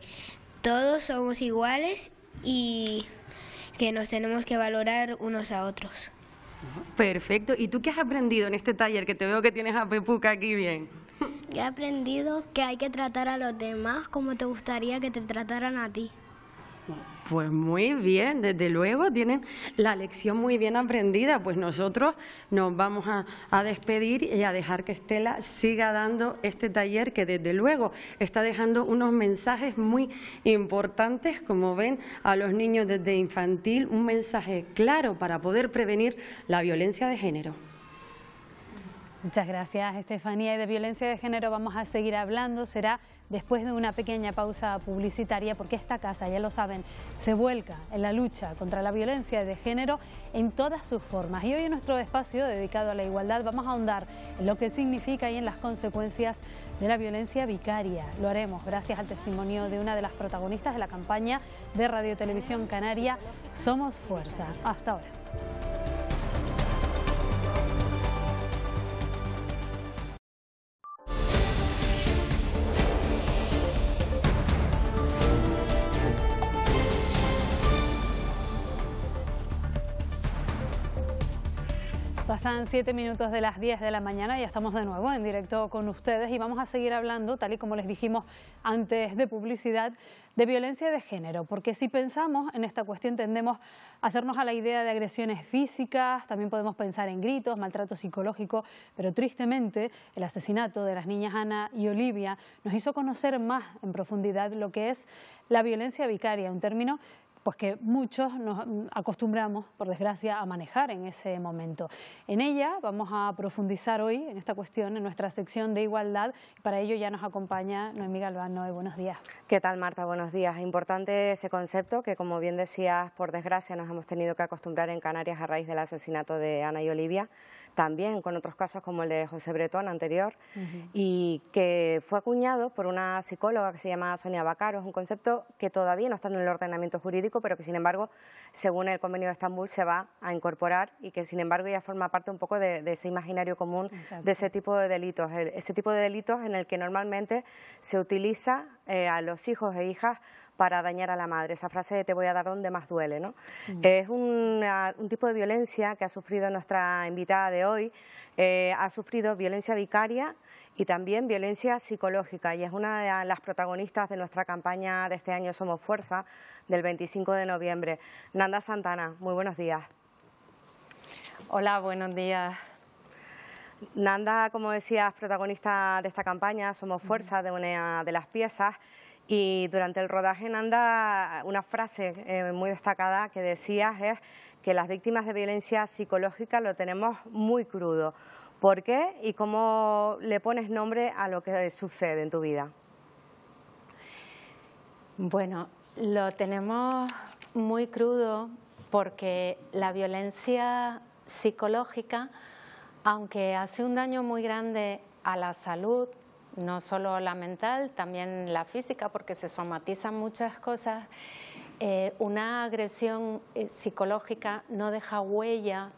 todos somos iguales y que nos tenemos que valorar unos a otros. Perfecto. ¿Y tú qué has aprendido en este taller? Que te veo que tienes a Pepuca aquí bien. he aprendido que hay que tratar a los demás como te gustaría que te trataran a ti. Pues muy bien, desde luego tienen la lección muy bien aprendida. Pues nosotros nos vamos a, despedir y a dejar que Estela siga dando este taller que desde luego está dejando unos mensajes muy importantes, como ven, a los niños desde infantil, un mensaje claro para poder prevenir la violencia de género. Muchas gracias, Estefanía. Y de violencia de género vamos a seguir hablando. Será después de una pequeña pausa publicitaria, porque esta casa, ya lo saben, se vuelca en la lucha contra la violencia de género en todas sus formas. Y hoy en nuestro espacio dedicado a la igualdad vamos a ahondar en lo que significa y en las consecuencias de la violencia vicaria. Lo haremos gracias al testimonio de una de las protagonistas de la campaña de Radio Televisión Canaria Somos Fuerza. Hasta ahora. Pasan siete minutos de las diez de la mañana, y estamos de nuevo en directo con ustedes y vamos a seguir hablando, tal y como les dijimos antes de publicidad, de violencia de género, porque si pensamos en esta cuestión tendemos a hacernos a la idea de agresiones físicas, también podemos pensar en gritos, maltrato psicológico, pero tristemente el asesinato de las niñas Ana y Olivia nos hizo conocer más en profundidad lo que es la violencia vicaria, un término pues que muchos nos acostumbramos, por desgracia, a manejar en ese momento. En ella vamos a profundizar hoy en esta cuestión en nuestra sección de igualdad. Para ello ya nos acompaña Noemí Galván. Noé, buenos días. ¿Qué tal, Marta? Buenos días. Importante ese concepto que, como bien decías, por desgracia nos hemos tenido que acostumbrar en Canarias a raíz del asesinato de Ana y Olivia también con otros casos como el de José Bretón anterior, y que fue acuñado por una psicóloga que se llama Sonia Bacaro. Es un concepto que todavía no está en el ordenamiento jurídico, pero que sin embargo, según el convenio de Estambul, se va a incorporar y que sin embargo ya forma parte un poco de, ese imaginario común de ese tipo de delitos. ese tipo de delitos en el que normalmente se utiliza eh, a los hijos e hijas para dañar a la madre. Esa frase de te voy a dar donde más duele, ¿no? Mm. Es ah, un tipo de violencia que ha sufrido nuestra invitada de hoy, eh, ha sufrido violencia vicaria y también violencia psicológica y es una de las protagonistas de nuestra campaña de este año Somos Fuerza del 25 de noviembre. Nanda Santana, muy buenos días. Hola, buenos días. Nanda, como decías, protagonista de esta campaña, Somos Fuerza, de una de las piezas y durante el rodaje Anda, una frase eh, muy destacada que decías es que las víctimas de violencia psicológica lo tenemos muy crudo. ¿Por qué y cómo le pones nombre a lo que sucede en tu vida? Bueno, lo tenemos muy crudo porque la violencia psicológica, aunque hace un daño muy grande a la salud, no solo la mental, también la física, porque se somatizan muchas cosas. Eh, una agresión eh, psicológica no deja huella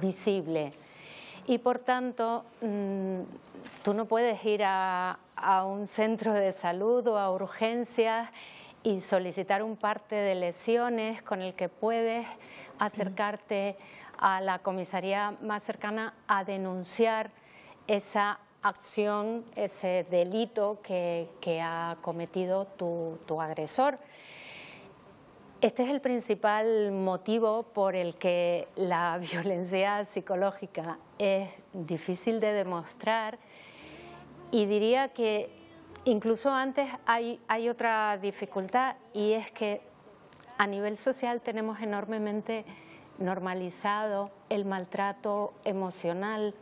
visible y por tanto mm, tú no puedes ir a, a un centro de salud o a urgencias y solicitar un parte de lesiones con el que puedes acercarte a la comisaría más cercana a denunciar esa acción, ese delito que, ha cometido tu, agresor. Este es el principal motivo por el que la violencia psicológica es difícil de demostrar y diría que incluso antes hay otra dificultad y es que a nivel social tenemos enormemente normalizado el maltrato emocional,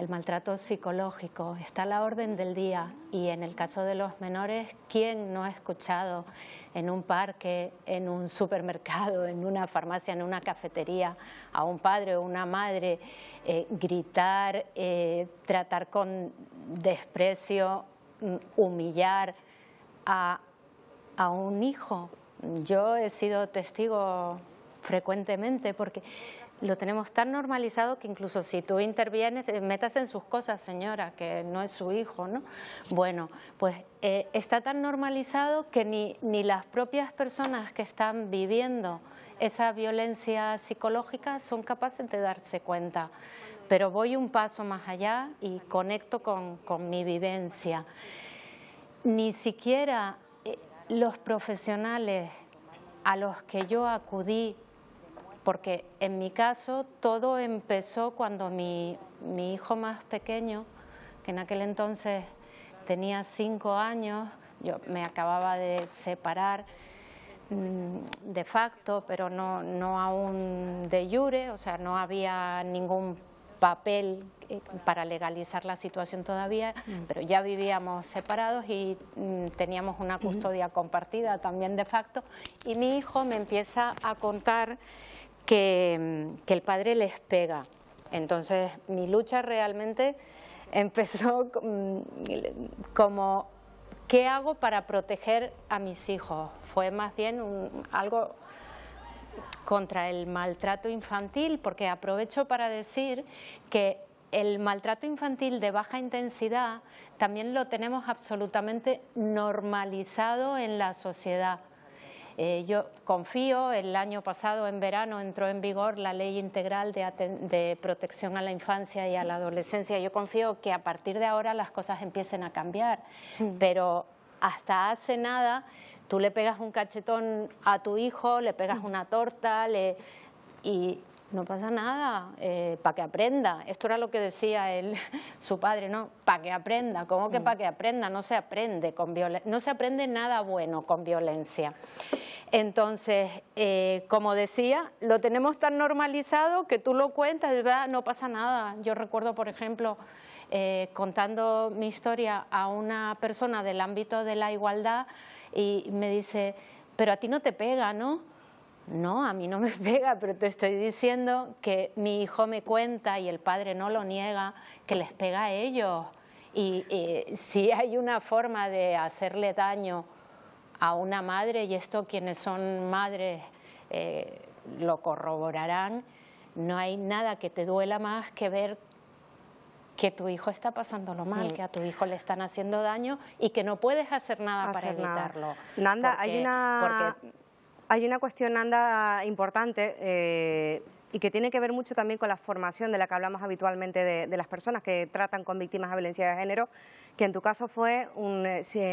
el maltrato psicológico está a la orden del día y en el caso de los menores, ¿quién no ha escuchado en un parque, en un supermercado, en una farmacia, en una cafetería a un padre o una madre eh, gritar, eh, tratar con desprecio, mm, humillar a un hijo? Yo he sido testigo frecuentemente porque lo tenemos tan normalizado que incluso si tú intervienes, eh, metas en sus cosas, señora, que no es su hijo, ¿no? Bueno, pues eh, está tan normalizado que ni, ni las propias personas que están viviendo esa violencia psicológica son capaces de darse cuenta. Pero voy un paso más allá y conecto con mi vivencia. Ni siquiera eh, los profesionales a los que yo acudí porque en mi caso todo empezó cuando mi, hijo más pequeño, que en aquel entonces tenía cinco años, yo me acababa de separar mm, de facto, pero no, no aún de jure, o sea, no había ningún papel eh, para legalizar la situación todavía, mm. pero ya vivíamos separados y mm, teníamos una custodia compartida también de facto. Y mi hijo me empieza a contar Mm, que, el padre les pega. Entonces mi lucha realmente empezó mm, como ¿qué hago para proteger a mis hijos? Fue más bien algo contra el maltrato infantil, porque aprovecho para decir que el maltrato infantil de baja intensidad también lo tenemos absolutamente normalizado en la sociedad. Eh, yo confío, el año pasado en verano entró en vigor la Ley Integral de, de, Protección a la Infancia y a la Adolescencia. Yo confío que a partir de ahora las cosas empiecen a cambiar, mm. pero hasta hace nada tú le pegas un cachetón a tu hijo, le pegas mm. una torta, le... Y no pasa nada, eh, para que aprenda. Esto era lo que decía él, su padre, ¿no? Para que aprenda. ¿Cómo que mm. para que aprenda? No se aprende con no se aprende nada bueno con violencia. Entonces, eh, como decía, lo tenemos tan normalizado que tú lo cuentas, ¿verdad? Ah, no pasa nada. Yo recuerdo, por ejemplo, eh, contando mi historia a una persona del ámbito de la igualdad y me dice, pero a ti no te pega, ¿no? no, a mí no me pega, pero te estoy diciendo que mi hijo me cuenta y el padre no lo niega, que les pega a ellos. Y, si hay una forma de hacerle daño a una madre, y esto quienes son madres eh, lo corroborarán, no hay nada que te duela más que ver que tu hijo está pasándolo mal, que a tu hijo le están haciendo daño y que no puedes hacer nada para evitarlo. Nanda, hay una... Hay una cuestión, Nanda, importante eh, y que tiene que ver mucho también con la formación de la que hablamos habitualmente de, las personas que tratan con víctimas de violencia de género, que en tu caso fue eh,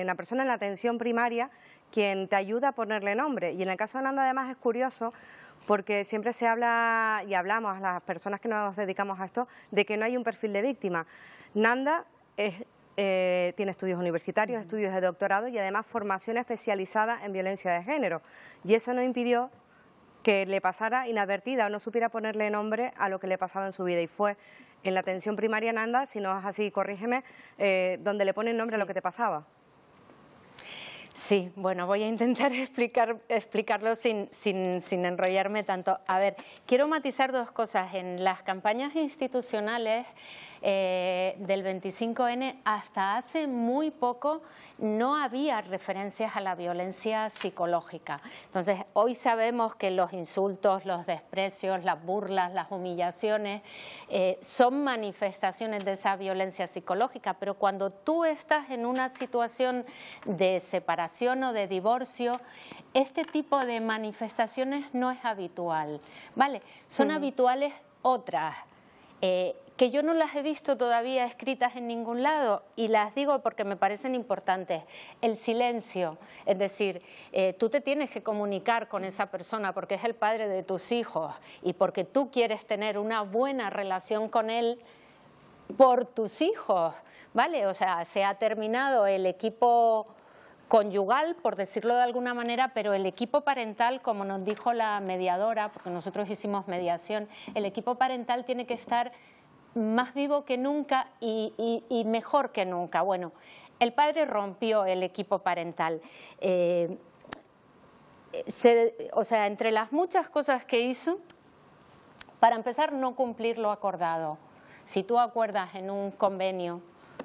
una persona en la atención primaria quien te ayuda a ponerle nombre. Y en el caso de Nanda, además, es curioso porque siempre se habla y hablamos las personas que nos dedicamos a esto de que no hay un perfil de víctima. Nanda es eh, tiene estudios universitarios, estudios de doctorado y además formación especializada en violencia de género. Y eso no impidió que le pasara inadvertida o no supiera ponerle nombre a lo que le pasaba en su vida. Y fue en la atención primaria, Nanda, si no es así, corrígeme, eh, donde le ponen nombre a lo que te pasaba. Sí, bueno, voy a intentar explicar, explicarlo sin, sin, sin, enrollarme tanto. A ver, quiero matizar dos cosas. En las campañas institucionales eh, del 25N hasta hace muy poco no había referencias a la violencia psicológica. Entonces, hoy sabemos que los insultos, los desprecios, las burlas, las humillaciones eh, son manifestaciones de esa violencia psicológica, pero cuando tú estás en una situación de separación o de divorcio, este tipo de manifestaciones no es habitual, ¿vale? Son mm. habituales otras. Eh, que yo no las he visto todavía escritas en ningún lado y las digo porque me parecen importantes. El silencio, es decir, eh, tú te tienes que comunicar con esa persona porque es el padre de tus hijos y porque tú quieres tener una buena relación con él por tus hijos, ¿vale? O sea, se ha terminado el equipo conyugal, por decirlo de alguna manera, pero el equipo parental, como nos dijo la mediadora, porque nosotros hicimos mediación, el equipo parental tiene que estar más vivo que nunca y, mejor que nunca. Bueno, el padre rompió el equipo parental. Eh, o sea, entre las muchas cosas que hizo, para empezar, no cumplir lo acordado. Si tú acuerdas en un convenio,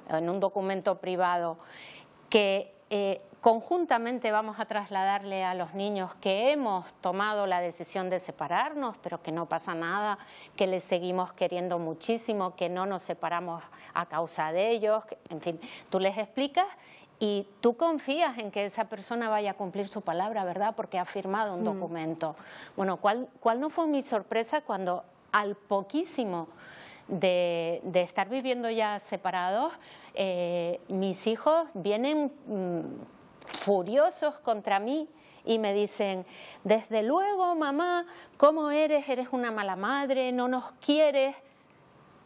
en un documento privado, que eh, Conjuntamente vamos a trasladarle a los niños que hemos tomado la decisión de separarnos, pero que no pasa nada, que les seguimos queriendo muchísimo, que no nos separamos a causa de ellos, en fin, tú les explicas y tú confías en que esa persona vaya a cumplir su palabra, ¿verdad? Porque ha firmado un mm. documento. Bueno, ¿cuál, no fue mi sorpresa cuando al poquísimo... De, estar viviendo ya separados, eh, mis hijos vienen mm, furiosos contra mí y me dicen, desde luego mamá, ¿cómo eres? Eres una mala madre, no nos quieres,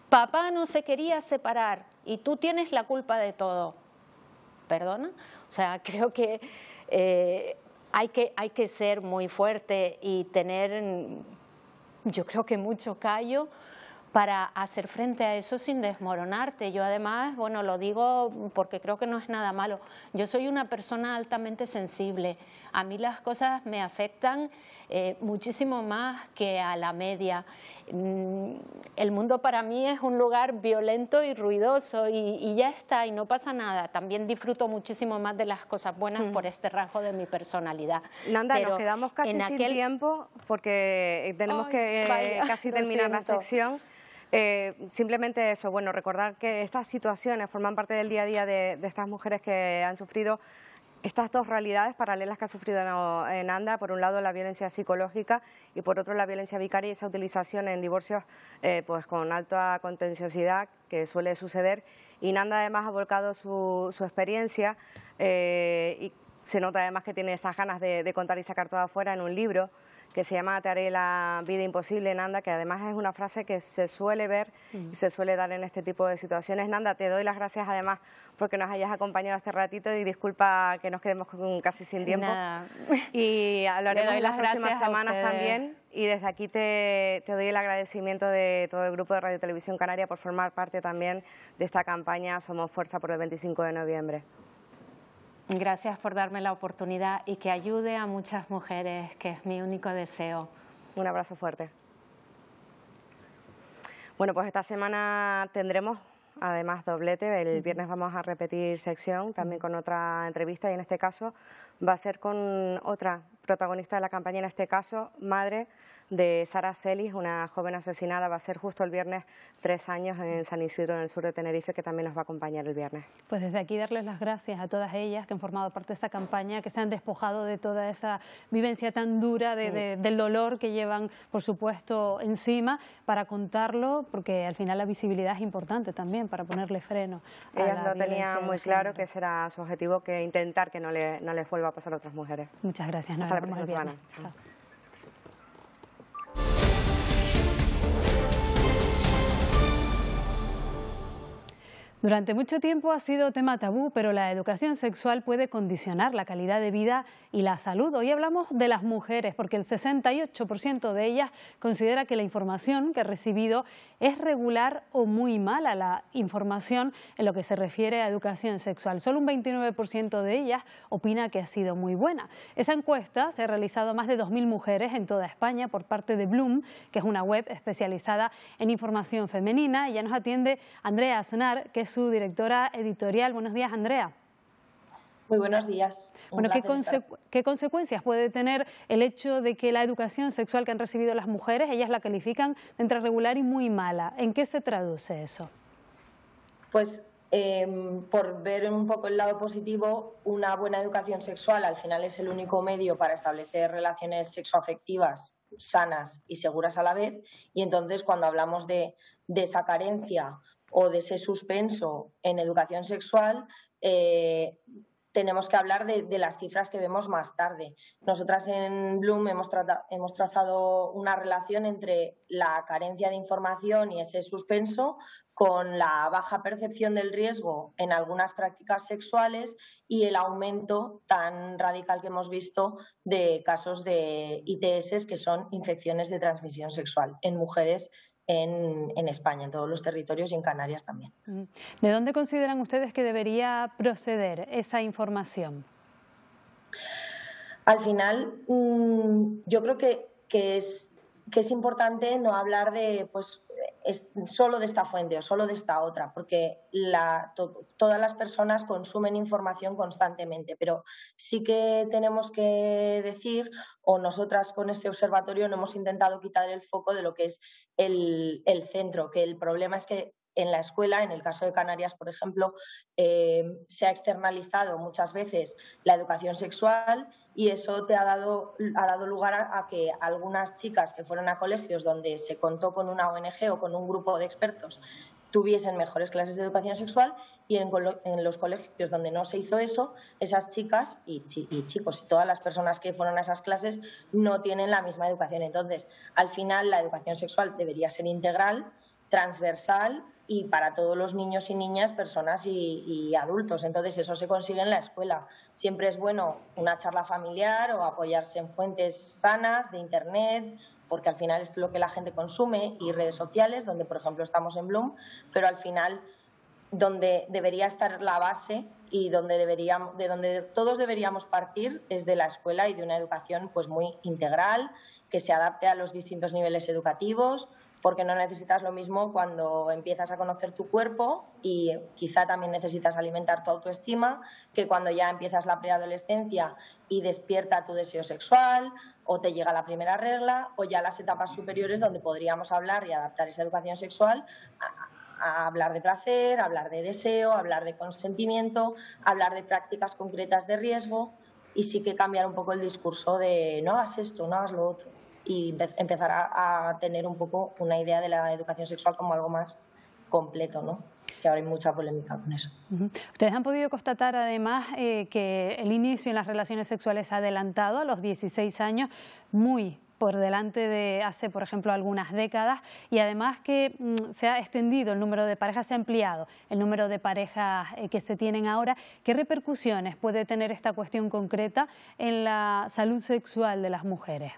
papá no se quería separar y tú tienes la culpa de todo. ¿Perdona? O sea, creo que, eh, hay, que hay que ser muy fuerte y tener, yo creo que mucho callo para hacer frente a eso sin desmoronarte. Yo además, bueno, lo digo porque creo que no es nada malo. Yo soy una persona altamente sensible a mí las cosas me afectan eh, muchísimo más que a la media. Mm, el mundo para mí es un lugar violento y ruidoso y, ya está y no pasa nada. También disfruto muchísimo más de las cosas buenas mm. por este rasgo de mi personalidad. Nanda, Pero nos quedamos casi sin tiempo porque eh, tenemos que eh, casi terminar la sección. simplemente eso, bueno, recordar que estas situaciones forman parte del día a día de estas mujeres que han sufrido estas dos realidades paralelas que ha sufrido Nanda, por un lado la violencia psicológica y por otro la violencia vicaria y esa utilización en divorcios eh, pues con alta contenciosidad que suele suceder. Y Nanda además ha volcado su, experiencia eh, y se nota además que tiene esas ganas de contar y sacar todo afuera en un libro que se llama Te haré la vida imposible, Nanda, que además es una frase que se suele ver y se suele dar en este tipo de situaciones. Nanda, te doy las gracias además porque nos hayas acompañado este ratito y disculpa que nos quedemos casi sin tiempo. Y hablaremos en las, próximas semanas también. Y desde aquí te, te, doy el agradecimiento de todo el grupo de Radio Televisión Canaria por formar parte también de esta campaña Somos Fuerza por el 25 de noviembre. Gracias por darme la oportunidad y que ayude a muchas mujeres, que es mi único deseo. Un abrazo fuerte. Bueno, pues esta semana tendremos además doblete. El viernes vamos a repetir sección también con otra entrevista y en este caso va a ser con otra protagonista de la campaña, en este caso madre de Sara Celis, una joven asesinada. Va a ser justo el viernes tres años en San Isidro, en el sur de Tenerife, que también nos va a acompañar el viernes. Pues desde aquí darles las gracias a todas ellas que han formado parte de esta campaña, que se han despojado de toda esa vivencia tan dura, mm. del dolor que llevan, por supuesto, encima, para contarlo, porque al final la visibilidad es importante también para ponerle freno. A ellas lo tenía tenían muy claro que era su objetivo, que intentar que no, les vuelva a pasar a otras mujeres. Muchas gracias. Hasta la próxima semana. Durante mucho tiempo ha sido tema tabú, pero la educación sexual puede condicionar la calidad de vida y la salud. Hoy hablamos de las mujeres, porque el 68% de ellas considera que la información que ha recibido es regular o muy mala. La información en lo que se refiere a educación sexual, solo un 29% de ellas opina que ha sido muy buena. Esa encuesta se ha realizado a más de 2.000 mujeres en toda España por parte de Bloom, que es una web especializada en información femenina. Y ya nos atiende Andrea Aznar, que es su directora editorial. Buenos días, Andrea. Muy buenos días. bueno, ¿qué, consecuencias puede tener el hecho de que la educación sexual que han recibido las mujeres, ellas la califican de entre regular y muy mala? ¿En qué se traduce eso? Pues em, por ver un poco el lado positivo, una buena educación sexual al final es el único medio para establecer relaciones sexoafectivas sanas y seguras a la vez. Y entonces cuando hablamos de, de esa carencia o de ese suspenso en educación sexual, eh, tenemos que hablar de, las cifras que vemos más tarde. Nosotras en Bloom hemos, hemos trazado una relación entre la carencia de información y ese suspenso con la baja percepción del riesgo en algunas prácticas sexuales y el aumento tan radical que hemos visto de casos de ITS, que son infecciones de transmisión sexual en mujeres en, España, en todos los territorios y en Canarias también. Mm. ¿De dónde consideran ustedes que debería proceder esa información? Al final, mm, yo creo que, que es que es importante no hablar de, pues, solo de esta fuente o solo de esta otra, porque todas las personas consumen información constantemente, pero sí que tenemos que decir, o nosotras con este observatorio no hemos intentado quitar el foco de lo que es el, centro, que el problema es que en la escuela, en el caso de Canarias, por ejemplo, eh, se ha externalizado muchas veces la educación sexual y eso te ha dado, lugar a, que algunas chicas que fueron a colegios donde se contó con una ONG o con un grupo de expertos tuviesen mejores clases de educación sexual y en, los colegios donde no se hizo eso, esas chicas y, y, chicos y todas las personas que fueron a esas clases no tienen la misma educación. Entonces, al final, la educación sexual debería ser integral, transversal y para todos los niños y niñas, personas y, adultos. Entonces, eso se consigue en la escuela. Siempre es bueno una charla familiar o apoyarse en fuentes sanas de Internet, porque al final es lo que la gente consume, y redes sociales, donde, por ejemplo, estamos en Bloom, pero al final donde debería estar la base y de donde todos deberíamos partir es de la escuela y de una educación pues muy integral que se adapte a los distintos niveles educativos, porque no necesitas lo mismo cuando empiezas a conocer tu cuerpo y quizá también necesitas alimentar tu autoestima que cuando ya empiezas la preadolescencia y despierta tu deseo sexual o te llega la primera regla o ya las etapas superiores donde podríamos hablar y adaptar esa educación sexual a, hablar de placer, hablar de deseo, hablar de consentimiento, hablar de prácticas concretas de riesgo y sí que cambiar un poco el discurso de no hagas esto, no hagas lo otro y empezar a, tener un poco una idea de la educación sexual como algo más completo, ¿no? que ahora hay mucha polémica con eso. Ustedes han podido constatar además eh, que el inicio en las relaciones sexuales ha adelantado a los 16 años, muy por delante de hace, por ejemplo, algunas décadas y además que mm, se ha extendido el número de parejas, se ha ampliado el número de parejas eh, que se tienen ahora. ¿Qué repercusiones puede tener esta cuestión concreta en la salud sexual de las mujeres?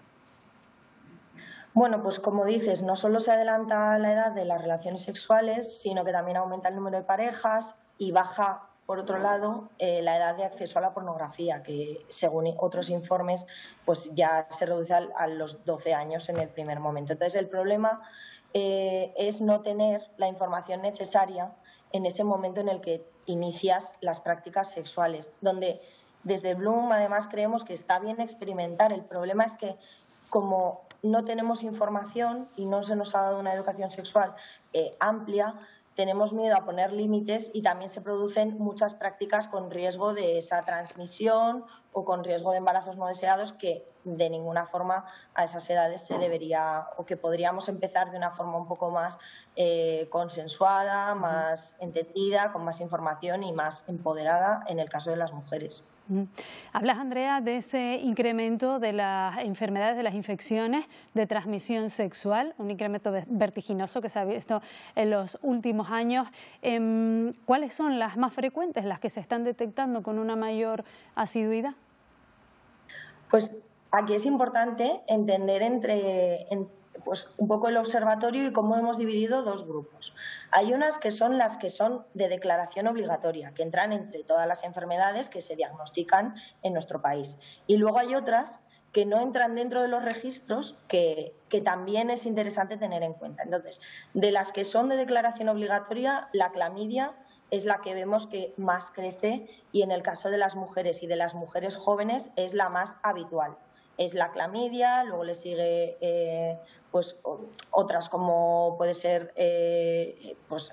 Bueno, pues como dices, no solo se adelanta la edad de las relaciones sexuales, sino que también aumenta el número de parejas y baja, por otro lado, eh, la edad de acceso a la pornografía, que según otros informes, pues ya se reduce a los 12 años en el primer momento. Entonces, el problema eh, es no tener la información necesaria en ese momento en el que inicias las prácticas sexuales, donde desde Bloom además creemos que está bien experimentar. El problema es que como no tenemos información y no se nos ha dado una educación sexual eh, amplia, tenemos miedo a poner límites y también se producen muchas prácticas con riesgo de esa transmisión o con riesgo de embarazos no deseados que de ninguna forma a esas edades se debería o que podríamos empezar de una forma un poco más eh, consensuada, más entendida, con más información y más empoderada en el caso de las mujeres. Hablas, Andrea, de ese incremento de las enfermedades, de las infecciones de transmisión sexual, un incremento vertiginoso que se ha visto en los últimos años. Em, ¿Cuáles son las más frecuentes, las que se están detectando con una mayor asiduidad? Pues aquí es importante entender entre, pues, un poco el observatorio y cómo hemos dividido dos grupos. Hay unas que son las que son de declaración obligatoria, que entran entre todas las enfermedades que se diagnostican en nuestro país. Y luego hay otras que no entran dentro de los registros, que, también es interesante tener en cuenta. Entonces, de las que son de declaración obligatoria, la clamidia es la que vemos que más crece y en el caso de las mujeres y de las mujeres jóvenes es la más habitual es la clamidia, luego le sigue eh, pues, otras como puede ser eh, pues,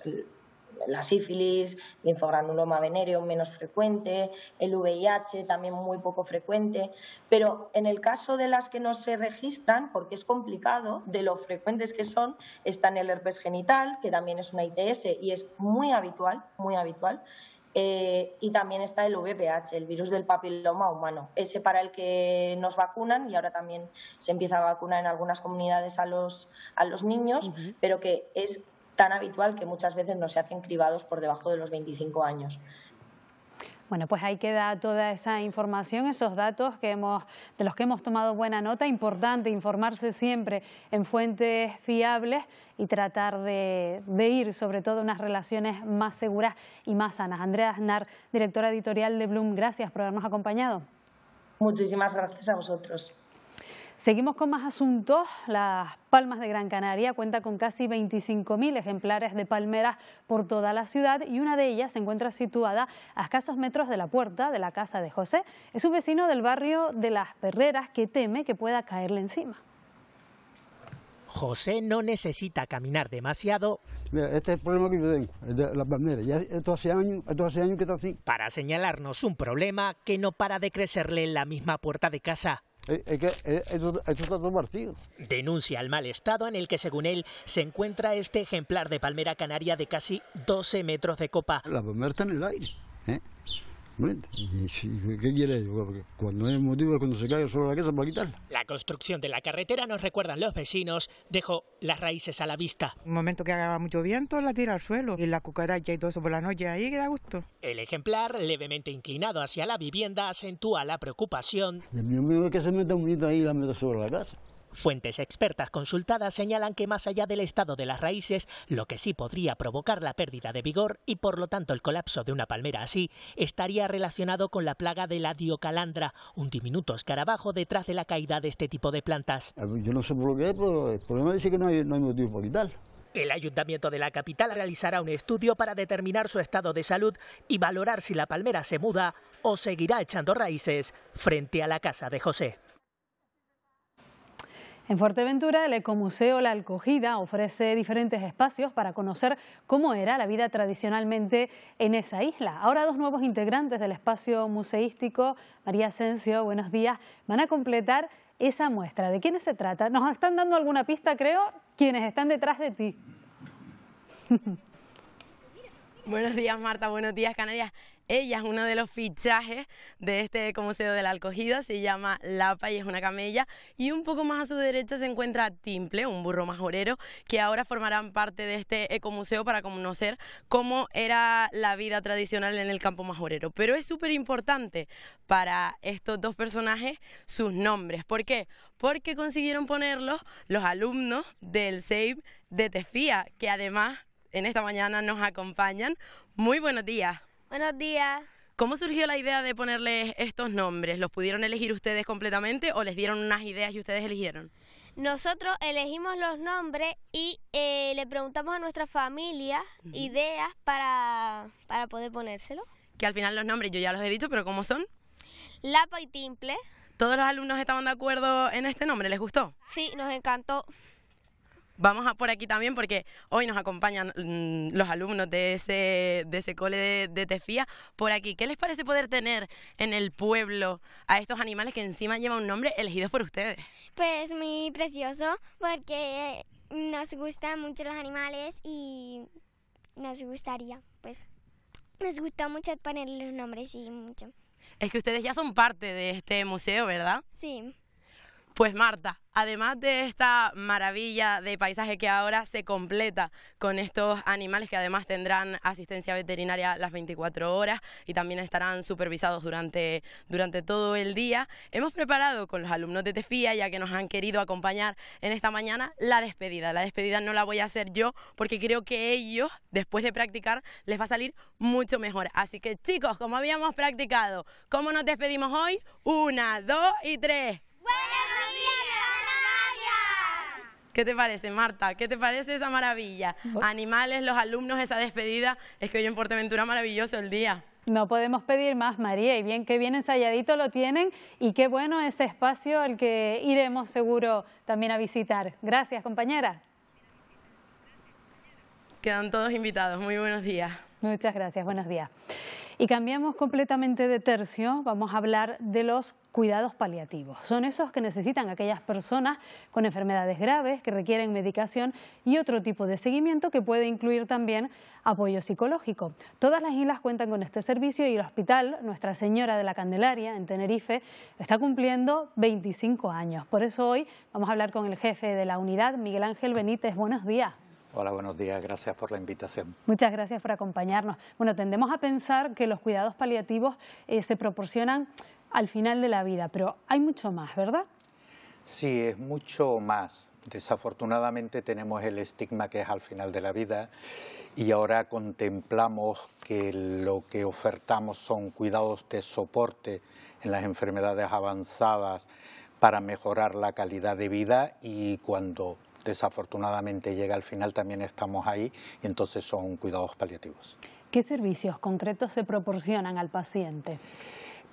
la sífilis, linfogranuloma venéreo menos frecuente, el VIH también muy poco frecuente, pero en el caso de las que no se registran, porque es complicado, de lo frecuentes que son, están el herpes genital, que también es una ITS y es muy habitual, muy habitual, eh, y también está el VPH, el virus del papiloma humano, ese para el que nos vacunan y ahora también se empieza a vacunar en algunas comunidades a los, a los niños, pero que es tan habitual que muchas veces no se hacen cribados por debajo de los 25 años. Bueno, pues ahí queda toda esa información, esos datos que hemos, de los que hemos tomado buena nota. Importante informarse siempre en fuentes fiables y tratar de, de ir sobre todo unas relaciones más seguras y más sanas. Andrea Aznar, directora editorial de Bloom, gracias por habernos acompañado. Muchísimas gracias a vosotros. Seguimos con más asuntos. Las Palmas de Gran Canaria cuenta con casi 25.000 ejemplares de palmeras por toda la ciudad y una de ellas se encuentra situada a escasos metros de la puerta de la casa de José. Es un vecino del barrio de Las Perreras que teme que pueda caerle encima. José no necesita caminar demasiado. este es el problema que yo tengo, las palmeras. Ya años, esto hace años que está así. Para señalarnos un problema que no para de crecerle en la misma puerta de casa. Eh, eh, que eh, Denuncia el mal estado en el que, según él, se encuentra este ejemplar de palmera canaria de casi 12 metros de copa. La palmera está en el aire. ¿eh? ¿Qué quiere? Cuando hay motivo cuando se cae sobre la casa para quitarla. La construcción de la carretera, nos recuerdan los vecinos, dejó las raíces a la vista. Un momento que haga mucho viento, la tira al suelo y la cucaracha y todo eso por la noche ahí queda da gusto. El ejemplar, levemente inclinado hacia la vivienda, acentúa la preocupación. El mío es que se meta un ahí y la meta sobre la casa. Fuentes expertas consultadas señalan que más allá del estado de las raíces, lo que sí podría provocar la pérdida de vigor y por lo tanto el colapso de una palmera así, estaría relacionado con la plaga de la diocalandra, un diminuto escarabajo detrás de la caída de este tipo de plantas. Yo no sé por qué, pero el problema dice que no hay, motivo para El ayuntamiento de la capital realizará un estudio para determinar su estado de salud y valorar si la palmera se muda o seguirá echando raíces frente a la casa de José. En Fuerteventura, el Ecomuseo La Alcogida ofrece diferentes espacios para conocer cómo era la vida tradicionalmente en esa isla. Ahora dos nuevos integrantes del espacio museístico, María Asensio, buenos días, van a completar esa muestra. ¿De quiénes se trata? Nos están dando alguna pista, creo, quienes están detrás de ti. Buenos días, Marta. Buenos días, Canarias. Ella es uno de los fichajes de este Ecomuseo de la Alcogida, se llama Lapa y es una camella. Y un poco más a su derecha se encuentra Timple, un burro majorero, que ahora formarán parte de este ecomuseo para conocer cómo era la vida tradicional en el campo majorero. Pero es súper importante para estos dos personajes sus nombres. ¿Por qué? Porque consiguieron ponerlos los alumnos del SAVE de Tefía, que además en esta mañana nos acompañan. Muy buenos días. Buenos días. ¿Cómo surgió la idea de ponerles estos nombres? ¿Los pudieron elegir ustedes completamente o les dieron unas ideas y ustedes eligieron? Nosotros elegimos los nombres y eh, le preguntamos a nuestra familia ideas para, para poder ponérselo. Que al final los nombres yo ya los he dicho, pero ¿cómo son? Lapa y Timple. ¿Todos los alumnos estaban de acuerdo en este nombre? ¿Les gustó? Sí, nos encantó. Vamos a por aquí también porque hoy nos acompañan mm, los alumnos de ese, de ese cole de, Tefía por aquí. ¿Qué les parece poder tener en el pueblo a estos animales que encima llevan un nombre elegido por ustedes? Pues muy precioso porque nos gustan mucho los animales y nos gustaría, pues nos gustó mucho poner los nombres y mucho. Es que ustedes ya son parte de este museo, ¿verdad? Sí. Pues Marta, además de esta maravilla de paisaje que ahora se completa con estos animales que además tendrán asistencia veterinaria las 24 horas y también estarán supervisados durante, durante todo el día, hemos preparado con los alumnos de Tefía, ya que nos han querido acompañar en esta mañana, la despedida. La despedida no la voy a hacer yo porque creo que ellos, después de practicar, les va a salir mucho mejor. Así que chicos, como habíamos practicado, ¿cómo nos despedimos hoy? Una, dos y tres. ¡Buenos días, María! ¿Qué te parece, Marta? ¿Qué te parece esa maravilla? Animales, los alumnos, esa despedida. Es que hoy en Porteventura maravilloso el día. No podemos pedir más, María, y bien qué bien ensayadito lo tienen y qué bueno ese espacio al que iremos seguro también a visitar. Gracias, compañera. Quedan todos invitados. Muy buenos días. Muchas gracias, buenos días. Y cambiamos completamente de tercio, vamos a hablar de los cuidados paliativos. Son esos que necesitan aquellas personas con enfermedades graves que requieren medicación y otro tipo de seguimiento que puede incluir también apoyo psicológico. Todas las islas cuentan con este servicio y el hospital Nuestra Señora de la Candelaria en Tenerife está cumpliendo 25 años. Por eso hoy vamos a hablar con el jefe de la unidad, Miguel Ángel Benítez. Buenos días. Hola, buenos días. Gracias por la invitación. Muchas gracias por acompañarnos. Bueno, tendemos a pensar que los cuidados paliativos eh, se proporcionan al final de la vida, pero hay mucho más, ¿verdad? Sí, es mucho más. Desafortunadamente tenemos el estigma que es al final de la vida y ahora contemplamos que lo que ofertamos son cuidados de soporte en las enfermedades avanzadas para mejorar la calidad de vida y cuando desafortunadamente llega al final, también estamos ahí y entonces son cuidados paliativos. ¿Qué servicios concretos se proporcionan al paciente?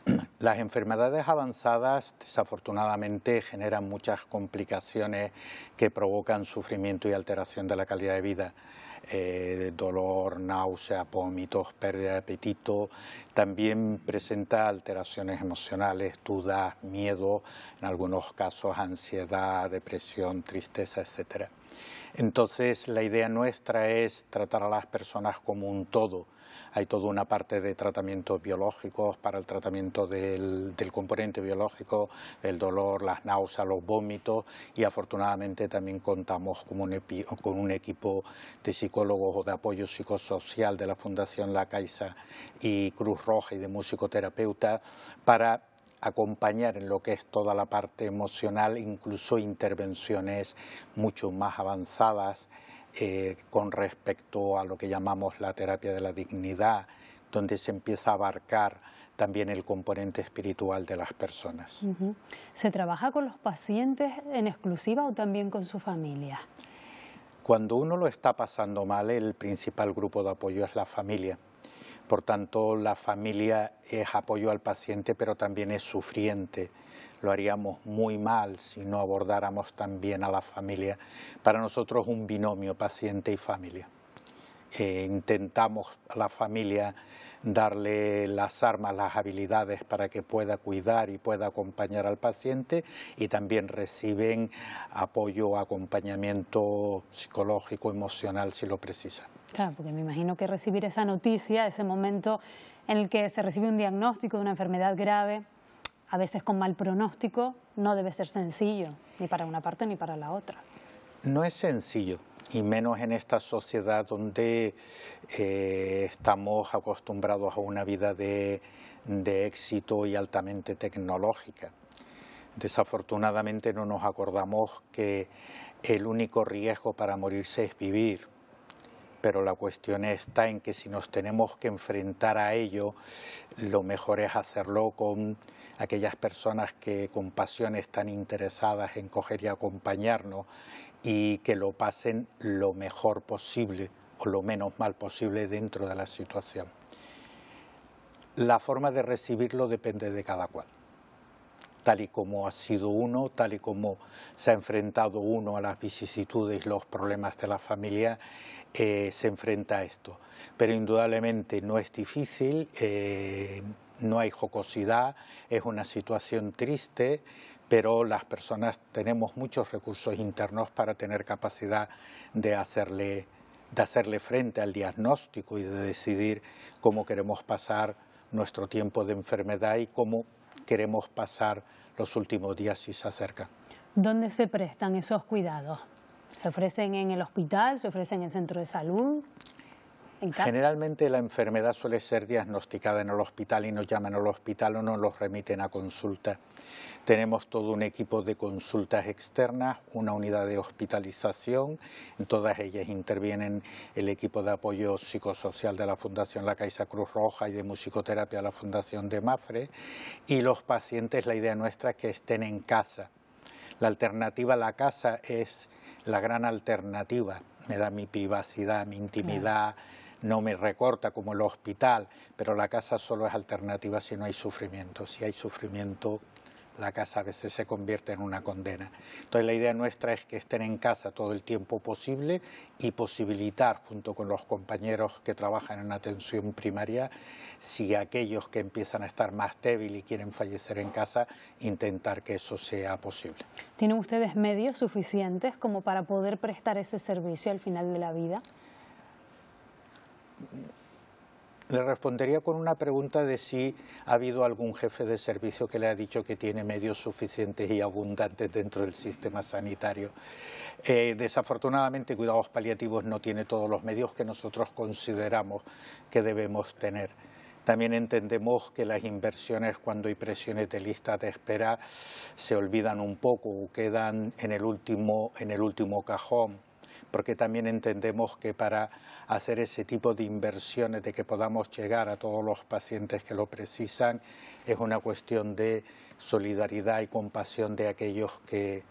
Las enfermedades avanzadas desafortunadamente generan muchas complicaciones que provocan sufrimiento y alteración de la calidad de vida. Eh, dolor, náusea, vómitos, pérdida de apetito. También presenta alteraciones emocionales, dudas, miedo, en algunos casos ansiedad, depresión, tristeza, etc. Entonces la idea nuestra es tratar a las personas como un todo hay toda una parte de tratamientos biológicos para el tratamiento del, componente biológico, el dolor, las náuseas, los vómitos y afortunadamente también contamos con un, equipo de psicólogos o de apoyo psicosocial de la Fundación La Caixa y Cruz Roja y de musicoterapeuta para acompañar en lo que es toda la parte emocional, incluso intervenciones mucho más avanzadas eh, con respecto a lo que llamamos la terapia de la dignidad, donde se empieza a abarcar también el componente espiritual de las personas. ¿Se trabaja con los pacientes en exclusiva o también con su familia? Cuando uno lo está pasando mal, el principal grupo de apoyo es la familia. Por tanto, la familia es apoyo al paciente, pero también es sufriente lo haríamos muy mal si no abordáramos también a la familia. Para nosotros es un binomio paciente y familia. Eh, intentamos a la familia darle las armas, las habilidades para que pueda cuidar y pueda acompañar al paciente y también reciben apoyo, acompañamiento psicológico, emocional si lo precisan. Claro, porque me imagino que recibir esa noticia, ese momento en el que se recibe un diagnóstico de una enfermedad grave, a veces con mal pronóstico, no debe ser sencillo, ni para una parte ni para la otra. No es sencillo, y menos en esta sociedad donde eh, estamos acostumbrados a una vida de éxito y altamente tecnológica. Desafortunadamente no nos acordamos que el único riesgo para morirse es vivir pero la cuestión está en que si nos tenemos que enfrentar a ello, lo mejor es hacerlo con aquellas personas que con pasión están interesadas en coger y acompañarnos y que lo pasen lo mejor posible o lo menos mal posible dentro de la situación. La forma de recibirlo depende de cada cual tal y como ha sido uno, tal y como se ha enfrentado uno a las vicisitudes, y los problemas de la familia eh, se enfrenta a esto. Pero indudablemente no es difícil, eh, no hay jocosidad, es una situación triste, pero las personas tenemos muchos recursos internos para tener capacidad de hacerle, de hacerle frente al diagnóstico y de decidir cómo queremos pasar nuestro tiempo de enfermedad y cómo queremos pasar los últimos días si se acerca. ¿Dónde se prestan esos cuidados? ¿Se ofrecen en el hospital? ¿Se ofrecen en el centro de salud? Generalmente la enfermedad suele ser diagnosticada en el hospital y nos llaman al hospital o nos los remiten a consulta. Tenemos todo un equipo de consultas externas, una unidad de hospitalización, en todas ellas intervienen el equipo de apoyo psicosocial de la Fundación La Caixa Cruz Roja y de musicoterapia de la Fundación de Mafre y los pacientes, la idea nuestra es que estén en casa. La alternativa a la casa es la gran alternativa. Me da mi privacidad, mi intimidad, no me recorta como el hospital, pero la casa solo es alternativa si no hay sufrimiento. Si hay sufrimiento, la casa a veces se convierte en una condena. Entonces la idea nuestra es que estén en casa todo el tiempo posible y posibilitar, junto con los compañeros que trabajan en atención primaria, si aquellos que empiezan a estar más débiles y quieren fallecer en casa, intentar que eso sea posible. ¿Tienen ustedes medios suficientes como para poder prestar ese servicio al final de la vida? Le respondería con una pregunta de si ha habido algún jefe de servicio que le ha dicho que tiene medios suficientes y abundantes dentro del sistema sanitario. Eh, desafortunadamente, cuidados paliativos no tiene todos los medios que nosotros consideramos que debemos tener. También entendemos que las inversiones cuando hay presiones de lista de espera se olvidan un poco o quedan en el último, en el último cajón porque también entendemos que para hacer ese tipo de inversiones, de que podamos llegar a todos los pacientes que lo precisan, es una cuestión de solidaridad y compasión de aquellos que,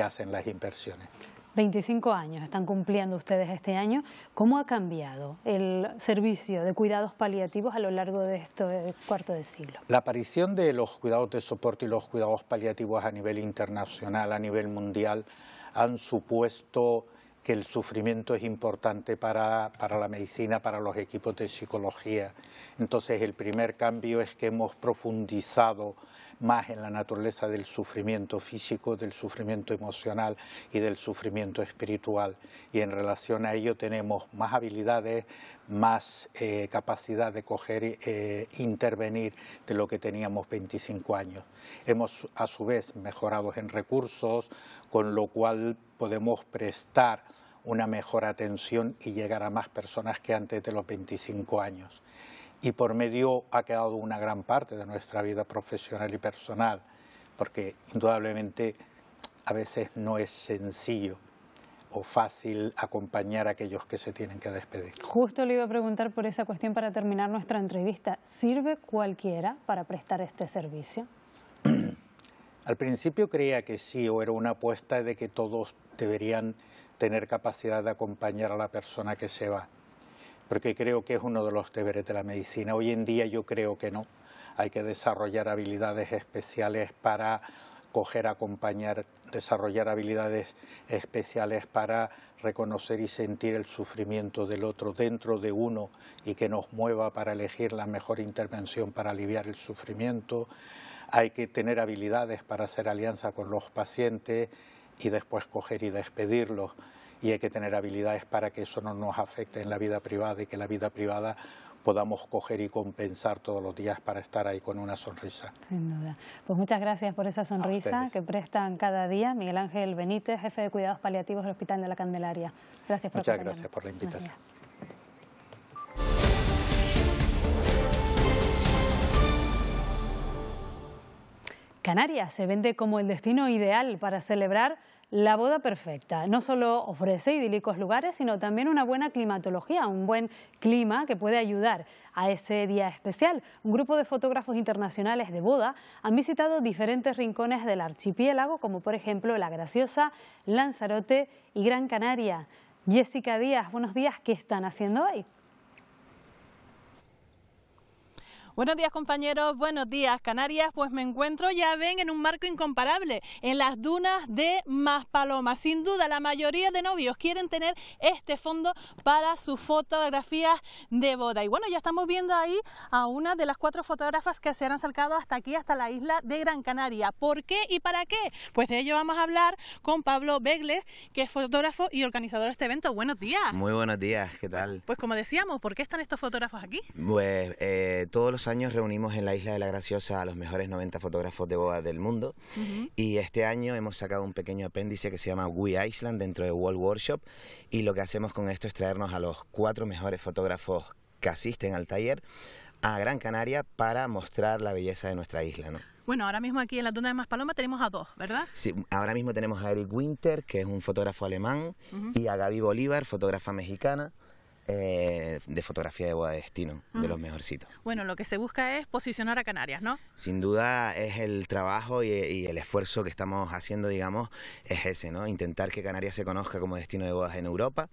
hacen las inversiones. 25 años están cumpliendo ustedes este año. ¿Cómo ha cambiado el servicio de cuidados paliativos a lo largo de este cuarto de siglo? La aparición de los cuidados de soporte y los cuidados paliativos a nivel internacional, a nivel mundial, han supuesto que el sufrimiento es importante para, la medicina, para los equipos de psicología. Entonces el primer cambio es que hemos profundizado más en la naturaleza del sufrimiento físico, del sufrimiento emocional y del sufrimiento espiritual. Y en relación a ello tenemos más habilidades, más eh, capacidad de coger eh, intervenir de lo que teníamos 25 años. Hemos a su vez mejorado en recursos, con lo cual podemos prestar una mejor atención y llegar a más personas que antes de los 25 años. Y por medio ha quedado una gran parte de nuestra vida profesional y personal, porque indudablemente a veces no es sencillo o fácil acompañar a aquellos que se tienen que despedir. Justo le iba a preguntar por esa cuestión para terminar nuestra entrevista. ¿Sirve cualquiera para prestar este servicio? Al principio creía que sí, o era una apuesta de que todos deberían tener capacidad de acompañar a la persona que se va, porque creo que es uno de los deberes de la medicina. Hoy en día yo creo que no. Hay que desarrollar habilidades especiales para coger, acompañar, desarrollar habilidades especiales para reconocer y sentir el sufrimiento del otro dentro de uno y que nos mueva para elegir la mejor intervención para aliviar el sufrimiento. Hay que tener habilidades para hacer alianza con los pacientes y después coger y despedirlos y hay que tener habilidades para que eso no nos afecte en la vida privada y que la vida privada podamos coger y compensar todos los días para estar ahí con una sonrisa. Sin duda. Pues muchas gracias por esa sonrisa que prestan cada día Miguel Ángel Benítez, jefe de cuidados paliativos del Hospital de la Candelaria. Gracias por Muchas gracias por la invitación. Canarias se vende como el destino ideal para celebrar la boda perfecta. No solo ofrece idílicos lugares, sino también una buena climatología, un buen clima que puede ayudar a ese día especial. Un grupo de fotógrafos internacionales de boda han visitado diferentes rincones del archipiélago, como por ejemplo La Graciosa, Lanzarote y Gran Canaria. Jessica Díaz, buenos días, ¿qué están haciendo hoy? Buenos días compañeros, buenos días Canarias, pues me encuentro ya ven en un marco incomparable, en las dunas de palomas Sin duda la mayoría de novios quieren tener este fondo para sus fotografías de boda. Y bueno, ya estamos viendo ahí a una de las cuatro fotógrafas que se han acercado hasta aquí, hasta la isla de Gran Canaria. ¿Por qué y para qué? Pues de ello vamos a hablar con Pablo Begles, que es fotógrafo y organizador de este evento. Buenos días. Muy buenos días, ¿qué tal? Pues como decíamos, ¿por qué están estos fotógrafos aquí? Pues eh, todos los años reunimos en la Isla de la Graciosa a los mejores 90 fotógrafos de boda del mundo y este año hemos sacado un pequeño apéndice que se llama We Island dentro de World Workshop y lo que hacemos con esto es traernos a los cuatro mejores fotógrafos que asisten al taller a Gran Canaria para mostrar la belleza de nuestra isla. Bueno, ahora mismo aquí en la zona de Maspaloma tenemos a dos, ¿verdad? Sí, ahora mismo tenemos a Eric Winter, que es un fotógrafo alemán, y a Gaby Bolívar, fotógrafa mexicana. Eh, de fotografía de boda de destino, de los mejorcitos. Bueno, lo que se busca es posicionar a Canarias, ¿no? Sin duda es el trabajo y, el esfuerzo que estamos haciendo, digamos, es ese, ¿no? Intentar que Canarias se conozca como destino de bodas en Europa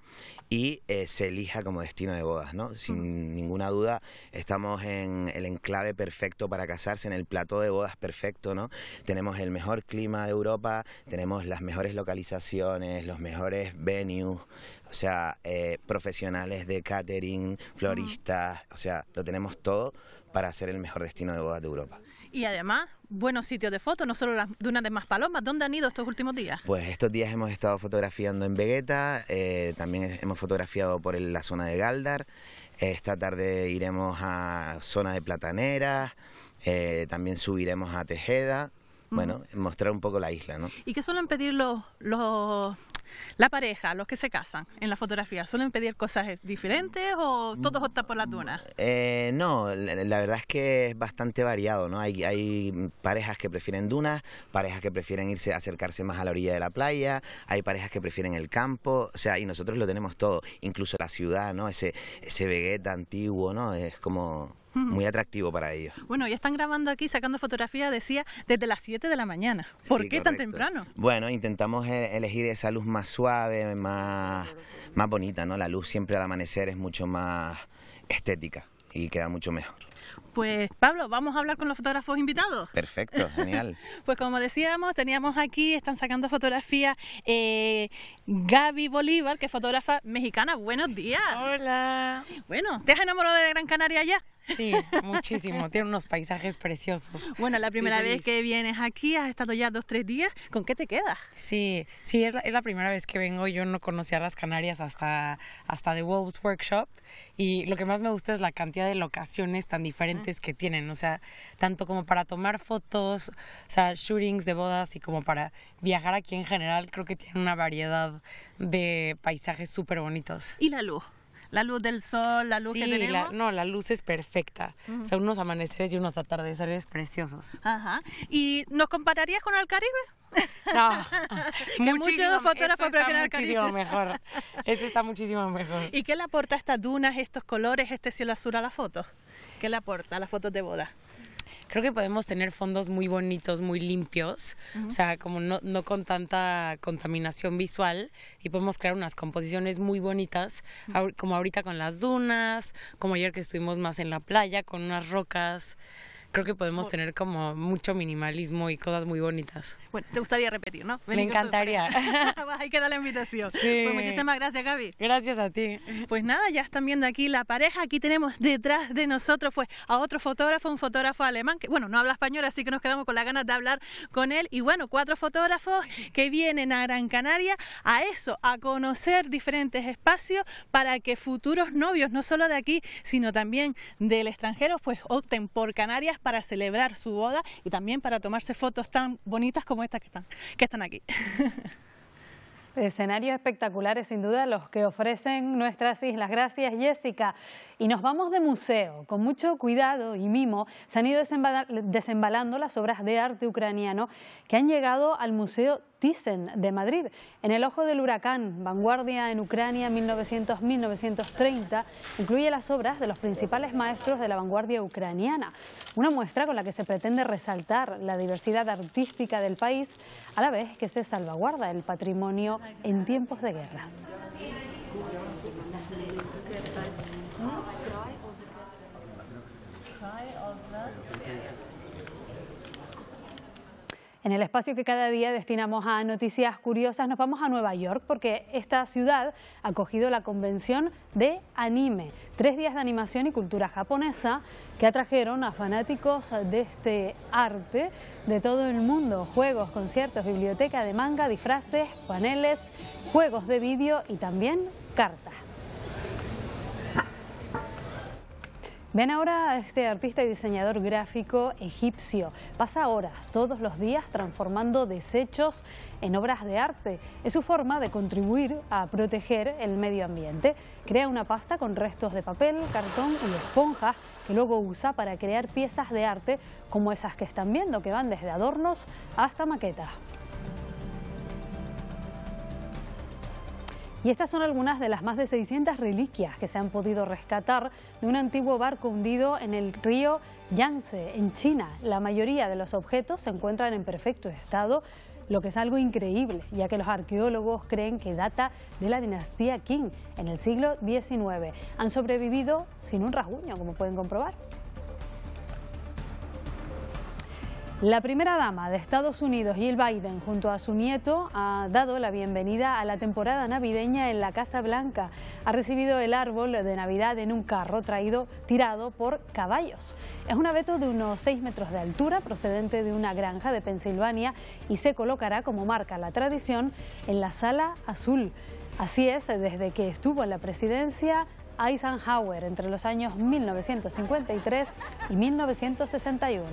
y eh, se elija como destino de bodas, ¿no? Sin ninguna duda estamos en el enclave perfecto para casarse, en el plató de bodas perfecto, ¿no? Tenemos el mejor clima de Europa, tenemos las mejores localizaciones, los mejores venues, o sea, eh, profesionales de catering, floristas, o sea, lo tenemos todo para hacer el mejor destino de bodas de Europa. Y además, buenos sitios de fotos, no solo las dunas de palomas. ¿Dónde han ido estos últimos días? Pues estos días hemos estado fotografiando en Vegueta, eh, también hemos fotografiado por la zona de Galdar. Esta tarde iremos a zona de Plataneras, eh, también subiremos a Tejeda. Bueno, mostrar un poco la isla, ¿no? ¿Y qué suelen pedir los, los la pareja, los que se casan en la fotografía, ¿suelen pedir cosas diferentes o todos mm, optan por las dunas? Eh, no, la, verdad es que es bastante variado, ¿no? Hay, hay parejas que prefieren dunas, parejas que prefieren irse, acercarse más a la orilla de la playa, hay parejas que prefieren el campo, o sea, y nosotros lo tenemos todo, incluso la ciudad, ¿no? Ese, ese antiguo, ¿no? Es como muy atractivo para ellos. Bueno, ya están grabando aquí, sacando fotografías, decía, desde las 7 de la mañana. ¿Por qué tan temprano? Bueno, intentamos eh, elegir esa luz más suave, más, más bonita, ¿no? La luz siempre al amanecer es mucho más estética y queda mucho mejor. Pues Pablo, vamos a hablar con los fotógrafos invitados. Perfecto, genial. pues como decíamos, teníamos aquí, están sacando fotografías, eh, Gaby Bolívar, que es fotógrafa mexicana. Buenos días. Hola. Bueno, ¿te has enamorado de Gran Canaria ya? Sí, muchísimo. Tiene unos paisajes preciosos. Bueno, la primera vez que vienes aquí, has estado ya dos, tres días. ¿Con qué te quedas? Sí, sí, es la, primera vez que vengo. Yo no conocía las Canarias hasta, hasta The Wolves Workshop. Y lo que más me gusta es la cantidad de locaciones tan diferentes ah. que tienen. O sea, tanto como para tomar fotos, o sea, shootings de bodas y como para viajar aquí en general, creo que tiene una variedad de paisajes súper bonitos. ¿Y la luz? la luz del sol, la luz del que tenemos. no, la luz es perfecta. O sea, unos amaneceres y unos atardeceres preciosos. Ajá. ¿Y nos compararías con el Caribe? No, muchos fotógrafos prefieren muchísimo el Caribe. mejor. Eso está muchísimo mejor. ¿Y qué le aporta estas dunas, estos colores, este cielo azul a la foto? ¿Qué le aporta a las fotos de boda? creo que podemos tener fondos muy bonitos, muy limpios, o sea, como no, no, con tanta contaminación visual y podemos crear unas composiciones muy bonitas, como ahorita con las dunas, como ayer que estuvimos más en la playa, con unas rocas creo que podemos tener como mucho minimalismo y cosas muy bonitas. Bueno, te gustaría repetir, ¿no? Me encantaría. Hay que dar la invitación. Sí. Pues muchísimas gracias, Gaby. Gracias a ti. Pues nada, ya están viendo aquí la pareja. Aquí tenemos detrás de nosotros pues, a otro fotógrafo, un fotógrafo alemán, que bueno, no habla español, así que nos quedamos con las ganas de hablar con él. Y bueno, cuatro fotógrafos que vienen a Gran Canaria a eso, a conocer diferentes espacios para que futuros novios, no solo de aquí, sino también del extranjero, pues opten por Canarias para celebrar su boda y también para tomarse fotos tan bonitas como estas que están, que están aquí. Escenarios espectaculares, sin duda, los que ofrecen nuestras islas. Gracias, Jessica. Y nos vamos de museo. Con mucho cuidado y mimo se han ido desembalando las obras de arte ucraniano que han llegado al Museo Dicen de Madrid. En el ojo del huracán, Vanguardia en Ucrania 1900-1930, incluye las obras de los principales maestros de la vanguardia ucraniana, una muestra con la que se pretende resaltar la diversidad artística del país, a la vez que se salvaguarda el patrimonio en tiempos de guerra. En el espacio que cada día destinamos a noticias curiosas, nos vamos a Nueva York porque esta ciudad ha acogido la convención de anime, tres días de animación y cultura japonesa que atrajeron a fanáticos de este arte de todo el mundo. Juegos, conciertos, biblioteca de manga, disfraces, paneles, juegos de vídeo y también cartas. Ven ahora a este artista y diseñador gráfico egipcio. Pasa horas todos los días transformando desechos en obras de arte. Es su forma de contribuir a proteger el medio ambiente. Crea una pasta con restos de papel, cartón y esponja que luego usa para crear piezas de arte como esas que están viendo, que van desde adornos hasta maquetas. Y estas son algunas de las más de 600 reliquias que se han podido rescatar de un antiguo barco hundido en el río Yangtze, en China. La mayoría de los objetos se encuentran en perfecto estado, lo que es algo increíble, ya que los arqueólogos creen que data de la dinastía Qing en el siglo XIX. Han sobrevivido sin un rasguño, como pueden comprobar. La primera dama de Estados Unidos, Jill Biden, junto a su nieto, ha dado la bienvenida a la temporada navideña en la Casa Blanca. Ha recibido el árbol de Navidad en un carro traído, tirado por caballos. Es un abeto de unos 6 metros de altura, procedente de una granja de Pensilvania, y se colocará, como marca la tradición, en la Sala Azul. Así es, desde que estuvo en la presidencia, Eisenhower entre los años 1953 y 1961.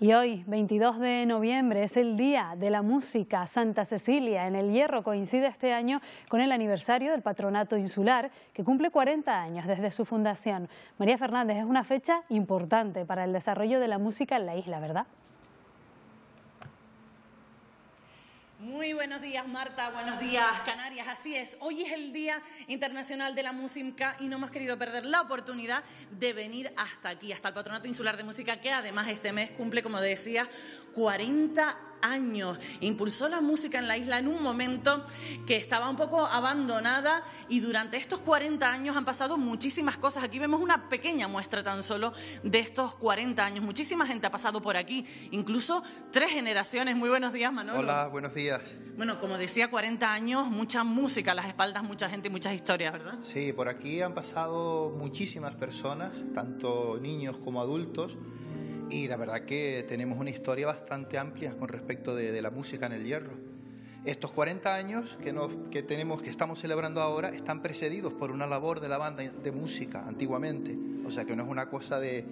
Y hoy, 22 de noviembre, es el Día de la Música Santa Cecilia. En el Hierro coincide este año con el aniversario del Patronato Insular, que cumple 40 años desde su fundación. María Fernández, es una fecha importante para el desarrollo de la música en la isla, ¿verdad? Muy buenos días, Marta. Buenos días, Canarias. Así es. Hoy es el Día Internacional de la Música y no hemos querido perder la oportunidad de venir hasta aquí, hasta el Patronato Insular de Música, que además este mes cumple, como decía, 40 años. Impulsó la música en la isla en un momento que estaba un poco abandonada y durante estos 40 años han pasado muchísimas cosas. Aquí vemos una pequeña muestra tan solo de estos 40 años. Muchísima gente ha pasado por aquí, incluso tres generaciones. Muy buenos días, Manolo. Hola, buenos días. Bueno, como decía, 40 años, mucha música a las espaldas, mucha gente y muchas historias, ¿verdad? Sí, por aquí han pasado muchísimas personas, tanto niños como adultos. Y la verdad que tenemos una historia bastante amplia con respecto de, la música en el hierro. Estos 40 años que, que, tenemos, que estamos celebrando ahora están precedidos por una labor de la banda de música antiguamente. O sea que no es una cosa de,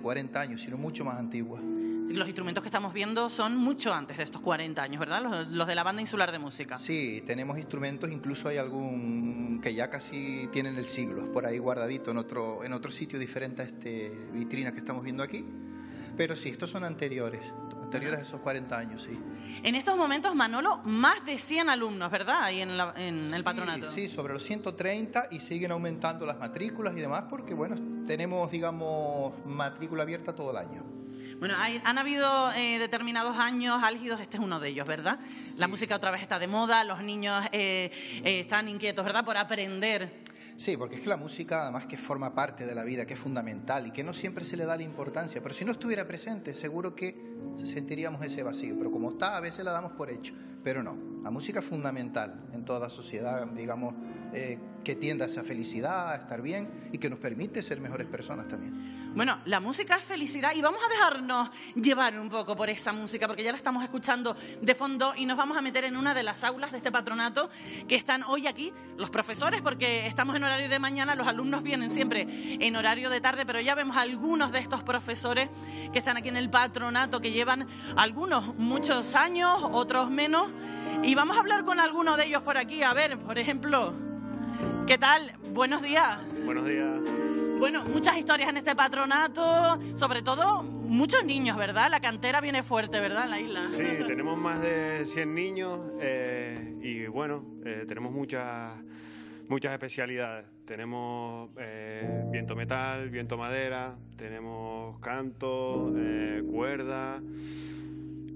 40 años, sino mucho más antigua. los instrumentos que estamos viendo son mucho antes de estos 40 años, ¿verdad? Los, de la banda insular de música. Sí, tenemos instrumentos, incluso hay algún que ya casi tienen el siglo, por ahí guardadito en otro, en otro sitio diferente a esta vitrina que estamos viendo aquí. Pero sí, estos son anteriores, anteriores a esos 40 años, sí. En estos momentos, Manolo, más de 100 alumnos, ¿verdad? Ahí en, el patronato. sí, sobre los 130 y siguen aumentando las matrículas y demás porque, bueno, tenemos, digamos, matrícula abierta todo el año. Bueno, han habido eh, determinados años álgidos, este es uno de ellos, ¿verdad? La música otra vez está de moda, los niños eh, eh, están inquietos, ¿verdad? Por aprender. Sí, porque es que la música, además que forma parte de la vida, que es fundamental y que no siempre se le da la importancia, pero si no estuviera presente, seguro que sentiríamos ese vacío, pero como está, a veces la damos por hecho, pero no. La música es fundamental en toda sociedad, digamos, eh, que tienda a esa felicidad, a estar bien y que nos permite ser mejores personas también. Bueno, la música es felicidad y vamos a dejarnos llevar un poco por esa música porque ya la estamos escuchando de fondo y nos vamos a meter en una de las aulas de este patronato que están hoy aquí los profesores porque estamos en horario de mañana, los alumnos vienen siempre en horario de tarde, pero ya vemos algunos de estos profesores que están aquí en el patronato que llevan algunos muchos años, otros menos y vamos a hablar con alguno de ellos por aquí. A ver, por ejemplo, ¿qué tal? Buenos días. Buenos días. Bueno, muchas historias en este patronato, sobre todo muchos niños, ¿verdad? La cantera viene fuerte, ¿verdad? En la isla. Sí, tenemos más de 100 niños eh, y bueno, eh, tenemos muchas, muchas especialidades. Tenemos eh, viento metal, viento madera, tenemos canto, cuerda.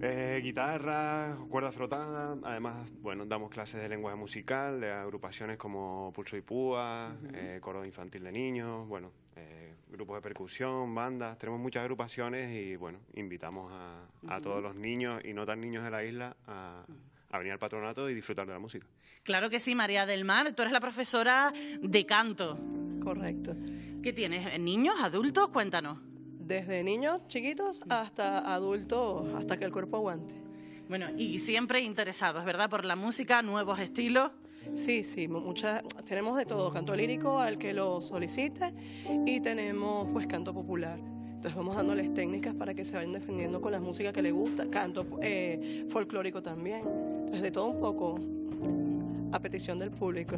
Eh, guitarra, cuerda frotada, además, bueno, damos clases de lenguaje musical, de agrupaciones como Pulso y Púa, eh, coro infantil de niños, bueno, eh, grupos de percusión, bandas, tenemos muchas agrupaciones y, bueno, invitamos a, todos los niños y no tan niños de la isla a, a venir al patronato y disfrutar de la música. Claro que sí, María del Mar, tú eres la profesora de canto. Correcto. ¿Qué tienes? ¿Niños, adultos? Cuéntanos desde niños chiquitos hasta adultos, hasta que el cuerpo aguante. Bueno, y siempre interesados, ¿verdad? Por la música, nuevos estilos. Sí, sí, muchas, tenemos de todo, canto lírico al que lo solicite y tenemos pues canto popular. Entonces vamos dándoles técnicas para que se vayan defendiendo con la música que les gusta, canto eh, folclórico también. Entonces de todo un poco, a petición del público.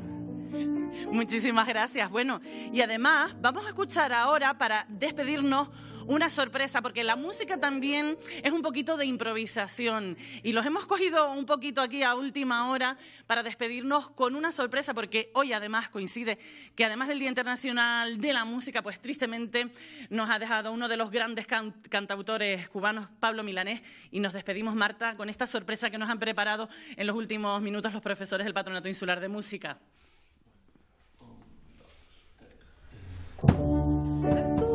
Muchísimas gracias. Bueno, y además vamos a escuchar ahora para despedirnos una sorpresa, porque la música también es un poquito de improvisación y los hemos cogido un poquito aquí a última hora para despedirnos con una sorpresa, porque hoy además coincide que además del Día Internacional de la Música, pues tristemente nos ha dejado uno de los grandes cantautores cubanos, Pablo Milanés, y nos despedimos, Marta, con esta sorpresa que nos han preparado en los últimos minutos los profesores del Patronato Insular de Música. Esto pues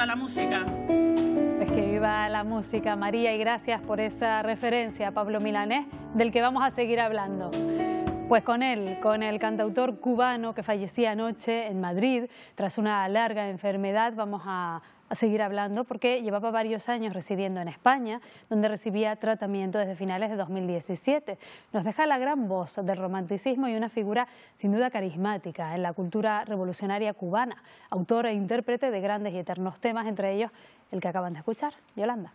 viva la música. es que viva la música, María, y gracias por esa referencia Pablo Milanés, del que vamos a seguir hablando. Pues con él, con el cantautor cubano que fallecía anoche en Madrid tras una larga enfermedad, vamos a a seguir hablando porque llevaba varios años residiendo en España, donde recibía tratamiento desde finales de 2017. Nos deja la gran voz del romanticismo y una figura sin duda carismática en la cultura revolucionaria cubana, autora e intérprete de grandes y eternos temas, entre ellos el que acaban de escuchar, Yolanda.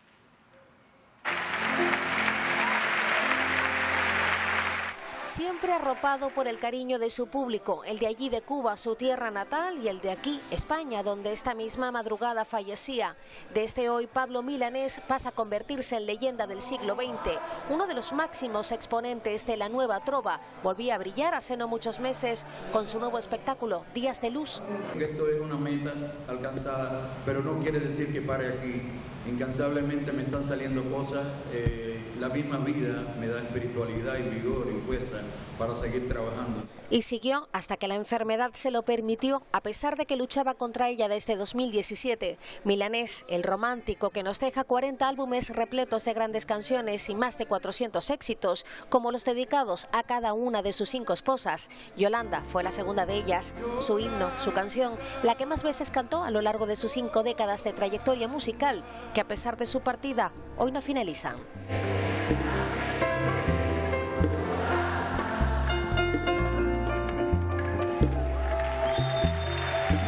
siempre arropado por el cariño de su público, el de allí de Cuba, su tierra natal, y el de aquí, España, donde esta misma madrugada fallecía. Desde este hoy, Pablo Milanés pasa a convertirse en leyenda del siglo XX. Uno de los máximos exponentes de la nueva trova volvía a brillar hace no muchos meses con su nuevo espectáculo, Días de Luz. Esto es una meta alcanzada, pero no quiere decir que pare aquí. Incansablemente me están saliendo cosas, eh, la misma vida me da espiritualidad y vigor y fuerza para seguir trabajando. Y siguió hasta que la enfermedad se lo permitió, a pesar de que luchaba contra ella desde 2017. Milanés, el romántico que nos deja 40 álbumes repletos de grandes canciones y más de 400 éxitos, como los dedicados a cada una de sus cinco esposas. Yolanda fue la segunda de ellas, su himno, su canción, la que más veces cantó a lo largo de sus cinco décadas de trayectoria musical, que a pesar de su partida, hoy no finalizan.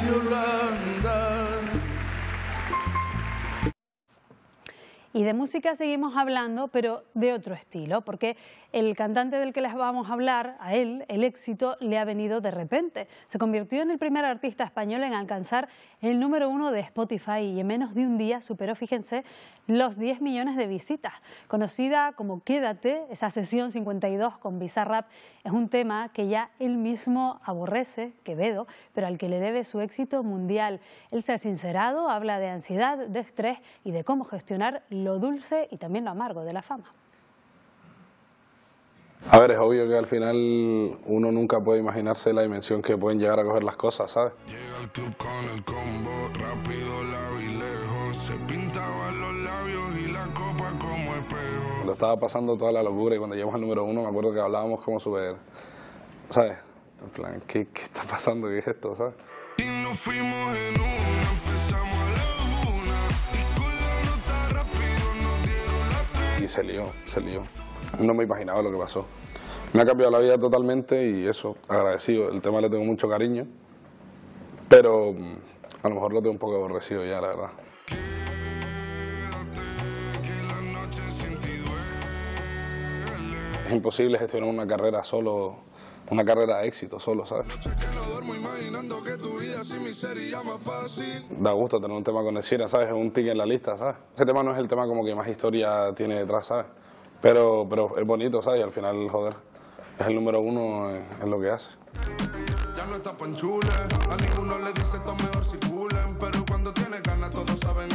your love. Y de música seguimos hablando, pero de otro estilo, porque el cantante del que les vamos a hablar, a él, el éxito le ha venido de repente. Se convirtió en el primer artista español en alcanzar el número uno de Spotify y en menos de un día superó, fíjense, los 10 millones de visitas. Conocida como Quédate, esa sesión 52 con Bizarrap es un tema que ya él mismo aborrece, Quevedo, pero al que le debe su éxito mundial. Él se ha sincerado, habla de ansiedad, de estrés y de cómo gestionar lo dulce y también lo amargo de la fama? A ver, es obvio que al final uno nunca puede imaginarse la dimensión que pueden llegar a coger las cosas, ¿sabes? Llega el club con el combo, rápido lejos, se pintaban los labios y la copa como espejo. Lo estaba pasando toda la locura y cuando llegamos al número uno me acuerdo que hablábamos como súper, ¿sabes? En plan, ¿qué, está pasando? ¿Qué es esto? ¿Sabes? Y nos fuimos en se lió, se lió. No me imaginaba lo que pasó. Me ha cambiado la vida totalmente y eso, agradecido. El tema le tengo mucho cariño, pero mm, a lo mejor lo tengo un poco aborrecido ya, la verdad. Es imposible gestionar una carrera solo una carrera de éxito solo, ¿sabes? Da gusto tener un tema con el ¿sabes? Es un tick en la lista, ¿sabes? Ese tema no es el tema como que más historia tiene detrás, ¿sabes? Pero, pero es bonito, ¿sabes? Y al final, joder, es el número uno en lo que hace cuando tiene todos saben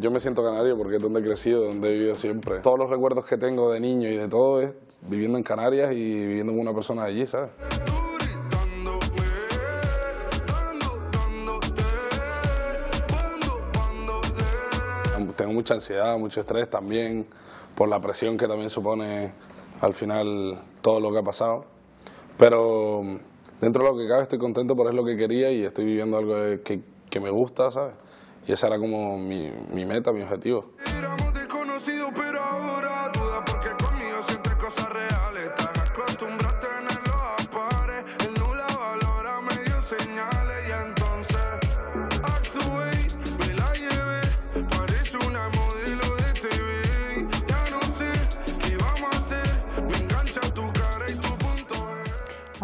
Yo me siento canario porque es donde he crecido, donde he vivido siempre. Todos los recuerdos que tengo de niño y de todo es viviendo en Canarias y viviendo con una persona allí, ¿sabes? Tengo mucha ansiedad, mucho estrés también, por la presión que también supone al final todo lo que ha pasado. Pero dentro de lo que cabe estoy contento por es lo que quería y estoy viviendo algo que, me gusta, ¿sabes? Y esa era como mi, mi meta, mi objetivo.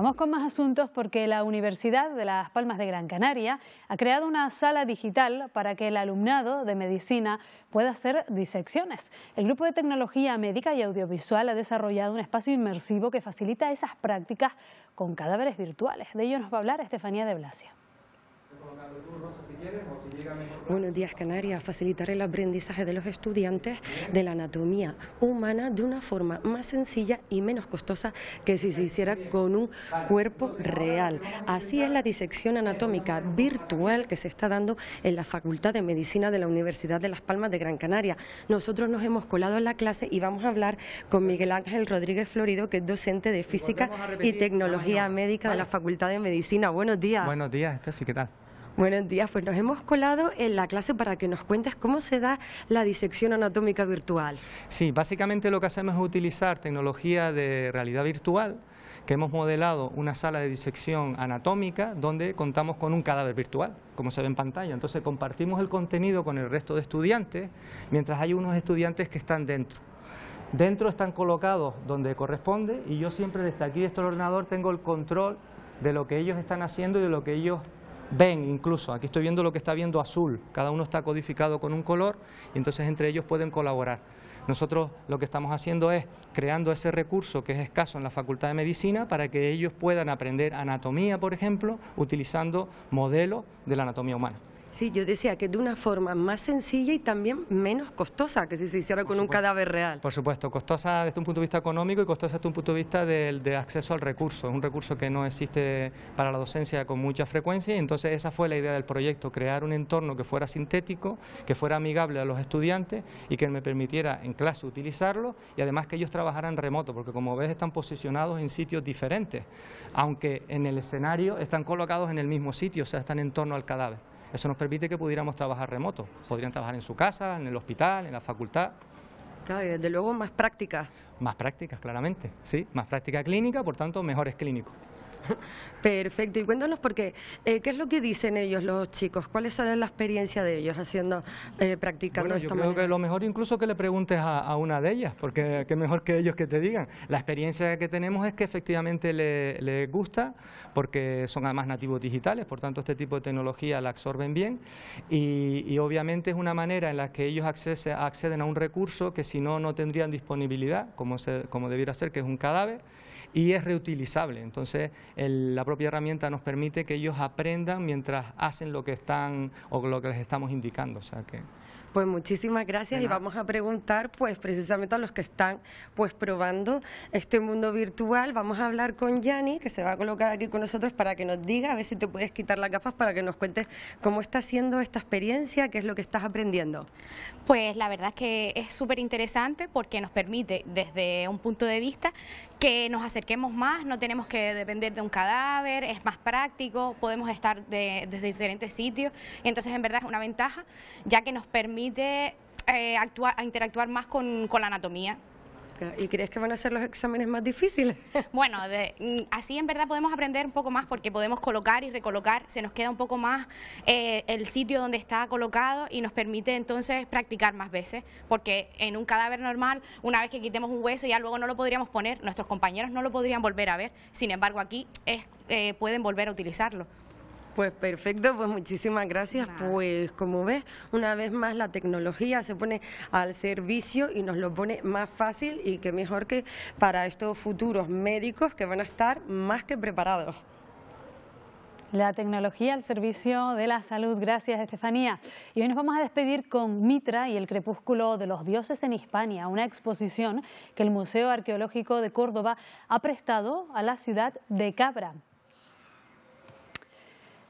Vamos con más asuntos porque la Universidad de Las Palmas de Gran Canaria ha creado una sala digital para que el alumnado de medicina pueda hacer disecciones. El grupo de tecnología médica y audiovisual ha desarrollado un espacio inmersivo que facilita esas prácticas con cadáveres virtuales. De ello nos va a hablar Estefanía de Blasio. Buenos días, Canarias. Facilitar el aprendizaje de los estudiantes de la anatomía humana de una forma más sencilla y menos costosa que si se hiciera con un cuerpo real. Así es la disección anatómica virtual que se está dando en la Facultad de Medicina de la Universidad de Las Palmas de Gran Canaria. Nosotros nos hemos colado en la clase y vamos a hablar con Miguel Ángel Rodríguez Florido, que es docente de Física y Tecnología Médica de la Facultad de Medicina. Buenos días. Buenos días, Estefi, ¿qué tal? Buenos días, pues nos hemos colado en la clase para que nos cuentes cómo se da la disección anatómica virtual. Sí, básicamente lo que hacemos es utilizar tecnología de realidad virtual, que hemos modelado una sala de disección anatómica donde contamos con un cadáver virtual, como se ve en pantalla. Entonces compartimos el contenido con el resto de estudiantes, mientras hay unos estudiantes que están dentro. Dentro están colocados donde corresponde y yo siempre desde aquí, desde el ordenador, tengo el control de lo que ellos están haciendo y de lo que ellos ven incluso, aquí estoy viendo lo que está viendo azul, cada uno está codificado con un color y entonces entre ellos pueden colaborar. Nosotros lo que estamos haciendo es creando ese recurso que es escaso en la Facultad de Medicina para que ellos puedan aprender anatomía, por ejemplo, utilizando modelos de la anatomía humana. Sí, yo decía que de una forma más sencilla y también menos costosa que si se hiciera con un cadáver real. Por supuesto, costosa desde un punto de vista económico y costosa desde un punto de vista del de acceso al recurso. Es un recurso que no existe para la docencia con mucha frecuencia y entonces esa fue la idea del proyecto, crear un entorno que fuera sintético, que fuera amigable a los estudiantes y que me permitiera en clase utilizarlo y además que ellos trabajaran remoto, porque como ves están posicionados en sitios diferentes, aunque en el escenario están colocados en el mismo sitio, o sea, están en torno al cadáver. Eso nos permite que pudiéramos trabajar remoto. Podrían trabajar en su casa, en el hospital, en la facultad. Claro, y desde luego más prácticas. Más prácticas, claramente, sí. Más práctica clínica, por tanto, mejores clínicos. Perfecto, y cuéntanos porque, eh, ¿qué es lo que dicen ellos los chicos? ¿Cuál es la experiencia de ellos haciendo, eh, practicando bueno, creo que lo mejor incluso que le preguntes a, una de ellas, porque qué mejor que ellos que te digan. La experiencia que tenemos es que efectivamente les gusta, porque son además nativos digitales, por tanto este tipo de tecnología la absorben bien, y, obviamente es una manera en la que ellos acceden a un recurso que si no, no tendrían disponibilidad, como, como debiera ser, que es un cadáver, y es reutilizable. Entonces, la propia herramienta nos permite que ellos aprendan mientras hacen lo que están o lo que les estamos indicando. O sea que... Pues muchísimas gracias y vamos a preguntar pues precisamente a los que están pues probando este mundo virtual. Vamos a hablar con Yanni que se va a colocar aquí con nosotros para que nos diga, a ver si te puedes quitar las gafas para que nos cuentes cómo está siendo esta experiencia, qué es lo que estás aprendiendo. Pues la verdad es que es súper interesante porque nos permite desde un punto de vista que nos acerquemos más, no tenemos que depender de un cadáver, es más práctico, podemos estar desde diferentes sitios. entonces, en verdad, es una ventaja, ya que nos permite eh, interactuar más con la anatomía. ¿Y crees que van a ser los exámenes más difíciles? Bueno, mm, así en verdad podemos aprender un poco más porque podemos colocar y recolocar, se nos queda un poco más eh, el sitio donde está colocado y nos permite entonces practicar más veces, porque en un cadáver normal, una vez que quitemos un hueso ya luego no lo podríamos poner, nuestros compañeros no lo podrían volver a ver, sin embargo aquí eh, pueden volver a utilizarlo. Pues perfecto, pues muchísimas gracias. Pues como ves, una vez más la tecnología se pone al servicio y nos lo pone más fácil y que mejor que para estos futuros médicos que van a estar más que preparados. La tecnología al servicio de la salud. Gracias, Estefanía. Y hoy nos vamos a despedir con Mitra y el crepúsculo de los dioses en Hispania, una exposición que el Museo Arqueológico de Córdoba ha prestado a la ciudad de Cabra.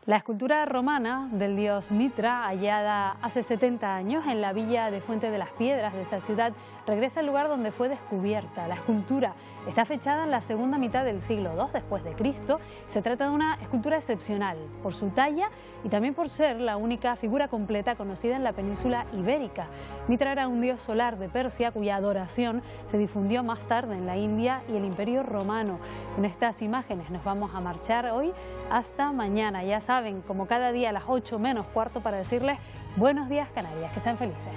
La escultura romana del dios Mitra, hallada hace 70 años en la villa de Fuente de las Piedras de esa ciudad, regresa al lugar donde fue descubierta. La escultura está fechada en la segunda mitad del siglo II después de Cristo. Se trata de una escultura excepcional por su talla y también por ser la única figura completa conocida en la península ibérica. Mitra era un dios solar de Persia cuya adoración se difundió más tarde en la India y el Imperio Romano. Con estas imágenes nos vamos a marchar hoy hasta mañana. Ya saben, como cada día a las 8 menos cuarto para decirles buenos días Canarias, que sean felices.